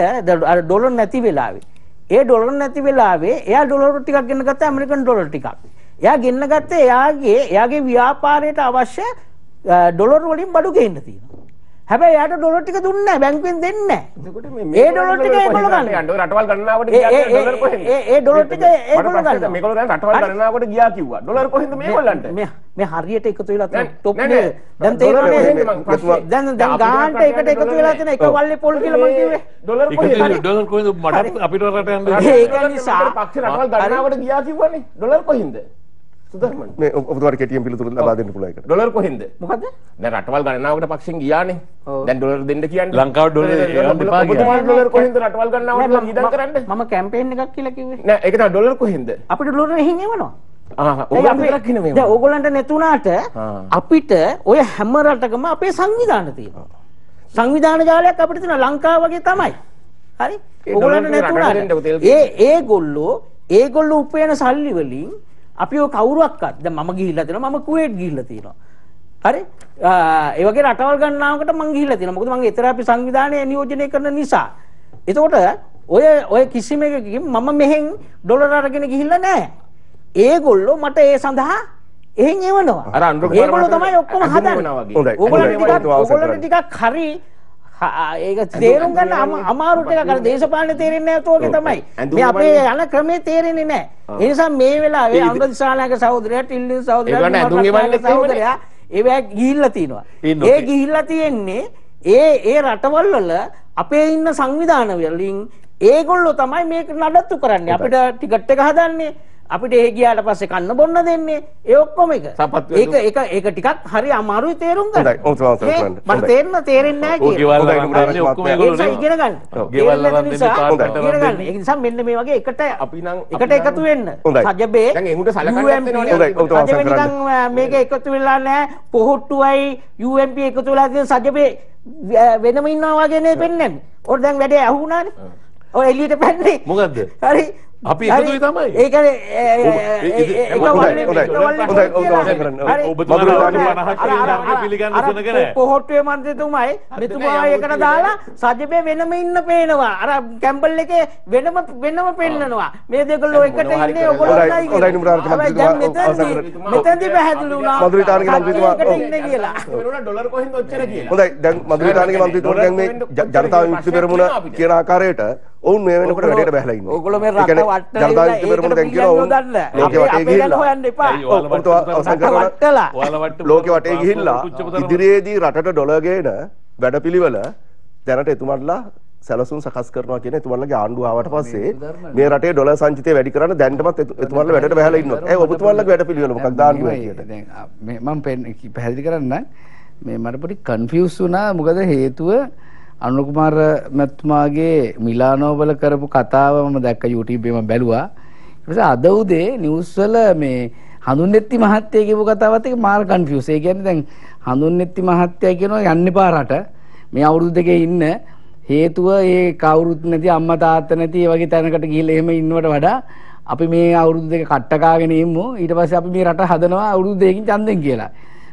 අර ඩොලර් නැති වෙලාවේ ඒ ඩොලර් නැති වෙලාවේ එයා ඩොලර් ටිකක් ගෙන්න ගත්තා ඇමරිකන් ඩොලර් ටිකක් එයා ගෙන්න ගත්තේ එයාගේ එයාගේ ව්‍යාපාරයට අවශ්‍ය ඩොලර් වලින් බඩු ගේන්න තියෙනවා හැබැයි යාට ඩොලර් ටික දුන්නේ නැහැ බැංකුවෙන් දෙන්නේ නැහැ. ඒ ඩොලර් ටික ඒගොල්ලෝ ගන්න. රටවල් ගණනාවට ගියා කියලා ඩොලර් කොහෙන්ද? ඒ ඒ ඩොලර් ටික ඒගොල්ලෝ ගන්න. මේගොල්ලෝ දැන් රටවල් ගණනාවට ගියා කිව්වා. ඩොලර් කොහෙන්ද මේගොල්ලන්ට? මේ මේ හරියට එකතු වෙලා තියෙන টොප් එක. දැන් තේරෙන්නේ දැන් දැන් ගාන්ට එකට එකතු වෙලා තියෙන එක වල්ලේ පොල් කියලා මම කිව්වේ. ඩොලර් කොහෙන්ද? ඩොලර් කොහෙන්ද මට අපිට රට යන්න. ඒක නිසා පක්ෂ රටවල් ගණනාවට ගියා කිව්වනේ. ඩොලර් කොහෙන්ද? මේ ඔබතුමාට කෙටියෙන් පිළිතුරු ලබා දෙන්න පුළුවන් එකට. ඩොලර් කොහෙන්ද? මොකද? දැන් රටවල් ගණනාවකට පක්ෂෙන් ගියානේ. දැන් ඩොලර් දෙන්න කියන්නේ. ලංකාව ඩොලර් එවන්න එපා කියලා. ඔබතුමා ඩොලර් කොහෙන්ද රටවල් ගණනාවට ඉදන් කරන්නේ? මම කැම්පේන් එකක් කියලා කිව්වේ. නෑ ඒක තමයි ඩොලර් කොහෙන්ද? අපිට ඩොලර් එහෙන් එවනවා. ආහ ඕගොල්ලන්ට නැතුණාට අපිට ඔය හැම රටකම අපේ සංවිධාන තියෙනවා. සංවිධාන ජාලයක් අපිට තියෙනවා ලංකාව වගේ තමයි. හරි? ඕගොල්ලන්ට නැතුණාට ඒ ඒගොල්ලෝ ඒගොල්ලෝ උපයන සල්ලි වලින් අපි ඔය කවුරුවක්වත් දැන් මම ගිහිල්ලා තියෙනවා මම කුවේට් ගිහිල්ලා තියෙනවා හරි ඒ වගේ රටවල් ගණනාවකට මම ගිහිල්ලා තියෙනවා මොකද මම ඒ තෙරාපි සංවිධානය නියෝජනය කරන නිසා එතකොට ඔය ඔය කිසිම එකකින් මම මෙහෙන් ඩොලර අරගෙන ගිහිල්ලා නැහැ ඒගොල්ලෝ මට ඒ සඳහා එහෙන් එවනවා අර අනුර කුමාර ඒගොල්ලෝ තමයි ඔක්කොම හදන්නේ ඕගොල්ලෝ ටිකක් හරි ඒක තේරුම් ගන්න අමාරුට එක කර දේශපාලන තේරෙන්නේ නැතුවගේ තමයි. මේ අපේ යන ක්‍රමේ තේරෙන්නේ නැහැ. ඒ නිසා මේ වෙලාවේ අනුරදිසාලාගේ සහෝදරයා ටිල්ලි සහෝදරයා අඳුන් ගෙවන්නේ සහෝදරයා ඒවා ගිහිල්ලා තිනවා. ඒ ගිහිල්ලා තියෙන්නේ ඒ ඒ රටවල් වල අපේ ඉන්න සංවිධාන වලින් ඒගොල්ලෝ තමයි මේක නඩත්තු කරන්නේ. අපිට ටිකට් එක හදන්නේ අපිට එහෙ ගියාට පස්සේ කන්න බොන්න දෙන්නේ ඒ ඔක්කොම එක. ඒක ඒක ඒක ටිකක් හරි අමාරුයි තේරුම් ගන්න. මට තේරෙන්න තේරෙන්නේ නැහැ ඉගෙන ගන්න. ගෙවල් ගන්න. ඒ නිසා මෙන්න මේ වගේ එකට අපි නම් එකට එකතු වෙන්න. සජබේ දැන් එහුට සලකන්න වෙනවනේ. මේක එකතු වෙලා නැහැ. පොහොට්ටුවයි UMP එකතු වෙලා තියෙන සජබේ වෙනම ඉන්නවා වගේ නේ පෙන්වන්නේ. ඔය දැන් වැඩේ අහුණානේ. ඔය එළියට පැන්නේ. මොකද්ද? හරි අපි එකතුයි තමයි. ඒකනේ ඒක වගේ පොහොට්ටුවේ මන්ත්‍රීතුමයි මෙතුමා එකට දාලා සජිබේ වෙනම ඉන්න පේනවා. අර කැම්පල් එකේ වෙනම වෙනම පෙන්නනවා. මේ දෙකල්ලෝ එකට ඉන්නේ ඔයගොල්ලෝ හොඳයි නුඹරාර්ථ මන්ත්‍රීතුමා. මෙතනදී පැහැදිලි වුණා. මధుරිතානගේ මන්ත්‍රීතුමා ඉන්නේ කියලා. වෙනුණා ඩොලර් කොහෙන්ද ඔච්චර කියලා. හොඳයි දැන් මధుරිතානගේ මන්ත්‍රීතුමා දැන් මේ ජනතා විමුක්ති පෙරමුණ කියන ආකාරයට ඔවුන් මේ වෙනකොට වැඩට බැහලා ඉන්නේ. ඕගොල්ලෝ මේ රටවට ජනතා විමුක්තිපරමුණ දැන් කියලා ඔවුන් ලෝකේ වටේ ගිහිල්ලා හොයන්න එපා. ඔවුන්ට අවසන් කරනවා. ලෝකේ වටේ ගිහිල්ලා ඉදිරියේදී රටට ඩොලර් ගේන වැඩපිළිවෙල දැනට එතුමන්ලා සැලසුම් සකස් කරනවා කියන එතුමන්ලගේ ආණ්ඩුව ආවට පස්සේ මේ රටේ ඩොලර් සංචිතය වැඩි කරන්න දැන්ටමත් එතුමන්ලා වැඩට බැහැලා ඉන්නවා. ඒ ඔබතුමන්ලගේ වැඩ පිළිවෙල මොකක්ද ආණ්ඩුව ඇටියට? දැන් මම පැහැදිලි කරන්න මේ මට පොඩි කන්ෆියුස් වුණා මොකද හේතුව අනුකුමාර මැතිතුමාගේ මිලානෝවල කරපු කතාව මම දැක්ක YouTube එකේ මම බැලුවා. ඊට පස්සේ අද උදේ නිවුස් වල මේ හඳුන්නෙත්ති මහත්තයා කියපු කතාවත් එක්ක මාර කන්ෆියුස්. ඒ කියන්නේ දැන් හඳුන්නෙත්ති මහත්තයා කියනවා යන්න එපා රට. මේ අවුරුදු දෙකේ ඉන්න හේතුව ඒ කවුරුත් නැති අම්මා තාත්තා නැති ඒ වගේ තැනකට ගිහිල්ලා එහෙම ඉන්නවට වඩා අපි මේ අවුරුදු දෙක කට්ට කාගෙන ඉමු. ඊට පස්සේ අපි මේ රට හදනවා අවුරුදු දෙකකින් ඡන්දෙන් කියලා.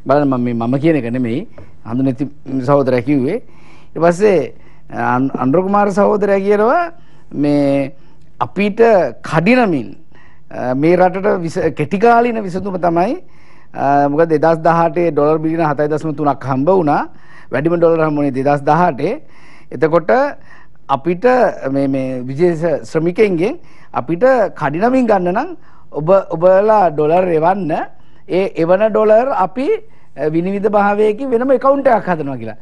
බලන්න මම මේ මම කියන එක නෙමෙයි හඳුන්නෙත්ති සහෝදරයා කිව්වේ. පස්සේ අන්ඩ්‍රකුමාර සහෝදරය කියනවා මේ අපිට කඩිනමින් මේ රටට කෙටිකාලින විසඳුම තමයි මොක දෙදස් දහටේ ඩොල් බිලින හතයි දසම තුනක් හම්බ වුණා වැඩිම ඩොලර් හම්බුණේ දෙදස් දහටේ එතකොට අපිට විජේෂ ශ්‍රමිකෙන්ගෙන් අපිට කඩිනමින් ගන්න නම් ඔබ ඔබලා ඩොලර් එවන්න ඒ එවන ඩොලර් අපි විනිවිධ භාවයකින් වෙනම එකවුන්ටයක් හදනවා කියලා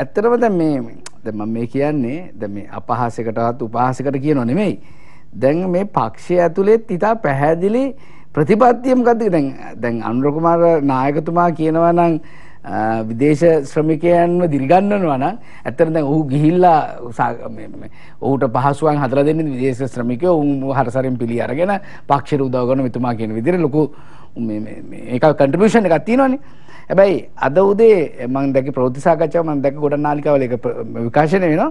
ඇත්තටම දැන් මේ දැන් මම මේ කියන්නේ දැන් මේ අපහාසයකටවත් උපහාසයකට කියනෝ නෙමෙයි. දැන් මේ පක්ෂය ඇතුලේත් ඊට පැහැදිලි ප්‍රතිපත්තිය මොකද්ද දැන් දැන් අනුර කුමාර නායකතුමා කියනවා නම් විදේශ ශ්‍රමිකයන්ව දිරිගන්නනවා නම් ඇත්තට දැන් ඔහු ගිහිල්ලා ඔහුට පහසුවෙන් හදලා දෙන්නේ විදේශ ශ්‍රමිකයෝ උන් හරසරින් පිළි අරගෙන පක්ෂයට උදව් කරන මෙතුමා කියන විදිහට ලොකු මේ මේ මේක කන්ට්‍රිබියුෂන් එකක් තියෙනවානේ හැබැයි අද උදේ මම දැක ප්‍රවෘත්ති සාකච්ඡාව මම දැක ගොඩක් නාලිකාවල ඒක විකාශනය වෙනවා.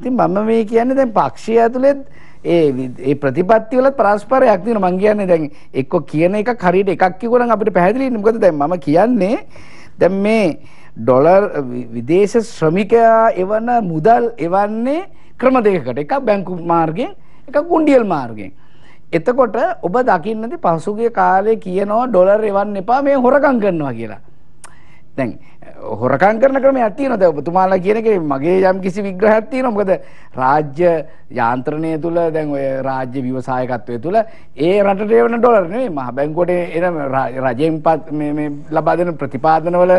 ඉතින් මම මේ කියන්නේ දැන් පක්ෂය ඇතුළෙත් ඒ ඒ ප්‍රතිපත්ති වල පරස්පරයක් තියෙනවා. මම කියන්නේ දැන් එක්ක කියන එකක් හරියට එකක් කිව්වොත් අපිට පැහැදිලි වෙන්නේ මොකද දැන් මම කියන්නේ දැන් මේ ඩොලර් විදේශ ශ්‍රමිකයා එවන මුදල් එවන්නේ ක්‍රම දෙකකට එකක් බැංකු මාර්ගයෙන් එකක් කුණ්ඩියල් මාර්ගයෙන් එතකොට ඔබ දකින්නද පසුගිය කාලේ කියනවා ඩොලර් එවන්න එපා මේ හොරකම් කරනවා කියලා. දැන් හොරකම් කරන ක්‍රමයක් තියෙනවා දැන් ඔබතුමාලා කියන එකේ මගේ යම් කිසි විග්‍රහයක් තියෙනවා මොකද රාජ්‍ය යාන්ත්‍රණය තුල දැන් ඔය රාජ්‍ය ව්‍යවසායකත්වය තුල ඒ රටට එවන ඩොලර් නෙමෙයි මහ බැංකුවට එන රජයෙන් මේ මේ ලබා දෙන ප්‍රතිපාදනවල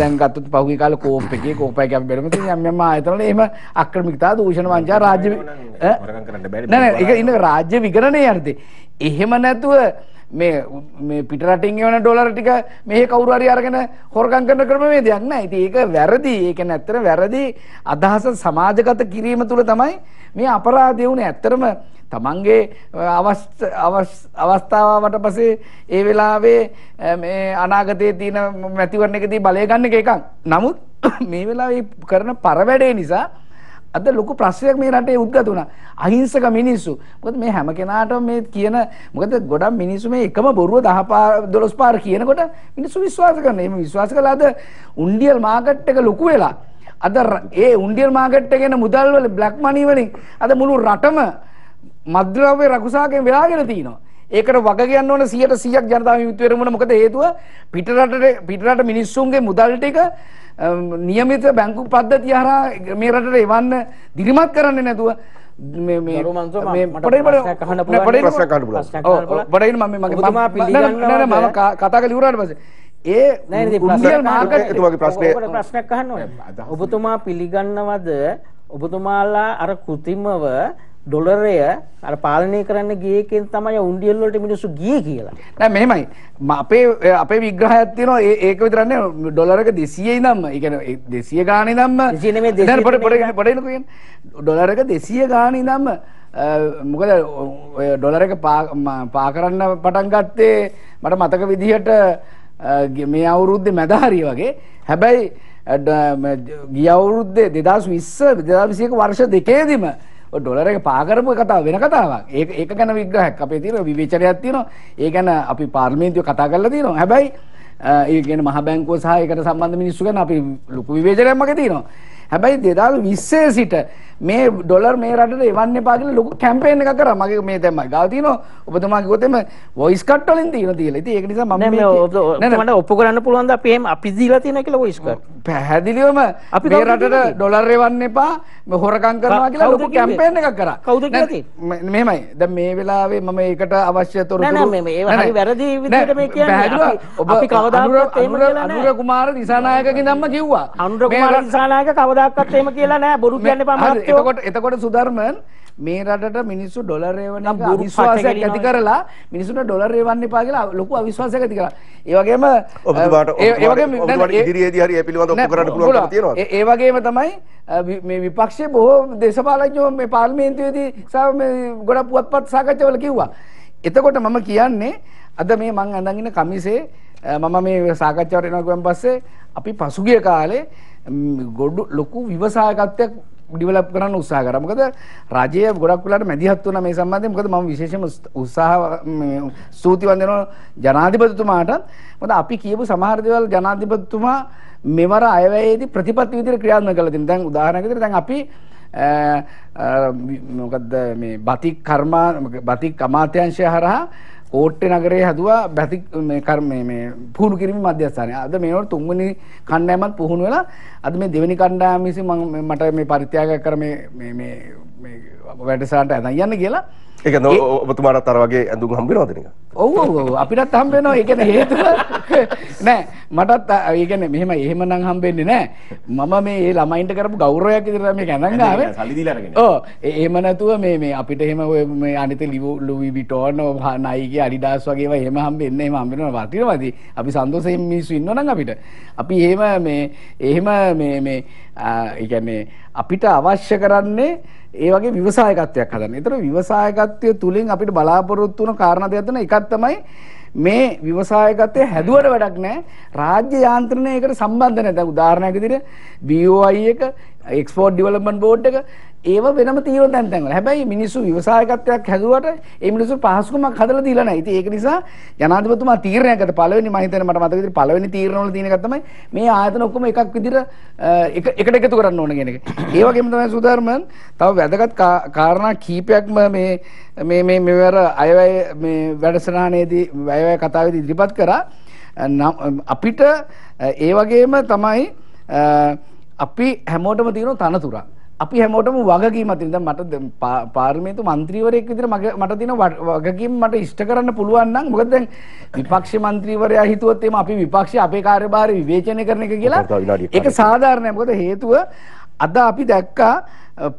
දැන් ගත්තොත් පහුගිය කාලේ කෝප් එකේ කෝප් එකේ අපි බැලුවම තියෙන යම් යම් ආයතනවල එහෙම අක්‍රමිකතා දූෂණ වංචා රාජ්‍ය නෑ නෑ ඒක ඉන්න රාජ්‍ය විගණනයේ අර්ථේ එහෙම නැතුව මේ පිටරටින් එවන ඩොලර් ටික මේ කවුරු හරි අරගෙන හොරගම් කරන ක්‍රමවේදයක් නෑ. ඉතින් ඒක වැරදි. ඒක නැත්තර වැරදි අදහස සමාජගත කිරීම තුල තමයි මේ අපරාධය වුණේ. ඇත්තරම තමන්ගේ අවස්ථාවට පසේ ඒ වෙලාවේ මේ අනාගතයේ තියෙන මැතිවරණ එකදී බලය ගන්න එක එකක්. නමුත් මේ වෙලාවේ කරන පරවැඩේ නිසා අද ලොකු ප්‍රශ්නයක් මේ රටේ උද්ගත වුණා. අහිංසක මිනිස්සු. මොකද මේ හැම කෙනාටම මේ කියන මොකද ගොඩක් මිනිස්සු මේ එකම බොරුව 10 පාර 12 පාර කියනකොට මිනිස්සු විශ්වාස කරනවා. එහෙම විශ්වාස කළා අද උන්ඩියල් මාකට් එක ලොකු වෙලා. අද ඒ උන්ඩියල් මාකට් එකේ මුදල් වල බ්ලැක් මනි වලින් අද මුළු රටම මද්ද්‍රව්‍ය රකුසාගෙන් වෙලාගෙන තිනවා. ඒකට වග කියන්න ඕන 100% ජනතාව විමුක්ති වෙරමුණ මොකද හේතුව පිටරට පිටරට මිනිස්සුන්ගේ මුදල් ටික නියමිත බැංකු පද්ධතිය හරහා මේ රටට එවන්න දිරිමත් කරන්නේ නැතුව මම කතා කළ ඉවරට පස්සේ ඒ ප්‍රශ්නයක් අහන්න ඔබතුමා පිළිගන්නවද ඔබතුමාලා අර කෘතිමව ඩොලරය අර පාලනය කරන්න ගියකෙන් තමයි උන්ඩියල් වලට මිනිස්සු ගියේ කියලා. නෑ මෙහෙමයි. අපේ අපේ විග්‍රහයක් තියෙනවා ඒක විතරක් නෑ ඩොලරක 200 ඉඳන්ම. ඒ කියන්නේ 200 ගාණ ඉඳන්ම දැන් පොඩ පොඩ පොඩ එනකෝ කියන්නේ ඩොලරක 200 ගාණ ඉඳන්ම මොකද ඔය ඩොලර එක පා කරන්න පටන් ගත්තේ මට මතක විදිහට මේ අවුරුද්දේ මැද හරිය වගේ. හැබැයි ගිය අවුරුද්දේ 2020 2021 වර්ෂ දෙකේදීම ඩොලර එක පාකරපු කතාව වෙන කතාවක්. ඒක ඒක ගැන විග්‍රහයක් අපේ තියෙන විවේචනයක් තියෙනවා. ඒ ගැන අපි පාර්ලිමේන්තුවේ කතා කරලා තියෙනවා. හැබැයි ඒ කියන්නේ මහ බැංකුව සහ ඒකට සම්බන්ධ මිනිස්සු ගැන අපි ලොකු විවේචනයක් මගේ තියෙනවා. හැබැයි 2020 සිට මේ ඩොලර් මේ රටට එවන්න එපා කියලා ලොකු කැම්පේන් එකක් කරා මගේ මේ දැන් මම ගාව තියෙනවා ඔබතුමා කිව්වොත් එම වොයිස් කට් වලින් තියෙනවා තියලා. ඉතින් ඒක නිසා මම මේ මට ඔප්පු කරන්න පුළුවන් ද අපි එහෙම අපි දීලා තියෙනවා කියලා වොයිස් කට්. පැහැදිලිවම මේ රටට ඩොලර් එවන්න එපා මේ හොරකම් කරනවා කියලා ලොකු කැම්පේන් එකක් කරා. කවුද කියලා තියෙන්නේ? මෙහෙමයි. දැන් මේ වෙලාවේ මම ඒකට අවශ්‍ය තොරතුරු නෑ නෑ මේ හරි වැරදි විදිහට මේ කියන්නේ. අපි කවදාවත් එහෙම කියලා නෑ. අනුර කුමාර දිසානායකගෙන් නම් කිව්වා. අනුර කුමාර දිසානායක කවදාවත් එහෙම කියලා නෑ. බොරු කියන්න එපා මහත්තයෝ. එතකොට එතකොට සුධර්මන් මේ රටට මිනිස්සු ඩොලර් එවන එක අවිශ්වාසයක් ඇති කරලා මිනිසුන්ට ඩොලර් එවන්න එපා කියලා ලොකු අවිශ්වාසයක් ඇති කරලා. ඒ වගේම ඔබතුමාට ඒ වගේම ඉදිරියේදී හරි ඒ පිළිබඳව ඔප්පු කරන්න පුළුවන්කම තියෙනවා. ඒ වගේම තමයි මේ විපක්ෂයේ බොහෝ දේශපාලඥයෝ මේ පාර්ලිමේන්තුවේදී සහ මේ ගොඩක් පුවත්පත් සාකච්ඡාවල කිව්වා. එතකොට මම කියන්නේ අද මේ මං අඳගෙන කමිසේ මම මේ සාකච්ඡාවට එනවා ගමන් පස්සේ අපි පසුගිය කාලේ ගොඩ ලොකු විවසායකත්වයක් ඩිවලප් කරන්න උත්සාහ කරා. මොකද රජය ගොඩක් වෙලාට මැදිහත් වුණා මේ සම්බන්ධයෙන්. මොකද මම විශේෂම උත්සාහ ස්තුතිවන්ත වෙනවා ජනාධිපතිතුමාටත්. මොකද අපි කියපු සමහර දේවල් ජනාධිපතිතුමා මෙවර අයවැයේදී ප්‍රතිපත්ති විදිහට ක්‍රියාත්මක කළා තියෙනවා. දැන් උදාහරණයක් විදිහට දැන් අපි මොකද්ද මේ බතික් කර්මා බතික් අමාත්‍යංශය හරහා කෝට්ටේ නගරේ හැදුවා බැති මේ කර්මේ මේ පුහුණු කිරීම මධ්‍යස්ථානය. අද මේවට තුන්වෙනි කණ්ඩායමත් පුහුණු වෙලා අද මේ දෙවෙනි කණ්ඩායම විසින් මම මට මේ පරිත්‍යාග කර මේ මේ මේ වැඩසටහනට ඇඳන් යන්න කියලා ඒක ඔබතුමාටත් අර වගේ ඇඳුම් හම්බ වෙනවද නිකන්? ඔව් ඔව් ඔව් අපිටත් හම්බ වෙනවා. ඒ කියන්නේ හේතුව නෑ මටත් ඒ කියන්නේ මෙහෙම එහෙමනම් හම්බෙන්නේ නෑ. මම මේ ඒ ළමයින්ට කරපු ගෞරවයක් විදිහට මේක ඇඳන් ආවේ. සල්ලි දීලා අරගෙන. ඔව් එහෙම නැතුව මේ මේ අපිට එහෙම ඔය මේ අනිත ලුවි විටෝන නයිකි අඩිඩාස් වගේ ඒවා එහෙම හම්බෙන්නේ එහෙම හම්බෙනවා වටිනවාදී. අපි සන්තෝෂයෙන් මිනිස්සු ඉන්නවනම් අපිට. අපි එහෙම මේ එහෙම මේ මේ ඒ කියන්නේ අපිට අවශ්‍ය කරන්නේ ඒ වගේ විවසායකත්වයක් හදන්න. ඒතර විවසායකත්වය තුලින් අපිට බලාපොරොත්තු වෙන කාරණා දෙකක් තියෙනවා. එකක් තමයි මේ විවසායකත්වය හැදුවට වැඩක් නැහැ. රාජ්‍ය යාන්ත්‍රණයකට සම්බන්ධ නැහැ. දැන් උදාහරණයක් විදිහට BOI එක, Export Development Board එක ඒව වෙනම තියෙන තැන් තැන් වල. හැබැයි මිනිස්සු ව්‍යවසායකත්වයක් හැදුවට ඒ මිනිස්සු පහසුකමක් හදලා දීලා නැහැ. ඉතින් ඒක නිසා ජනාධිපතිතුමා තීරණයක් අත පළවෙනි මම හිතන්නේ මට මතක විදිහට පළවෙනි තීරණ වල තියෙන එක තමයි මේ ආයතන ඔක්කොම එකක් විදිහට එකට එකතු කරන්න ඕන කියන එක. ඒ වගේම තමයි සුධර්මන් තව වැදගත් කාරණා කීපයක්ම මේ මේ මේ මෙවර අයවැය මේ වැඩසටහනේදී අයවැය කතාවේදී ඉදිරිපත් කරා. අපිට ඒ වගේම තමයි අපි හැමෝටම තියෙන තනතුරක්. අපි හැමෝටම වගකීම තියෙන දැන් මට පාර්ලිමේන්තු മന്ത്രിවරයෙක් විදිහට මට තියෙන වගකීම මට ඉෂ්ට කරන්න පුළුවන් නම් මොකද දැන් විපක්ෂ മന്ത്രിවරයා හිතුවත් එimhe අපි විපක්ෂය අපේ කාර්යභාරය විවේචනය කරන එක කියලා ඒක සාධාරණයි මොකද හේතුව අද අපි දැක්කා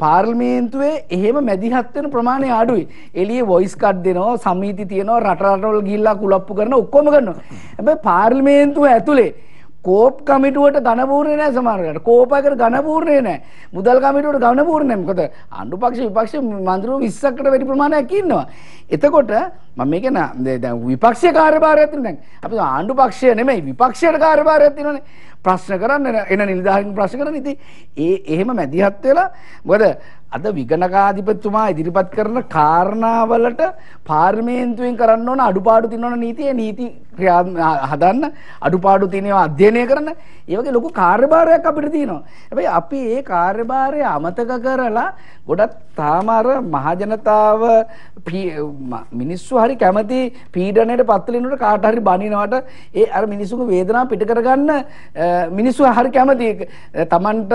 පාර්ලිමේන්තුවේ එහෙම මැදිහත් වෙන ප්‍රමාණය අඩුයි. එළියේ වොයිස් කඩ් දෙනවා, සමීති තියෙනවා, රට රටවල් ගිහිල්ලා කුලප්පු කරන ඔක්කොම කරනවා. හැබැයි පාර්ලිමේන්තුව ඇතුලේ කෝප් කමිටුවට ඝනපූර්ණේ නැහැ සමහරකට. කෝපයකට ඝනපූර්ණේ නැහැ. මුදල් කමිටුවට ඝනපූර්ණේ නැහැ. මොකද අඬු පක්ෂ විපක්ෂ මන්ත්‍රීව 20කට වැඩි ප්‍රමාණයක් ඉන්නවා. එතකොට මම මේ කියන දැන් විපක්ෂයේ කාර්යභාරයක් තියෙන දැන් අපි ආණ්ඩු පක්ෂය නෙමෙයි විපක්ෂයේ කාර්යභාරයක් තියෙනනේ. ප්‍රශ්න කරන්න එන නිලධාරීන් ප්‍රශ්න කරන ඉතින් ඒ එහෙම මැදිහත් වෙලා මොකද අද විගණකාධිපතිතුමා ඉදිරිපත් කරන කාරණාවලට පාර්ලිමේන්තුවෙන් කරන්න ඕන අඩුපාඩු තියෙනවන නීතිය නීති ක්‍රියා හදන්න අඩුපාඩු තියෙනවා අධ්‍යයනය කරන්න ඒ වගේ ලොකු කාර්යභාරයක් අපිට තියෙනවා. හැබැයි අපි ඒ කාර්යභාරය අමතක කරලා ගොඩක් තාම අර මහජනතාව මිනිස්සු හරි කැමති පීඩණයට පත් වෙනකොට කාට හරි බනිනවට ඒ අර මිනිස්සුගේ වේදනාව පිට කරගන්න මිනිස්සු හරි කැමති Tamanට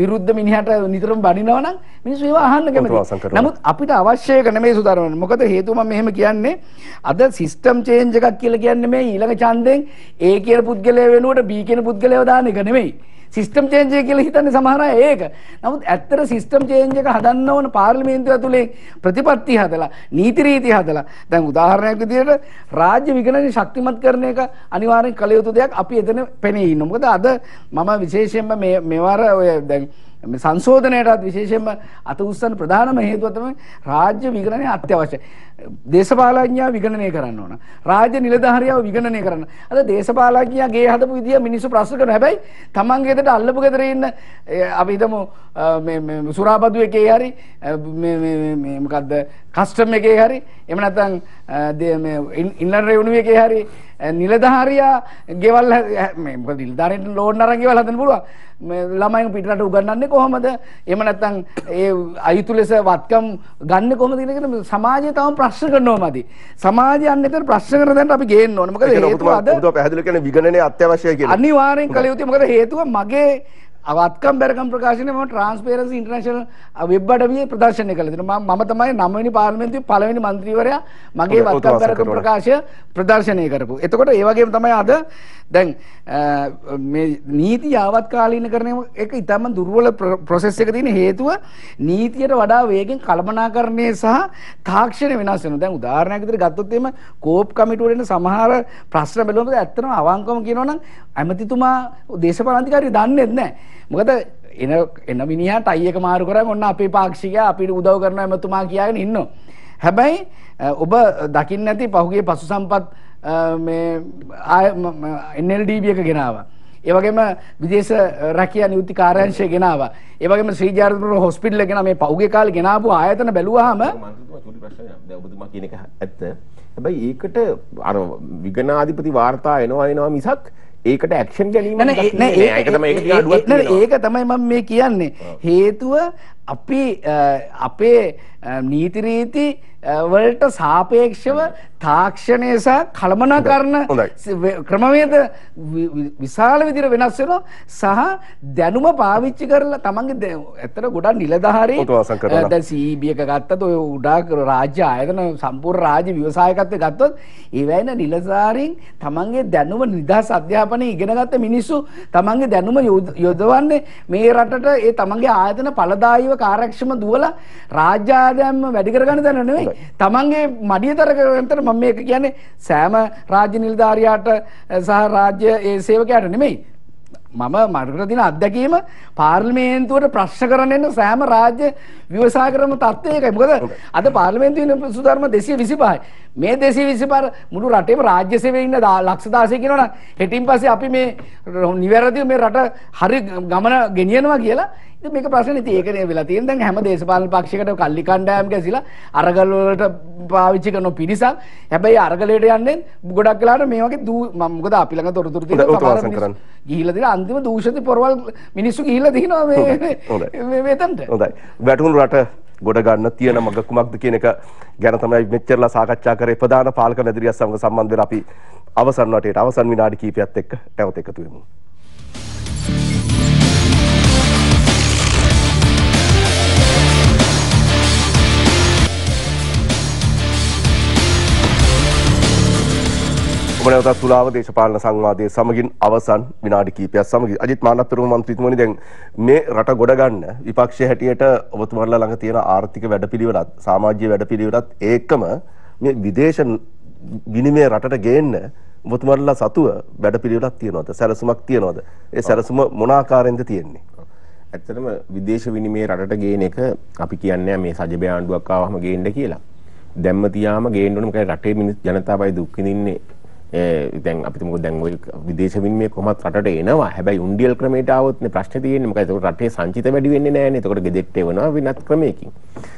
විරුද්ධ මිනිහට නිතරම බනිනවා නම් මිනිස්සු ඒව අහන්න කැමති. නමුත් අපිට අවශ්‍ය එක නෙමෙයි සුදාරන්න. මොකද හේතුව මම මෙහෙම කියන්නේ අද සිස්ටම් චේන්ජ් එකක් කියලා කියන්නේ කියන්නේ මේ ඊළඟ ඡන්දයෙන් A කියන පුද්ගලයා වෙනුවට B කියන පුද්ගලයාව දාන එක නෙමෙයි. සිස්ටම් චේන්ජ් එක කියලා හිතන්නේ සමහර අය ඒක. නමුත් ඇත්තට සිස්ටම් චේන්ජ් එක හදන්න ඕන පාර්ලිමේන්තුව ඇතුලේ ප්‍රතිපත්ති හදලා නීති රීති හදලා. දැන් උදාහරණයක් විදිහට රාජ්‍ය විගණනය ශක්තිමත් කරන එක අනිවාර්යෙන් කළ යුතු දෙයක් අපි එතන පෙනී ඉන්නවා. මොකද අද මම විශේෂයෙන්ම මේ මෙවර ඔය දැන් මේ සංශෝධනයටත් විශේෂයෙන්ම අත උස්සන ප්‍රධානම හේතුව තමයි රාජ්‍ය විගණනය අත්‍යවශ්‍යයි. දේශපාලඥයා විගණනය කරන්න ඕන. රාජ්‍ය නිලධාරියාව විගණනය කරන්න. අද දේශපාලඥයා ගේ හදපු විදිය මිනිස්සු ප්‍රශ්න කරනවා. හැබැයි තමන්ගේ ගෙදරට අල්ලපු ගෙදර ඉන්න අපි හිතමු මේ මේ සුරාබදු එකේ හරි මේ මේ මේ මොකද්ද කස්ටම් එකේ හරි එහෙම නැත්නම් මේ ඉන්ලන්ඩ් රෙවන්යු එකේ හරි නිලධාරයා ගෙවල් නිල්ධාරයට ලෝන් අරන් ගෙවල් හදන්න පුළුවන් ළමයින් පිටරට උගන්වන්නේ කොහොමද එහෙම නැත්නම් ඒ අයුතු ලෙස වත්කම් ගන්න කොහොමද කියන එක සමාජය තවම ප්‍රශ්න කරනවා මදි සමාජය අන්නතර ප්‍රශ්න කරන දැන් අපි ගේන්න ඕනේ මොකද හේතුව අද ඔබ පැහැදිලි කරන විගණනය අත්‍යවශ්‍යයි කියලා අනිවාර්යෙන් කළ යුතුයි මොකද හේතුව මගේ අවත්කම් බැරකම් ප්‍රකාශනය මම ට්‍රාන්ස්පේරන්සි ඉන්ටර්නැෂනල් වෙබ් අඩවියේ ප්‍රදර්ශනය කළා තියෙනවා. මම තමයි 9 වෙනි පාර්ලිමේන්තුවේ පළවෙනි മന്ത്രിවරයා මගේ අවත්කම් බැරකම් ප්‍රකාශය ප්‍රදර්ශනය කරපු. එතකොට ඒ වගේම තමයි අද දැන් මේ නීති ආවත්කාලීන කරන එක ඉතාම දුර්වල ප්‍රොසෙස් එක තියෙන හේතුව නීතියට වඩා වේගෙන් කළමනාකරණය සහ තාක්ෂණය වෙනස් වෙනවා. දැන් උදාහරණයක් විදිහට ගත්තොත් එහෙම කෝප් කමිටුවට එන සමහර ප්‍රශ්න බැලුවම ඇත්තටම අවංකවම කියනවා නම් ඇමතිතුමා දේශපාලන අධිකාරිය දන්නේ නැහැ. මොකද එන එන මිනිහට අයියක මාරු කරන් ඔන්න අපේ පාක්ෂිකයා අපිට උදව් කරනවා එමතුමා කියාගෙන ඉන්නවා. හැබැයි ඔබ දකින්න නැති පහුගිය පසු සම්පත් එල්ඩබ එක ගෙනාව. ඒවගේම විදේශ රැකිය නියුති කාරංශය ගෙනාව ඒවගේම ශ්‍රීජාර්තපුර හොස්පිටල් ගෙන මේ පෞගේ කාල ගෙනාපු ආයතන බැලුවාම ඔබතුමා කියන එක ඇත්ත හැබැයි ඒකට අර විගනාධිපති වාර්තා එනවා එනවා මිසක් ඒකට ඇක්ෂන් ගැනීම ඒක තමයි මම මේ කියන්නේ හේතුව අපි අපේ නීති රීති වලට සාපේක්ෂව තාක්ෂණය සහ කළමනාකරණ ක්‍රමවේද විශාල විදිහට වෙනස් වෙනවා සහ දැනුම පාවිච්චි කරලා තමන්ගේ ඇත්තට ගොඩක් නිලධාරී දැන් CEB එක ගත්තත් ඔය උඩා රාජ්‍ය ආයතන සම්පූර්ණ රාජ්‍ය ව්‍යවසායකත්වය ගත්තොත් ඒ වෙන නිලධාරීන් තමන්ගේ දැනුම නිදහස් අධ්‍යාපනයේ ඉගෙනගත්ත මිනිස්සු තමන්ගේ දැනුම යොදවන්නේ මේ රටට ඒ තමන්ගේ ආයතන ඵලදායීව කාර්යක්ෂම දුවලා රාජ්‍ය ආදායම්ම වැඩි කරගන්න තැන නෙවෙයි. තමන්ගේ මඩිය තර කරගන්න තැන මම මේක කියන්නේ සෑම රාජ්‍ය නිලධාරියාට සහ රාජ්‍ය ඒ සේවකයාට නෙමෙයි. මම මඩකට දින අත්දැකීම පාර්ලිමේන්තුවට ප්‍රශ්න කරන්න එන සෑම රාජ්‍ය ව්‍යවසාකරම තත්ත්වය ඒකයි. මොකද අද පාර්ලිමේන්තුවේ සුධර්ම 225යි. මේ 225 මුළු රටේම රාජ්‍ය සේවයේ ඉන්න ලක්ෂ 16 කියනවනම් හෙටින් පස්සේ අපි මේ නිවැරදිව මේ රට හරි ගමන ගෙනියනවා කියලා ඉතින් මේක ප්‍රශ්නේ ඉතින් ඒකනේ වෙලා තියෙන දැන් හැම දේශපාලන පක්ෂයකට කල්ලි කණ්ඩායම් ගැසිලා අරගල වලට පාවිච්චි කරන පිරිසක් හැබැයි අරගලයට යන්නේ ගොඩක් වෙලාට මේ වගේ දූ මොකද අපි ළඟ තොරතුරු තියෙන සමහර ගිහිලා දින අන්තිම දූෂිත පොරවල් මිනිස්සු ගිහිලා දිනවා මේ මේ මෙතනට හොඳයි වැටුණු රට ගොඩ ගන්න තියෙන මඟ කුමක්ද කියන එක ගැන තමයි මෙච්චරලා සාකච්ඡා කරේ ප්‍රධාන පාලක මැදිරිය සමග සම්බන්ධ වෙලා අපි අවසන් වටේට අවසන් විනාඩි කීපයක් එක්ක නැවත එකතු වෙමු. නැවතත් තුලාව දේශපාලන සංවාදයේ සමගින් අවසන් විනාඩි කිහිපයක් සමග අජිත් මානත්තුරුම මන්ත්‍රීතුමනි දැන් මේ රට ගොඩ ගන්න විපක්ෂය හැටියට ඔබතුමාලා ළඟ තියෙන ආර්ථික වැඩපිළිවෙලත් සමාජීය වැඩපිළිවෙලත් ඒකම මේ විදේශ විනිමය රටට ගේන්න ඔබතුමාලා සතුව වැඩපිළිවෙලක් තියනවද සැලසුමක් තියනවද ඒ සැලසුම මොන ආකාරයෙන්ද තියෙන්නේ ඇත්තටම විදේශ විනිමය රටට ගේන එක අපි කියන්නේ මේ සජබය ආණ්ඩුවක් ආවම ගේන්න කියලා දැම්ම තියාම ගේන්න ඕන මොකද රටේ මිනිස් ජනතාවයි දුක් විඳින්නේ දැන් අපි තුමුකෝ දැන් ඔය විදේශ විනිමය කොහොමත් රටට එනවා. හැබැයි උන්ඩියල් ක්‍රමයට ආවොත් නේ ප්‍රශ්නේ තියෙන්නේ. මොකද ඒක රටේ සංචිත වැඩි වෙන්නේ නැහැනේ. ඒකට ගෙදෙට්ට එවනවා වෙනත් ක්‍රමයකින්.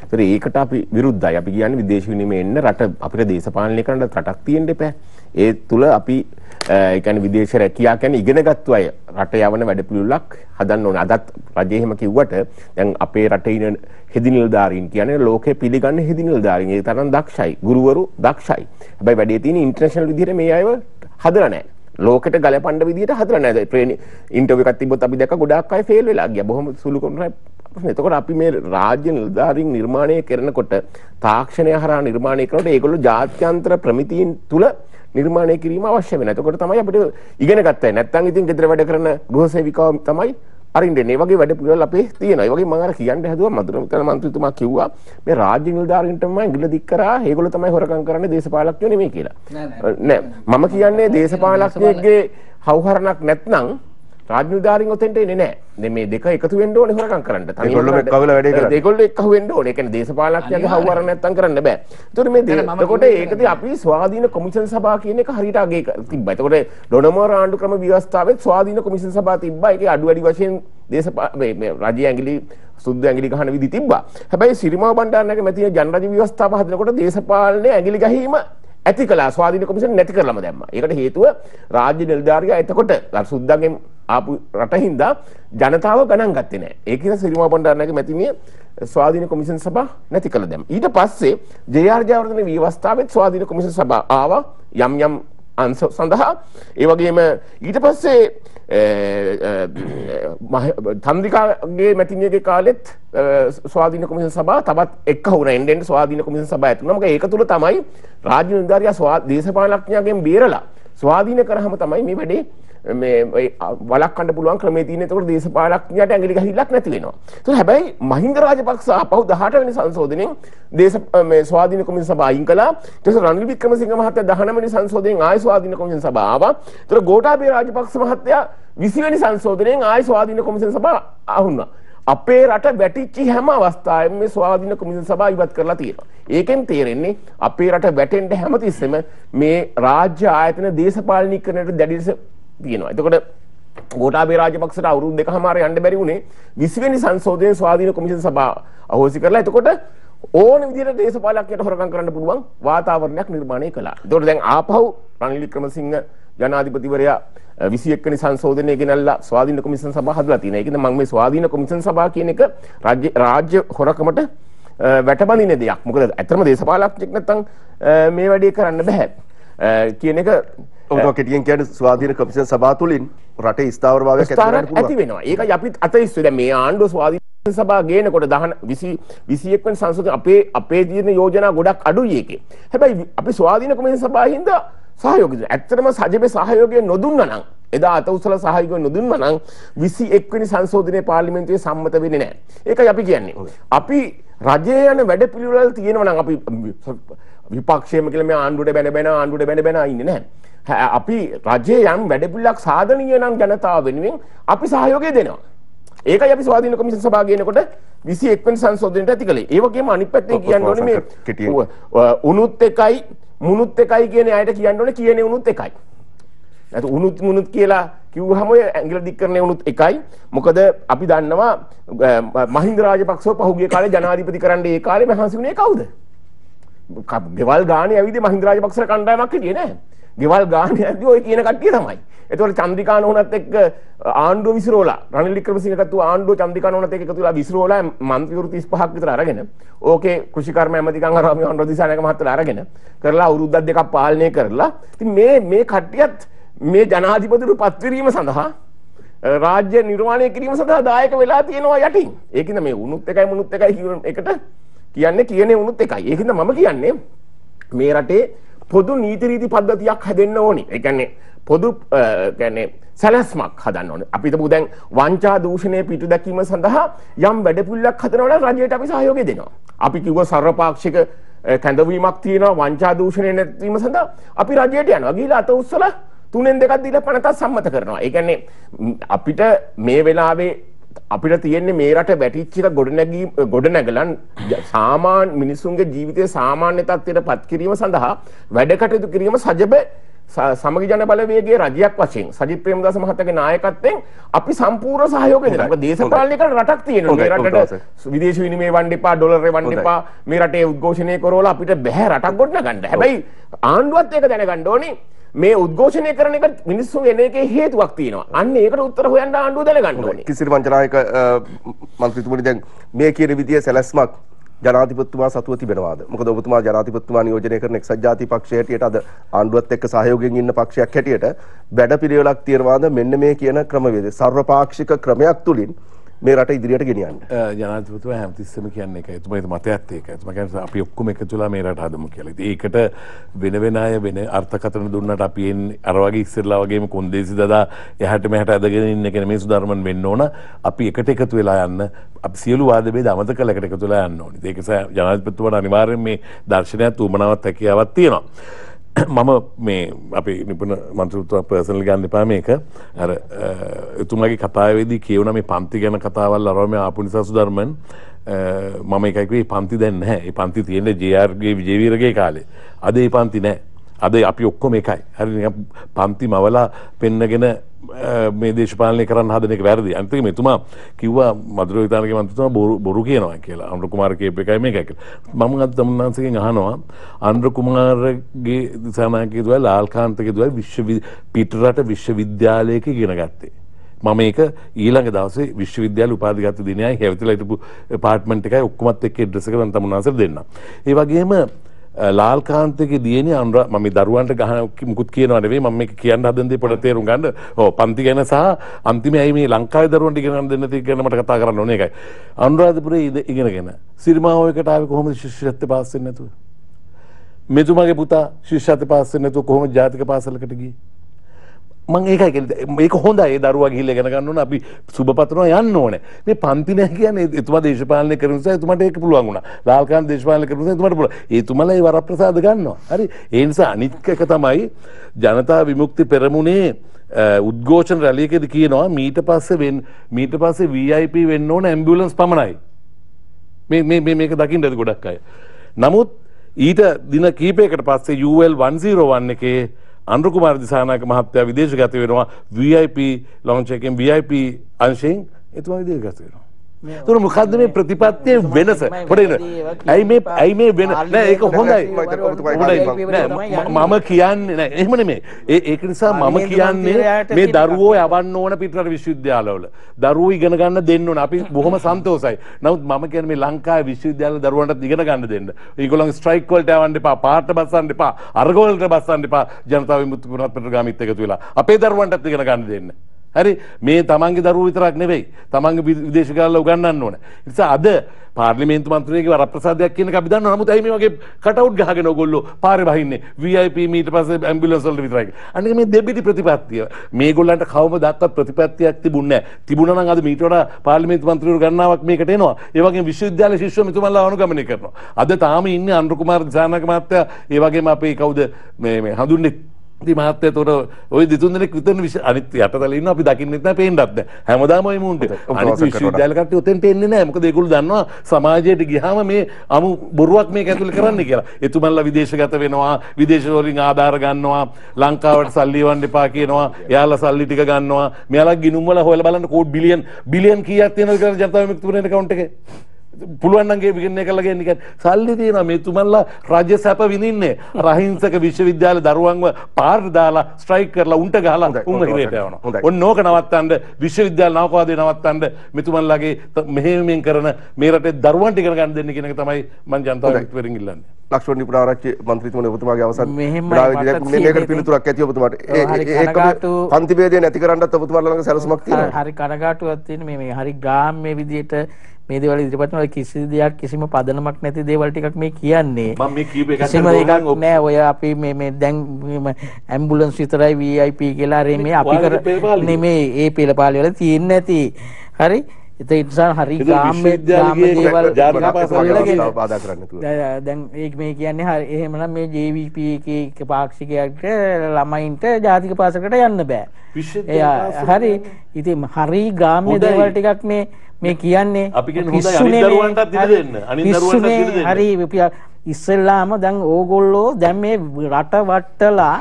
ඒතර ඒකට අපි විරුද්ධයි. අපි කියන්නේ විදේශ විනිමය එන්න රට අපිට දේශපාලනය කරන්න රටක් තියෙන්න එපා. ඒ තුල අපි එකන විදේශ රැකයා ගැන ඉගෙනගත්තු අය රට යවන වැඩපිළිවෙලක් හදන්න ඕන. අදත් රජය එහෙම කිව්වට දැන් අපේ රටේ ඉන්න හෙදි නිලධාරීන් කියන්නේ ලෝකේ පිළිගන්න හෙදි නිලධාරීන්. ඒ තරම් දක්ෂයි. ගුරුවරු දක්ෂයි. හැබැයි වැඩේ තියෙන ඉන්ටර්නැෂනල් විදිහට මේ අයව හදලා නැහැ. ලෝකට ගලපන්න විදිහට හදලා නැහැ. ට්‍රේනින් ඉන්ටර්වියු එකක් තිබ්බොත් අපි දැක්ක ගොඩාක් අය ෆේල් වෙලා ගියා. බොහොම සුළු කරන එතකොට අපි මේ රාජ්‍ය නිලධාරීන් නිර්මාණය කරනකොට තාක්ෂණය හරහා නිර්මාණය කරනකොට ඒගොල්ලෝ ජාත්‍යන්තර ප්‍රමිතීන් තුල නිර්මාණය කිරීම අවශ්‍ය වෙන. එතකොට තමයි අපිට ඉගෙන ගත්තේ. නැත්නම් ඉතින් ගෙදර වැඩ කරන ගෘහසේවිකාව තමයි අරින්නේ වගේ වැඩ පිළිවෙල අපේ තියෙනවා. ඒ වගේ මම අර කියන්න හැදුවා මදුරමතර මන්ත්‍රීතුමා කිව්වා මේ රාජ්‍ය නිලධාරීන්ටම ගිල දික් කරා ඒගොල්ලෝ තමයි හොරකම් කරන්නේ දේශපාලකයෝ නෙමෙයි කියලා. නෑ මම කියන්නේ දේශපාලකයෙක්ගේ හවුහරණක් නැත්නම් රාජනිධාරීන් ඔතෙන්ට එන්නේ නැහැ. මේ දෙක එකතු වෙන්න ඕනේ හොරකම් කරන්න. ඒගොල්ලෝ එක්කවල වැඩේ කරන්නේ. ඒගොල්ලෝ එක්කහු වෙන්න ඕනේ. ඒ කියන්නේ දේශපාලනඥයන්ගේ හවුවර නැත්තම් කරන්න බෑ. ඒතකොට මේ එතකොට ඒකදී අපි ස්වාධීන කොමිෂන් සභා කියන එක හරියට අගේ තිබ්බා. ඒතකොට ඩොනමෝර ආණ්ඩු ක්‍රම ව්‍යවස්ථාවේ ස්වාධීන කොමිෂන් සභා තිබ්බා. ඒකේ අඩු වැඩි වශයෙන් දේශපාලන මේ රජයේ ඇඟිලි සුද්ද ඇඟිලි ගහන විදි තිබ්බා. හැබැයි සිරිමාව බණ්ඩාරනායක මැතිගේ ජනරජ ව්‍යවස්ථාව හදනකොට දේශපාලනයේ ඇඟිලි ගැහිම ඇති කළා. ස්වාධීන කොමිෂන් නැති කරලම දැම්මා. ඒකට හේතුව රාජ්‍ය නිලධාරියා එතකොට සුද්දාගෙන් ආපු රට හින්දා ජනතාව ගණන් ගත්තේ නැහැ. ඒක නිසා සිරිමා බණ්ඩාරනායක මැතිණිය ස්වාධීන කොමිෂන් සභා නැති කළ දැම්ම. ඊට පස්සේ ජේ.ආර්. ජයවර්ධන විවස්ථාවෙත් ස්වාධීන කොමිෂන් සභා ආවා යම් යම් අංශ සඳහා. ඒ වගේම ඊට පස්සේ තන්දිකාගේ මැතිණියගේ කාලෙත් ස්වාධීන කොමිෂන් සභා තවත් එක්ක වුණා. එන්ඩෙන්ඩ් ස්වාධීන කොමිෂන් සභාව ඇතුළු. මොකද ඒක තුල තමයි රාජ්‍ය නිලධාරියා දේශපාලනඥයන්ගෙන් බේරලා ස්වාධීන කරාම තමයි මේ වැඩේ මේ වළක්වන්න පුළුවන් ක්‍රමේ තියෙන. ඒතකොට දේශපාලඥයාට ඇඟිලි ගහිල්ලක් නැති වෙනවා. ඒතකොට හැබැයි මහින්ද රාජපක්ෂ ආපහු 18 වෙනි සංශෝධනයෙන් දේශ මේ ස්වාධීන කොමිෂන් සභාව අයින් කළා. ඊට පස්සේ රනිල් වික්‍රමසිංහ මහත්තයා 19 වෙනි සංශෝධනයෙන් ආය ස්වාධීන කොමිෂන් සභාව ආවා. ඒතකොට ගෝඨාභය රාජපක්ෂ මහත්තයා 20 වෙනි සංශෝධනයෙන් ආය ස්වාධීන කොමිෂන් සභාව ආහුණා. අපේ රට වැටිච්ච හැම අවස්ථාවෙම මේ ස්වාධීන කොමිෂන් සභාව ඉවත් කරලා තියෙනවා. ඒකෙන් තේරෙන්නේ අපේ රට වැටෙන්න හැමතිස්සෙම මේ රාජ්‍ය ආයතන දේශපාලනීකරණයට දැඩි ලෙස තියෙනවා. එතකොට ගෝඨාභය රාජපක්ෂට අවුරුදු දෙකමාර යන්න බැරි වුණේ 20 වෙනි සංශෝධනයේ ස්වාධීන කොමිෂන් සභාව අහෝසි කරලා එතකොට ඕන විදිහට දේශපාලකයට හොරකම් කරන්න පුළුවන් වාතාවරණයක් නිර්මාණය කළා. එතකොට දැන් ආපහු රනිල් වික්‍රමසිංහ ජනාධිපතිවරයා 21 වෙනි සංශෝධනය ගෙනල්ලා ස්වාධීන කොමිෂන් සභාව හදලා තියෙනවා. ඒකද මම මේ ස්වාධීන කොමිෂන් සභාව කියන එක රාජ්‍ය රාජ්‍ය හොරකමට වැටබඳින දෙයක්. මොකද ඇත්තම දේශපාලකෙක් නැත්තම් මේ වැඩේ කරන්න බෑ. කියන එක ඔබතුමා කෙටියෙන් කියන්නේ ස්වාධීන කමිෂන් සභාව තුලින් රටේ ස්ථාවරභාවයක් ඇති කරන්න පුළුවන්. ඇති වෙනවා. ඒකයි අපිත් අත ඉස්සෙ දැන් මේ ආණ්ඩුව ස්වාධීන සභා ගේනකොට දහන විසි විසියෙක්වන සංසතිය අපේ අපේ දීන යෝජනා ගොඩක් අඩුයි ඒකේ. හැබැයි අපි ස්වාධීන කොමිෂන් සභාවින්ද සහයෝගය ඇත්තටම සජිබේ සහයෝගය නොදුන්නා නම් එදා අත උසල සහයෝගය නොදුන්නා නම් 21 වෙනි සංශෝධනයේ පාර්ලිමේන්තුවේ සම්මත වෙන්නේ නැහැ. ඒකයි අපි කියන්නේ. අපි රජයේ යන වැඩපිළිවෙළ තියෙනවා නම් අපි විපක්ෂයේම කියලා මේ ආණ්ඩුවට බැන බැන ආණ්ඩුවට බැන බැන ඉන්නේ නැහැ. අපි රජයේ යම් වැඩපිළිවෙලක් සාධනීය නම් ජනතාව වෙනුවෙන් අපි සහයෝගය දෙනවා. ඒකයි අපි ස්වාධීන කොමිෂන් සභාව ගේනකොට 21 වෙනි සංශෝධනයට ඇති කළේ. ඒ වගේම අනිත් පැත්තෙන් කියන්න ඕනේ මේ උණුත් එකයි මුණුත් එකයි කියන අයට කියන්න ඕනේ කියන්නේ උණුත් එකයි. නැත්නම් උණුත් මුණුත් කියලා කිව්වහම ඔය ඇංගිල දික් කරන උණුත් එකයි. මොකද අපි දන්නවා මහින්ද රාජපක්ෂව පහුගිය කාලේ ජනාධිපති කරන්න ඒ කාලේ මහන්සි වුණේ කවුද? ගෙවල් ගානේ ඇවිද මහින්ද රාජපක්ෂර කණ්ඩායමක් හිටියේ නැහැ. ගෙවල් ගාන ඇද ඔය කියන කට්ටිය තමයි. එතකොට චන්ද්‍රිකා නෝනත් එක්ක ආණ්ඩුව විසිරෝලා රනිල් වික්‍රමසිංහටත් උ ආණ්ඩුව චන්ද්‍රිකා නෝනත් එක්ක එකතුලා විසිරෝලා මන්ත්‍රීවරු 35ක් විතර අරගෙන ඕකේ කෘෂිකර්ම ඇමතිකම් අර මේ රොදිසානක මහත්තයලා අරගෙන කරලා අවුරුද්දක් දෙකක් පාලනය කරලා ඉතින් මේ මේ කට්ටියත් මේ ජනාධිපතිවරු පත්විරීම සඳහා රාජ්‍ය නිර්මාණය කිරීම සඳහා දායක වෙලා තියෙනවා යටින්. ඒකින්ද මේ උණුත් එකයි මුණුත් එකයි එකට කියන්නේ කියන්නේ උණුත් එකයි. ඒකින්ද මම කියන්නේ මේ රටේ පොදු නීති රීති පද්ධතියක් හැදෙන්න ඕනි. ඒ කියන්නේ පොදු කියන්නේ සැලැස්මක් හදන්න ඕනේ. අපි හිතමු දැන් වංචා දූෂණය පිටුදැකීම සඳහා යම් වැඩපිළිවෙලක් හදනවා නම් රජයට අපි සහයෝගය දෙනවා. අපි කිව්ව සර්වපාක්ෂික කැඳවීමක් තියෙනවා වංචා දූෂණය නැතිවීම සඳහා අපි රජයට යනවා. ගිහිල්ලා අත උස්සලා තුනෙන් දෙකක් දීලා පනතක් සම්මත කරනවා. ඒ කියන්නේ අපිට මේ වෙලාවේ අපිට තියෙන්නේ මේ රට වැටිච්ච එක ගොඩනැගීම ගොඩනැගලන් සාමාන්‍ය මිනිසුන්ගේ ජීවිතයේ සාමාන්‍ය තත්ත්වයට පත් කිරීම සඳහා වැඩ කටයුතු කිරීම සජබ සමග ජන බලවේගයේ රජයක් වශයෙන් සජිත් ප්‍රේමදාස මහත්තයාගේ නායකත්වයෙන් අපි සම්පූර්ණ සහයෝගය දෙනවා. මොකද දේශපාලනය කරන රටක් තියෙනවා. මේ රටට විදේශ විනිමය වන්න එපා, ඩොලර් වන්න එපා. මේ රටේ උද්ඝෝෂණය කරවලා අපිට බෑ රටක් ගොඩනගන්න. හැබැයි ආණ්ඩුවත් ඒක දැනගන්න ඕනේ. මේ උද්ඝෝෂණය කරන එක මිනිස්සු එන එකේ හේතුවක් තියෙනවා. අන්න ඒකට උත්තර හොයන්න ආණ්ඩුව දැනගන්න ඕනේ. කිසිරි වංචනායක මන්ත්‍රීතුමනි දැන් මේ කියන විදිය සැලැස්මක් ජනාධිපතිතුමා සතුව තිබෙනවාද? මොකද ඔබතුමා ජනාධිපතිතුමා නියෝජනය කරන එක්සත් ජාතික පක්ෂය හැටියට අද ආණ්ඩුවත් එක්ක සහයෝගයෙන් ඉන්න පක්ෂයක් හැටියට වැඩපිළිවෙලක් තියනවාද මෙන්න මේ කියන ක්‍රමවේද? සර්වපාක්ෂික ක්‍රමයක් තුලින් මේ රට ඉදිරියට ගෙනියන්න ජනතතුව හැමතිස්සම කියන්න එක තුමයි මතයත් ඒක තුමකැ අපි ඔක්කුම එක තුලා මේ රට හදම කියල ඒකට වෙනවෙනය වෙන අර්ථකතන දුන්නට අපියෙන් අරවගේ ඉස්සරලා වගේම කොන්දේසි දදා එහට මෙහට ඇදගෙන ඉන්න කෙන මේ සුධර්මන් වෙන්න ඕන අපි එකට එකතු වෙලා යන්න සියලු වාදබේ දමත කලකට එකතුලා යන්න ඕනි ඒකස ජනාධපතුවට අනිවාරෙන් මේ දර්ශනයක් තුමනාවත් හැකියාවත් තියෙනවා. මම මේ අපි නිපන මන්ත්‍රතුව පර්සනල් ගන්න එපා මේක ඇර එතුමගේ කතාවේදී කියවන මේ පන්ති ගැන කතාවල් අරම ආපු නිසා සුධර්මන් මම එකකේ පන්ති දැන්න ඒ පන්ති තියෙන ජයාර්ගේ විජේවීරගේ කාලේ අද ඒ පන්ති නෑ අද අපි ඔක්කොම එකයි හරි පන්ති මවලා පෙන්නගෙන මේ දේශපාලනය කරන්න හදන එක වැරදි අන්තික මෙතුමා කිව්වා මදුර විතානක මන්තුතුමා බොරු බොරු කියනවා කියලා අනුර කුමාර කියප එකයි මේකයි කියලා මම අද තමුන්නාන්සේගෙන් අහනවා අනුර කුමාරගේ දිසානායකතුමා ලාල්කාන්තකතුමා විශ්ව පිටරට විශ්වවිද්‍යාලයක ඉගෙන ගත්තේ මම ඒක ඊළඟ දවසේ විශ්වවිද්‍යාල උපාධිගත දිනයයි හැවතිලා හිටපු පාර්ට්මන්ට් එකයි ඔක්කොමත් එක්ක ඇඩ්‍රස් එක මම තමුන්නාන්සේට දෙන්නම් ඒ වගේම ලාල්කාන්තක දියන අන්ර ම දරුවන්ට ගහ මුකුත් කියනවනේ ම එක කියන්න හදන්දේ පොට තේරු ගන්න හෝ පන්ති ගැන සහ අන්තිම ඇයි මේ ලංකායි දරුවන්ට ගෙනන් දෙන්න ති ගැනට කතා කරන්න ඕන එකයි. අනුරාධපුරේ ඉද ඉගෙනගෙන. සිරිමාවයකටාව කොහොම ශිෂ්‍යත්ත පාස්සෙන් නැතුව. මෙතුමගේ පුතා ශිෂ්‍යත පාස්සෙන් නැතු කොහොම ජාතික පාසලකටගී. මං ඒකයි මේක හොඳයි දරුවා ගිහිල්ලා ඉගෙන ගන්න ඕන අපි සුබපතනවා යන්න ඕනේ මේ පන්ති නැහැ කියන්නේ එතුමා දේශපාලනය කරන නිසා එතුමාට ඒක පුළුවන් වුණා ලාල්කාන්ත දේශපාලනය කරන නිසා එතුමාට පුළුවන් එතුමලා ඒ වරප්‍රසාද ගන්නවා හරි ඒ නිසා අනිත් එක තමයි ජනතා විමුක්ති පෙරමුණේ උද්ඝෝෂණ රැලියකද කියනවා මීට පස්සේ මීට පස්සේ VIP වෙන්න ඕන ඇම්බියුලන්ස් පමණයි මේ මේ මේ මේක දකින්නද ගොඩක් අය නමුත් ඊට දින කීපයකට පස්සේ UL 101 එකේ අන්රුකුමාර දිසානායක මහත්තයා විදේශගත වෙනවා VIP ලොන්ච් එකෙන් VIP අංශයෙන් එතුමා විදේශගත වෙනවා තුර මොකක්ද මේ ප්‍රතිපත්තිය වෙනස පොටන ඇයි මේ ඇයි මේ වෙන ඒක හොඳයි මම කියන්නේ එහමන මේ ඒක නිසා මම කියන්නේ මේ දරුවෝ යවන්න ඕන පිටර විශ්වවිද්‍යාලවල දරුවෝ ඉගෙන ගන්න දෙන්න ඕන අපි බොහොම සන්තෝසයි නමුත් මම කියන්නේ මේ ලංකාවේ විශ්වවිද්‍යාල දරුවන්ට ඉගෙන ගන්න දෙන්න ඒගොල්ලන් ස්ට්‍රයික් වලට යවන්න එපා පාට බස්සන්න එපා අරග වලට බස්සන්න එපා ජනතාව විමුක්ති පුනත් පෙරගාමිත් එකතු වෙලා අපේ දරුවන්ටත් ඉගෙන ගන්න දෙන්න හරි මේ තමන්ගේ දරුව විතරක් නෙවෙයි තමන්ගේ විදේශකාරල උගන්නන්න ඕන. නිසා අද පාර්ලිමේන්තු මන්ත්‍රීගේ වරප්‍රසාදයක් කියන එක අපි දන්නවා. නමුත් ඇයි මේ වගේ කටවුට් ගහගෙන ඕගොල්ලෝ පාරේ බහින්නේ VIP මීට පස්සේ ඇම්බියුලන්ස් වලට විතරයි. අනික මේ දෙබිඩි ප්‍රතිපත්තිය. මේගොල්ලන්ට කවමදක්වත් ප්‍රතිපත්තියක් තිබුණේ නැහැ. තිබුණා නම් අද මීට වඩා පාර්ලිමේන්තු මන්ත්‍රීවරු ගණනාවක් මේකට එනවා. ඒ වගේම විශ්වවිද්‍යාල ශිෂ්‍යෝ මෙතුමන්ලා අනුගමනය කරනවා. අද තාම ඉන්නේ අනුර කුමාර දිසානායක මහත්තයා ඒ වගේම අපේ කවුද මේ මේ හඳුන්නේ ති මහත්තය තොර ඔය දෙතුන් දෙනෙක් විතර විශ අනිත් යටතල ඉන්න අපි දකින්නෙත් නැහැ පේන්නත් නැහැ හැමදාම ඒ මුන්ට අනිත් විශ්වවිද්‍යාල කට්ටිය උතෙන්ට එන්නේ නැහැ මොකද ඒගොල්ලෝ දන්නවා සමාජයට ගියාම මේ අමු බොරුවක් මේක ඇතුළේ කරන්න කියලා එතුමන්ලා විදේශගත වෙනවා විදේශ වලින් ආධාර ගන්නවා ලංකාවට සල්ලි වන්න එපා කියනවා එයාලා සල්ලි ටික ගන්නවා මෙයාලා ගිණුම් වල හොයලා බලන්න කෝට් බිලියන් බිලියන් කීයක් තියෙනවද කියලා ජනතා විමුක්ති පුරේන account එකේ පුළුවන්න්ගේ විගන්නේ කළගේ නික සල්ලි තියෙන මේ තුමල්ලා රජ්‍ය සැප විඳින්නේ රහිංසක විශ්වවිද්‍යාල දරුවන්ව පාර් දාලා ස්ට්‍රයික් කරලා උන්ට ගහලා උන් ඉරේට යවනවා. ඔන්න ඕක නවත්තන්න විශ්වවිද්‍යාල නවකවාදේ නවත්තන්න මෙතුමන්ලාගේ මෙහෙයුමින් කරන මේ රටේ දරුවන් ටික ගන්න දෙන්න කියන එක තමයි මම ජනතාව එක්වරින් ඉල්ලන්නේ. ලක්ෂණ නිපුණ ආරච්චි මන්ත්‍රීතුමනි ඔබතුමාගේ අවසන් මේකට පිළිතුරක් ඇති ඔබතුමාට ඒක පන්ති ભેදය නැති කරන්නත් ඔබතුමාලා ළඟ සැලසුමක් තියෙනවා හරි කනගාටුවක් තියෙන මේ මේ හරි ග්‍රාම්‍ය විදියට මේ දේවල් ඉදිරිපත් වෙනවා කිසි දෙයක් කිසිම පදනමක් නැති දේවල් ටිකක් මේ කියන්නේ මම මේ කීප එකක් නෑ ඔය අපි මේ මේ දැන් ඇම්බුලන්ස් විතරයි VIP කියලා රේ මේ අපි කර නෙමේ ඒ පෙළපාලි වල තියෙන්නේ නැති හරි එත ඉනිසා හරි ගාම දැන් ඒ මේ කියන්නේ හරි එහෙමන මේ ජීවිප එක පාක්ෂිකයක්ට ළමයින්ට ජාතික පාසකට යන්න බෑ හරි ඉති හරි ගාම දේවල් ටිකක් මේ මේ කියන්නේ අපි හරි ඉස්සල්ලාම දැන් ඕගොල්ලෝ දැන් මේ රට වට්ටලා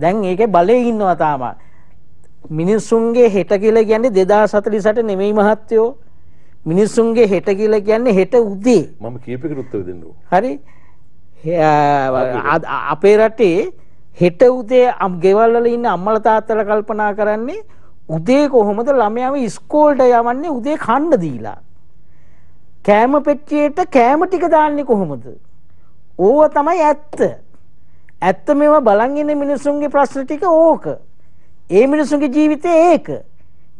දැන් ඒක බලය ඉන්නවා තාමත් මිනිස්සුන්ගේ හෙට කියලා කියන්නේ 2048 නෙමෙයි මහත්තයෝ. මිනිස්සුන්ගේ හෙට කියලා කියන්නේ හෙට උදේ. මම කියපේකට උත්තර දෙන්න හරි. අපේ රටේ හෙට උදේ අම් ගෙවල් වල ඉන්න අම්මලා තාත්තලා කල්පනා කරන්නේ උදේ කොහොමද ළමයාම ඉස්කෝලට යවන්නේ උදේ කන්න දීලා. කෑම පෙට්ටියට කෑම ටික දාන්නේ කොහොමද? ඕව තමයි ඇත්ත. ඇත්ත මේවා බලන් ඉන්න මිනිස්සුන්ගේ ප්‍රශ්න ටික ඕක. ඒ මිනිසුන්ගේ ජීවිතේ ඒක.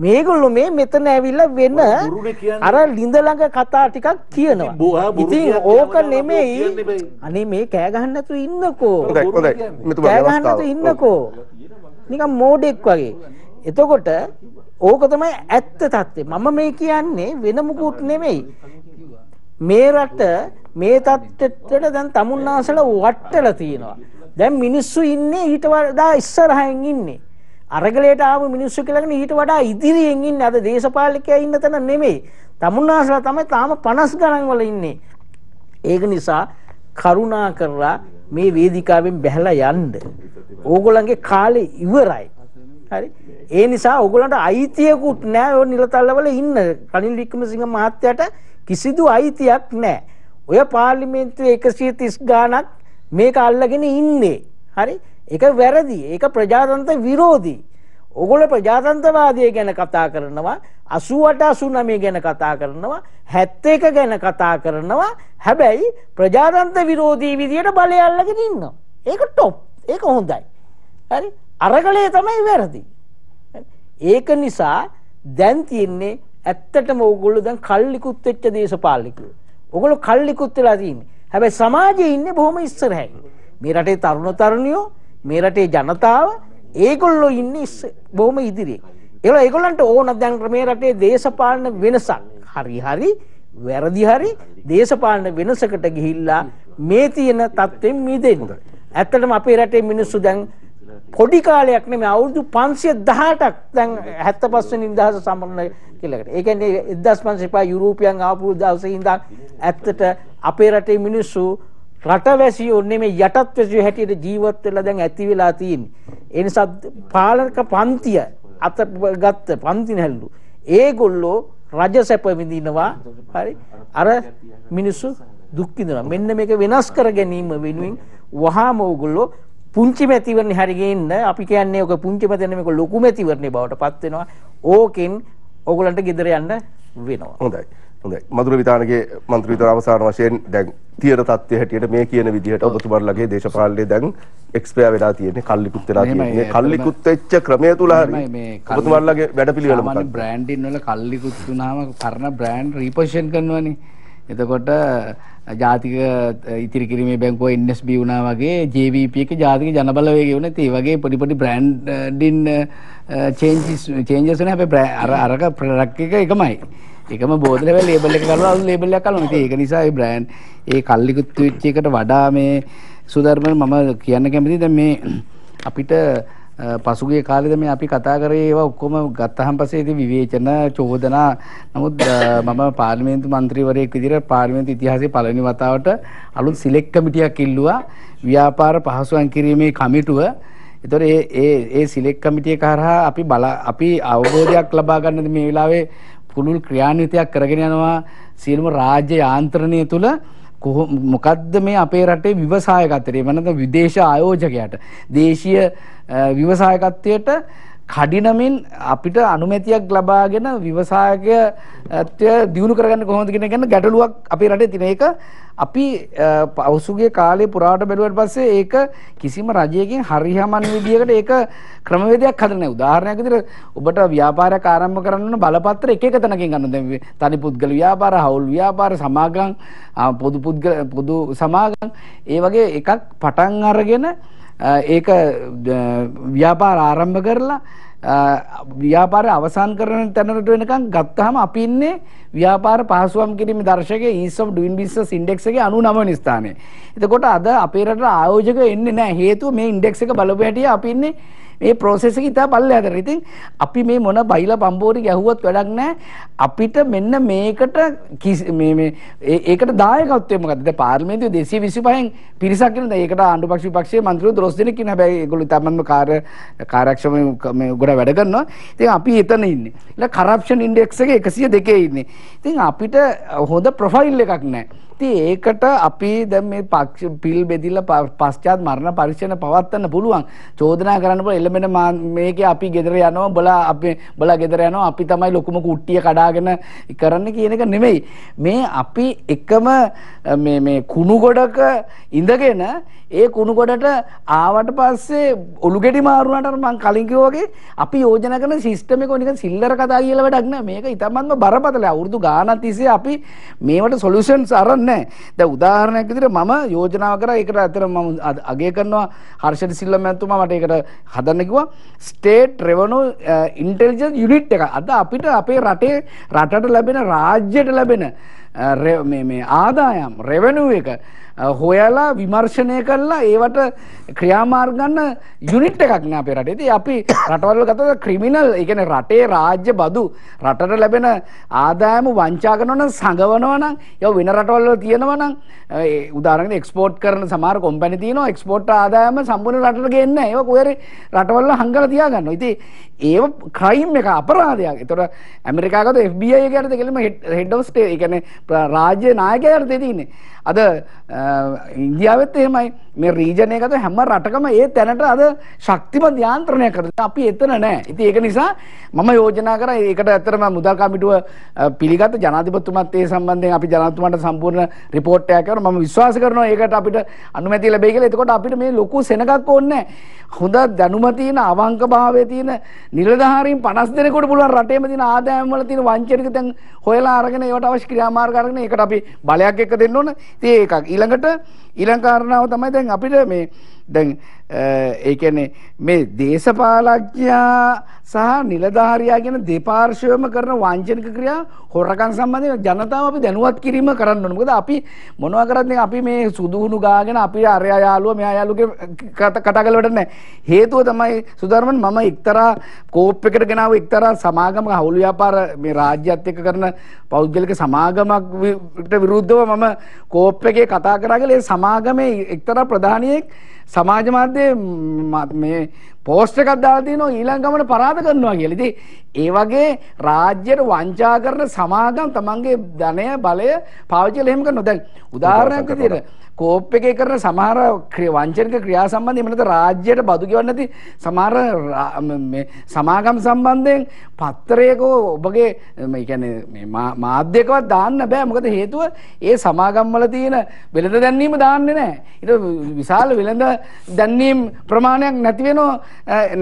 මේගොල්ලෝ මේ මෙතන ඇවිල්ලා වෙන අර ලිඳ ළඟ කතා ටිකක් කියනවා. ඉතින් ඕක නෙමෙයි. අනේ මේ කෑ ගහන්න නැතුව ඉන්නකෝ. හොඳයි හොඳයි. මෙතුමා කෑ ගහන්න නැතුව ඉන්නකෝ. නිකන් මෝඩෙක් වගේ. එතකොට ඕක තමයි ඇත්ත தත්ත්වය. මම මේ කියන්නේ වෙන මුකුත් නෙමෙයි. මේ රට මේ தත්ත්වයට දැන් තමුන්නාසල වට්ටලා තියෙනවා. දැන් මිනිස්සු ඉන්නේ ඊට වඩා ඉස්සරහින් ඉන්නේ. අරගලයට ආව මිනිස්සු කියලාගෙන ඊට වඩා ඉදිරියෙන් ඉන්නේ අද දේශපාලකයා ඉන්න තැන නෙමෙයි. තමුන්නාසලා තමයි තාම 50 ගණන් වල ඉන්නේ. ඒක නිසා කරුණා කරලා මේ වේදිකාවෙන් බැහැලා යන්න. ඕගොල්ලන්ගේ කාලේ ඉවරයි. හරි. ඒ නිසා ඕගොල්ලන්ට අයිතියකුත් නැහැ ඔය නිලතල්වල ඉන්න. කනිල් වික්‍රමසිංහ මහත්තයාට කිසිදු අයිතියක් නැහැ. ඔය පාර්ලිමේන්තුවේ 130 ගාණක් මේක අල්ලගෙන ඉන්නේ. හරි. ඒක වැරදි. ඒක ප්‍රජාතන්ත්‍ර විරෝධී. ඔගොල්ල ප්‍රජාතන්ත්‍රවාදය ගැන කතා කරනවා 88 89 ගැන කතා කරනවා 71 ගැන කතා කරනවා හැබැයි ප්‍රජාතන්ත්‍ර විරෝධී විදියට බලය අල්ලගෙන ඉන්නවා. ඒක টොප්. ඒක හොඳයි. හරි? අරගලේ තමයි වැරදි. ඒක නිසා දැන් තියෙන්නේ ඇත්තටම ඕගොල්ලෝ දැන් කල්ලිකුත් වෙච්ච දේශපාලකයෝ. ඔගොල්ලෝ කල්ලිකුත් වෙලා තියෙන්නේ. හැබැයි සමාජයේ ඉන්නේ බොහොම ඉස්සරහයි. මේ රටේ තරුණ තරුණියෝ මේ රටේ ජනතාව ඒගොල්ලෝ ඉන්නේ බොහොම ඉදිරියේ. ඒගොල්ලෝ ඒගොල්ලන්ට ඕන දැන් මේ රටේ දේශපාලන වෙනසක් හරි හරි වැරදි හරි දේශපාලන වෙනසකට ගිහිල්ලා මේ තියෙන தත්ත්වෙන් මිදෙන්න. ඇත්තටම අපේ රටේ මිනිස්සු දැන් පොඩි කාලයක් නෙමෙයි අවුරුදු 518ක් දැන් 75 වෙනි ඉඳහස සම්මන්න කියලාකට. ඒ කියන්නේ 1505 යුරෝපියන් ආපු දවසේ ඉඳන් ඇත්තට අපේ රටේ මිනිස්සු රටවැසියෝ නෙමෙයි යටත් වැසියෝ හැටියට ජීවත් වෙලා දැන් ඇති වෙලා තියෙන්නේ. ඒ නිසා පාලනක පන්තිය අත ගත්ත පන්ති නැල්ලු. ඒගොල්ලෝ රජ සැප විඳිනවා. හරි. අර මිනිස්සු දුක් විඳිනවා. මෙන්න මේක වෙනස් කර ගැනීම වෙනුවෙන් වහාම ඕගොල්ලෝ පුංචි මැතිවරණ හරි ගේන්න අපි කියන්නේ ඔක පුංචි මැතිවරණ මේක ලොකු මැතිවරණේ බවට පත් වෙනවා. ඕකෙන් ඕගොල්ලන්ට ගෙදර යන්න වෙනවා. හොඳයි. හොඳයි. මధుර විතානගේ മന്ത്രിවරු අවසාන වශයෙන් දැන් තියෙන தත්ත්වය හැටියට මේ කියන විදිහට ඔබතුමාලගේ දේශපාලනේ දැන් එක්ස්පයර් වෙලා තියෙන්නේ කල්ලිකුත් වෙලා තියෙන්නේ. කල්ලිකුත් වෙච්ච ක්‍රමය තුල හරි ඔබතුමාලගේ වැඩපිළිවෙල මොකක්ද? සාමාන්‍ය බ්‍රෑන්ඩින් වල කල්ලිකුත් වුණාම පරණ බ්‍රෑන්ඩ් රීපොසිෂන් කරනවනේ. එතකොට ජාතික ඉතිරි කිරීමේ බැංකුව NSB වුණා වගේ JVP එක ජාතික ජනබලවේගය වුණා. ඒ වගේ පොඩි පොඩි බ්‍රෑන්ඩින් චේන්ජස් චේන්ජස් වෙන හැබැයි අර අරක ප්‍රොඩක්ට් එක එකමයි. එකම බෝධල ලේබල් එක කරලා අලු ලේබල් එකක් කරනවා. ඉතින් ඒක නිසා ඒ බ්‍රෑන්ඩ් ඒ කල්ලිකුත් ට්විච් එකට වඩා මේ සුධර්මන් මම කියන්න කැමතියි දැන් මේ අපිට පසුගේ කාලෙද මේ අපි කතා කරේ ඒවා ඔක්කොම ගත්තහන් පස්සේ ඉතින් විවේචන චෝදනා නමුත් මම පාර්ලිමේන්තු මන්ත්‍රීවරයෙක් විදිහට පාර්ලිමේන්තු ඉතිහාසයේ පළවෙනි වතාවට අලුත් සිලෙක්ට් කමිටියක් ඉල්ලුවා ව්‍යාපාර පහසුම් කිරීමේ කමිටුව එතකොට ඒ ඒ ඒ සිලෙක්ට් කමිටිය කරහා අපි බල අපි අවබෝධයක් ලබා ගන්නද මේ වෙලාවේ පුළුල් ක්‍රියාන්විතයක් කරගෙන යනවා සියලුම රාජ්‍ය යාන්ත්‍රණය තුළ මොකද්ද මේ අපේ රටේ ව්‍යවසායකත්වයට එමනම් විදේශ ආයෝජකයට දේශීය ව්‍යවසායකත්වයට කඩිනමින් අපිට අනුමැතියක් ලබාගෙන විවසායකත්වය දියුණු කරගන්න කොහොමද කියන ගැන ගැටලුවක් අපේ රටේ තියෙන එක අපි පෞසුගේ කාලේ පුරාට බැලුවට පස්සේ ඒක කිසිම රජයකින් හරිහමන් විදියකට ඒක ක්‍රමවේදයක් හදලා නැහැ. උදාහරණයක් විදිහට ඔබට ව්‍යාපාරයක් ආරම්භ කරන්න ඕන බලපත්‍ර එක එක තැනකින් ගන්න. දැන් තනි පුද්ගල ව්‍යාපාර, හවුල් ව්‍යාපාර, සමාගම්, පොදු පුද්ගල පොදු සමාගම් ඒ වගේ එකක් පටන් අරගෙන ඒක ව්‍යාපාර ආරම්භ කරලා ව්‍යාපාරය අවසන් කරන තැනට වෙනකන් ගත්තාම අපි ඉන්නේ ව්‍යාපාර පහසුවම් කිරීම දර්ශකයේ Ease of Doing Business Index එකේ 99 වෙනි ස්ථානයේ. එතකොට අද අපේ රටට ආයෝජක එන්නේ නැහැ. හේතුව මේ ඉන්ඩෙක්ස් එක බලපෑටිය අපි ඉන්නේ මේ process එක ඉතා පල්ලෙහාට. ඉතින් අපි මේ මොන බයිලා බම්බෝරි ගැහුවත් වැඩක් නැහැ. අපිට මෙන්න මේකට මේ මේ ඒකට දායකත්වය මොකද්ද? දැන් පාර්ලිමේන්තුවේ 225න් පිරිසක් ඉන්නවා. ඒකට ආණ්ඩු පක්ෂ විපක්ෂයේ මන්ත්‍රීවරු 12 දෙනෙක් ඉන්නවා. හැබැයි ඒගොල්ලෝ තමන්ම කාර්ය කාර්යක්ෂම මේ ගොඩ වැඩ කරනවා. ඉතින් අපි එතන ඉන්නේ. ඉතින් corruption index එක 102 ඉන්නේ. ඉතින් අපිට හොඳ ප්‍රොෆයිල් එකක් නැහැ. ඉතින් ඒකට අපි දැන් මේ පිල් බෙදිලා පශ්චාත් මරණ පරීක්ෂණ පවත්වන්න පුළුවන්. චෝදනා කරන්න පුළුවන් එළඹෙන මේකේ අපි ගෙදර යනවා උඹලා අපි උඹලා ගෙදර යනවා අපි තමයි ලොකුම කුට්ටිය කඩාගෙන කරන්න කියන එක නෙමෙයි. මේ අපි එකම මේ මේ කුණු ගොඩක ඉඳගෙන ඒ කුණු ගොඩට ආවට පස්සේ ඔලු ගෙඩි මාරුණාට මං කලින් කිව්වා වගේ අපි යෝජනා කරන සිස්ටම් එක නිකන් සිල්ලර කතා කියලා වැඩක් නෑ. මේක ඉතමත්ම බරපතල අවුරුදු ගාණක් තිස්සේ අපි මේවට සොලියුෂන්ස් අරන් නැහැ. දැන් උදාහරණයක් විදිහට මම යෝජනා කරා ඒකට ඇත්තටම මම අගය කරනවා හර්ෂද සිල්වා මහත්මයා මට ඒකට හදන්න කිව්වා ස්ටේට් රෙවනු ඉන්ටෙලිජන්ස් යුනිට් එක. අද අපිට අපේ රටේ රටට ලැබෙන රාජ්‍යයට ලැබෙන eh, මේ මේ ආදායම් රෙවනු එක හොයලා විමර්ශනය කරලා ඒවට ක්‍රියාමාර්ගන්න යුනිට් එකක් නෑ අපේ රටේ. ඉතින් අපි රටවල ගතද ක්‍රිමිනල්, ඒ කියන්නේ රටේ රාජ්‍ය බදු රටට ලැබෙන ආදායම වංචා කරනවා නම් සංගවනවා නම් ඒවා වෙන රටවල වල තියෙනවා නම් ඒ උදාහරණයක් එක්ස්පෝට් කරන සමහර කොම්පැනි තියෙනවා එක්ස්පෝට් ආදායම සම්පූර්ණ රටට ගේන්නේ නැහැ. ඒවා කොහේ රටවල හංගලා තියාගන්නවා. ඉතින් ඒව ක්‍රයිම් එක අපරාධයක්. ඒතොර ඇමරිකාගත FBI එකකට දෙකෙලම හෙඩ් ඔෆ් ස්ටේට් ඒ කියන්නේ රාජ්‍ය නායකයාට දෙදීනේ. අද ඉන්දියාවෙත් එහෙමයි මේ රීජන එකද හැම රටකම ඒ තැනට අද ශක්තිමත් යාන්ත්‍රණයක් කරලා අපි එතන නැහැ. ඉතින් ඒක නිසා මම යෝජනා කරා ඒකට ඇත්තටම මුදල් කමිටුව පිළිගත් ජනාධිපතිතුමත් ඒ සම්බන්ධයෙන් අපි ජනාධිපතිතුමාට සම්පූර්ණ රිපෝට් එකක් කරනවා. මම විශ්වාස කරනවා ඒකට අපිට අනුමැතිය ලැබෙයි කියලා. එතකොට අපිට මේ ලොකු සෙනගක් ඕනේ හොඳ දැනුම තියෙන අවංකභාවය තියෙන නිලධාරීන් 50 දෙනෙකුට පුළුවන් රටේම තියෙන ආදායම් වල තියෙන වංචනික දැන් හොයලා අරගෙන ඒවට අවශ්‍ය ක්‍රියාමාර්ග අරගෙන ඒකට අපි බලයක් එක්ක දෙන්න ඕන. ඉතින් ඒකක් ඊළඟට ඊළඟ කාරණාව තමයි දැන් අපිට මේ දැන් ඒ කියන්නේ මේ දේශපාලඥයා සහ නිලධාරියා ගැන දෙපාර්ශ්වයම කරන වංචනික ක්‍රියා හොරකම් සම්බන්ධයෙන් ජනතාව අපි දැනුවත් කිරීම කරන්න ඕනේ. මොකද අපි මොනවා කරත් අපි මේ සුදුහුණු ගාගෙන අපි අරයා යාළුවා මෙයා යාළුවගේ කතා කරලා වැඩක් නැහැ. හේතුව තමයි සුධර්මන් මම එක්තරා කෝප් එකකට ගෙනාව එක්තරා සමාගමක හවුල් ව්‍යාපාර මේ රාජ්‍යත් එක්ක කරන පෞද්ගලික සමාගමකට විරුද්ධව මම කෝප් එකේ කතා කරා කියලා ඒ සමාගමේ එක්තරා ප්‍රධානියෙක් සමාජ මාධ්‍යයේ මේ පෝස්ට් එකක් දාලා තිනවා ඊළඟ ගමන පරාද කරනවා කියලා. ඉතින් ඒ වගේ රාජ්‍යයට වංචා කරන සමාගම් තමන්ගේ ධනය බලය පාවිච්චි කරලා එහෙම කරනවා. දැන් උදාහරණයක් විදියට කෝප් එකේ කරන සමහර වංචනික ක්‍රියා සම්බන්ධයෙන් එහෙම නැත්නම් රාජ්‍යයට බදු ගෙවන්න නැති සමහර මේ සමාගම් සම්බන්ධයෙන් පත්‍රයක ඔබගේ මේ කියන්නේ මේ මාධ්‍යකවත් දාන්න බෑ මොකද හේතුව ඒ සමාගම් වල තියෙන වෙළඳ දැන්වීම දාන්නේ නැහැ. ඊට විශාල වෙළඳ දැන්වීම් ප්‍රමාණයක් නැති වෙනවා.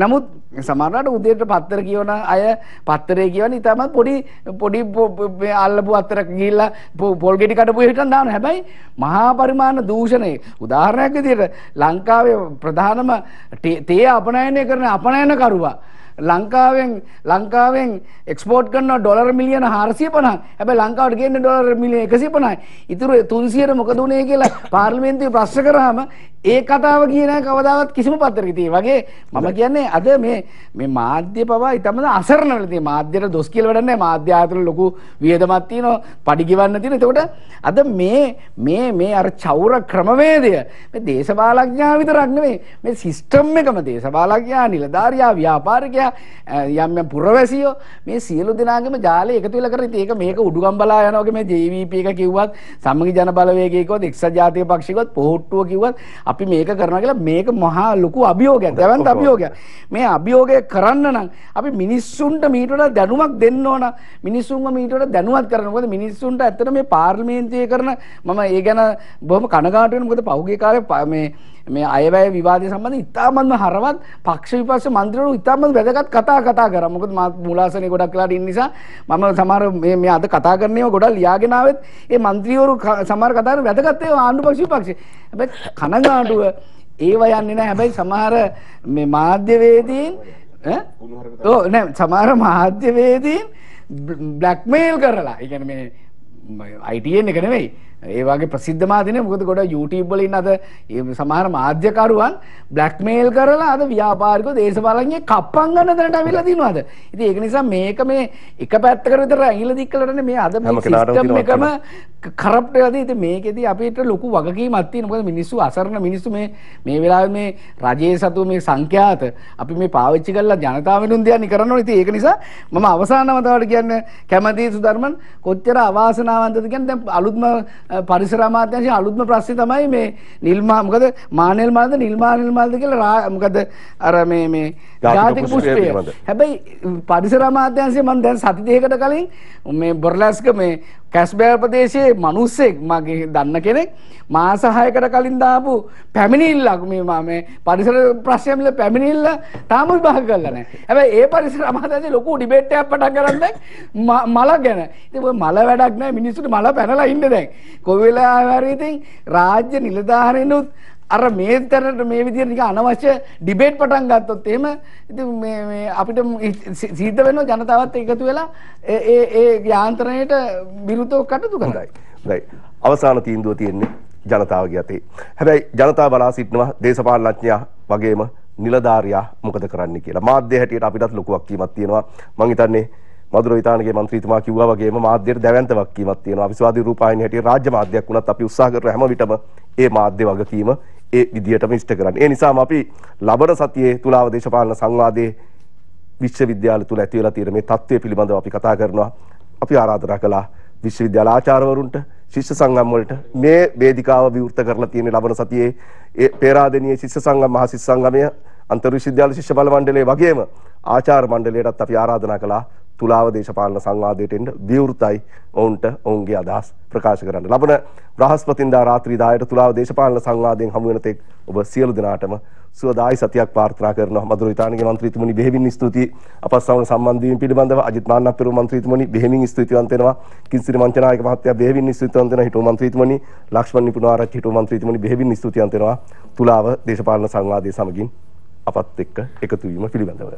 නමුත් සමහරවිට උදේට පත්තර කියවන අය පත්තරේ කියවන ඉතම පොඩි පොඩි අල්ලපු අත්තරක ගිහිල්ලා පොල් ගෙඩි කඩපු හිටන් දාන හැබැයි මහා පරිමාණ දූෂණය උදාහරණයක් විදිහට ලංකාවේ ප්‍රධානම තේ අපනයනය කරන අපනයනකරුවා ලංකාවෙන් ලංකාවෙන් එක්ස්පෝට් කරන ඩොලර් මිලියන 450ක් හැබැයි ලංකාවට ගේන්නේ ඩොලර් මිලියන 150යි. ඉතුරු 300ට මොකද උනේ කියලා පාර්ලිමේන්තුවේ ප්‍රශ්න කරාම ඒ කතාව කියන කවදාවත් කිසිම පත්තරක තියෙන්නේ. වගේ මම කියන්නේ අද මේ මේ මාධ්‍ය පවා ඊටමද අසරණ වෙලා තියෙන්නේ. මාධ්‍යයට දොස් කියලා වැඩක් නැහැ. මාධ්‍ය ආයතන ලොකු වියදමක් තියෙනවා. පඩි ගෙවන්න තියෙනවා. එතකොට අද මේ මේ මේ අර චෞර ක්‍රමවේදය මේ දේශපාලඥයා විතරක් නෙමෙයි. මේ සිස්ටම් එකම දේශපාලඥයා, නිලධාරියා, ව්‍යාපාරිකයා, යම් යම් පුරවැසියෝ මේ සියලු දෙනාගේම ජාලය එකතු වෙලා කරන ඉතින් ඒක මේක උඩුගම් බලා යනවා වගේ මේ JVP එක කිව්වත් සමගි ජන බලවේගය කිව්වත් එක්සත් ජාතික පක්ෂිකවත් පොහොට්ටුව කිව්වත් අපි මේක කරනවා කියලා මේක මහා ලොකු අභියෝගයක්. දැවන්ත අභියෝගයක්. මේ අභියෝගය කරන්න නම් අපි මිනිස්සුන්ට මීට වඩා දැනුමක් දෙන්න ඕන. මිනිස්සුන්ව මීට වඩා දැනුවත් කරන්න. මොකද මිනිස්සුන්ට ඇත්තට මේ පාර්ලිමේන්තුවේ කරන මම ඒ ගැන බොහොම කනගාටු වෙනවා. මොකද පහුගිය කාලේ මේ මේ අයවැය විවාදය සම්බන්ධ ඉතාමත්ම හරවත් පක්ෂ විපක්ෂ මන්ත්‍රීවරු ඉතාමත් වැදගත් කතා කතා කරා. මොකද මාත් මූලාසනේ ගොඩක් වෙලාට ඉන්න නිසා මම සමහර මේ මේ අද කතා කරන ඒවා ගොඩක් ලියාගෙන ආවෙත් ඒ මන්ත්‍රීවරු සමහර කතා කරන වැදගත් ඒවා ආණ්ඩු පක්ෂ විපක්ෂ. හැබැයි කනගාටුව ඒව යන්නේ නැහැ. හැබැයි සමහර මේ මාධ්‍යවේදීන් ඈ ඔව් නෑ සමහර මාධ්‍යවේදීන් බ්ලැක්මේල් කරලා. ඒ කියන්නේ මේ අයිටන් එක නෙවෙයි ඒවාගේ ප්‍රසිද්ධ මාධ්‍යනේ මොකද ගොඩ YouTube වල ඉන්න අද සමහර මාධ්‍යකරුවන් බ්ලැක්මේල් කරලා අද ව්‍යාපාරික දේශපාලනඥයෙක් කප්පම් ගන්න දැනට අවිලා තිනවා අද. ඉතින් ඒක නිසා මේක මේ එක පැත්තකට විතර ඇහිලා දික්කලටනේ මේ අද මේ සිස්ටම් එකම කරප්ට් වෙලා තියෙන්නේ. ඉතින් මේකෙදී අපිට ලොකු වගකීමක් තියෙනවා. මොකද මිනිස්සු අසරණ මිනිස්සු මේ මේ වෙලාවේ මේ රජයේ සතු මේ සංඛ්‍යාත අපි මේ පාවිච්චි කරලා ජනතාව වෙනුවෙන් දෙයක් කරන්න ඕනේ. ඉතින් ඒක නිසා මම අවසාන වතාවට කියන්නේ කැමැති සුධර්මන් කොච්චර අවාසනාවන්තද කියන්නේ දැන් අලුත්ම පරිසර අමාත්‍යාංශයේ අලුත්ම ප්‍රශ්නේ තමයි මේ නිල්මා මොකද මානෙල් මාල්ද නිල්මා නිල්මාල්ද කියලා මොකද අර මේ මේ ජාතික පුෂ්පය. හැබැයි පරිසර අමාත්‍යාංශය මම දැන් සති දෙකකට කලින් මේ බොරලැස්ක මේ කැස්බෑර් ප්‍රදේශයේ මිනිස්සෙක් මගේ දන්න කෙනෙක් මාස 6කට කලින් දාපු පැමිණිල්ලක් මේ මම මේ පරිසර ප්‍රශ්නය මිල පැමිණිල්ල තාම විභාග කරලා නැහැ. හැබැයි ඒ පරිසර අමාත්‍යාංශයේ ලොකු ඩිබේට් එකක් පටන් ගන්න දැන් මල ගැන. ඉතින් ඔය මල වැඩක් නැහැ මිනිස්සුන්ට මල පැනලා ඉන්න දැන්. කොයි වෙලාවරි ඉතින් රාජ්‍ය නිලධාරීනුත් අර මේ තැනට මේ විදිහට නිකන් අනවශ්‍ය ඩිබේට් පටන් ගත්තොත් එහෙම ඉතින් මේ මේ අපිට සිද්ධ වෙනවා ජනතාවත් එකතු වෙලා ඒ ඒ යාන්ත්‍රණයට විරුද්ධව කටයුතු කරනවා. හොඳයි. අවසාන තීන්දුව තියෙන්නේ ජනතාවගේ අතේ. හැබැයි ජනතාව බලා සිටිනවා දේශපාලනඥයා වගේම නිලධාරියා මොකද කරන්න කියලා. මාධ්‍ය හැටියට අපිටත් ලොකු වක්කීමක් තියෙනවා. මම හිතන්නේ මදුර විතානගේ මන්ත්‍රීතුමා කිව්වා වගේම මාධ්‍යයට දැවැන්ත වක්කීමක් තියෙනවා. විශ්වාදී රූපాయని හැටියට රාජ්‍ය මාධ්‍යයක් වුණත් අපි උත්සාහ කරන හැම විටම ඒ මාධ්‍ය වගකීම ඒ විදිහටම ඉෂ්ට කරන්න. ඒ නිසාම අපි ලබන සතියේ තුලාව දේශපාලන සංවාදයේ විශ්වවිද්‍යාල තුල ඇති වෙලා තියෙන මේ தත්ත්වය පිළිබඳව අපි කතා කරනවා. අපි ආරාධනා කළා විශ්වවිද්‍යාල ආචාර්යවරුන්ට ශිෂ්‍ය සංගම් වලට මේ වේදිකාව විවෘත කරලා තියෙන ලබන සතියේ ඒ පේරාදෙණියේ ශිෂ්‍ය සංගම් මහ ශිෂ්‍ය සංගමය අන්තර්විශ්වවිද්‍යාල ශිෂ්‍ය බල මණ්ඩලය වගේම ආචාර්ය මණ්ඩලයටත් අපි ආරාධනා කළා තුලාව දේශපාලන සංවාදයට එන්න විවෘතයි ඔවුන්ට ඔවුන්ගේ අදහස් ප්‍රකාශ කරන්න. ලබන බ්‍රහස්පතින්දා රාත්‍රී 10ට තුලාව දේශපාලන සංවාදයෙන් හමු වෙන තෙක් ඔබ සියලු දෙනාටම සුවදායි සතියක් ප්‍රාර්ථනා කරනවා. මදුරු ඉතාලියේ മന്ത്രിතුමනි බෙහෙවින් ස්තුතියි. අපස්සවන සම්බන්ධ වීම පිළිබඳව අජිත් මාන්නප්පිරු මන්ත්‍රීතුමනි බෙහෙමින් ස්තුතිවන්ත වෙනවා. කිංසිරි මංචනායක මහත්තයා බෙහෙවින් ස්තුතිවන්ත වෙනවා. හිටු මන්ත්‍රීතුමනි ලක්ෂ්මන් නිපුණාරච්චි හිටු මන්ත්‍රීතුමනි බෙහෙවින් ස්තුතිවන්ත වෙනවා. තුලාව දේශපාලන සංවාදයේ සමගින් අපත් එක්ක එකතු වීම පිළිබඳව.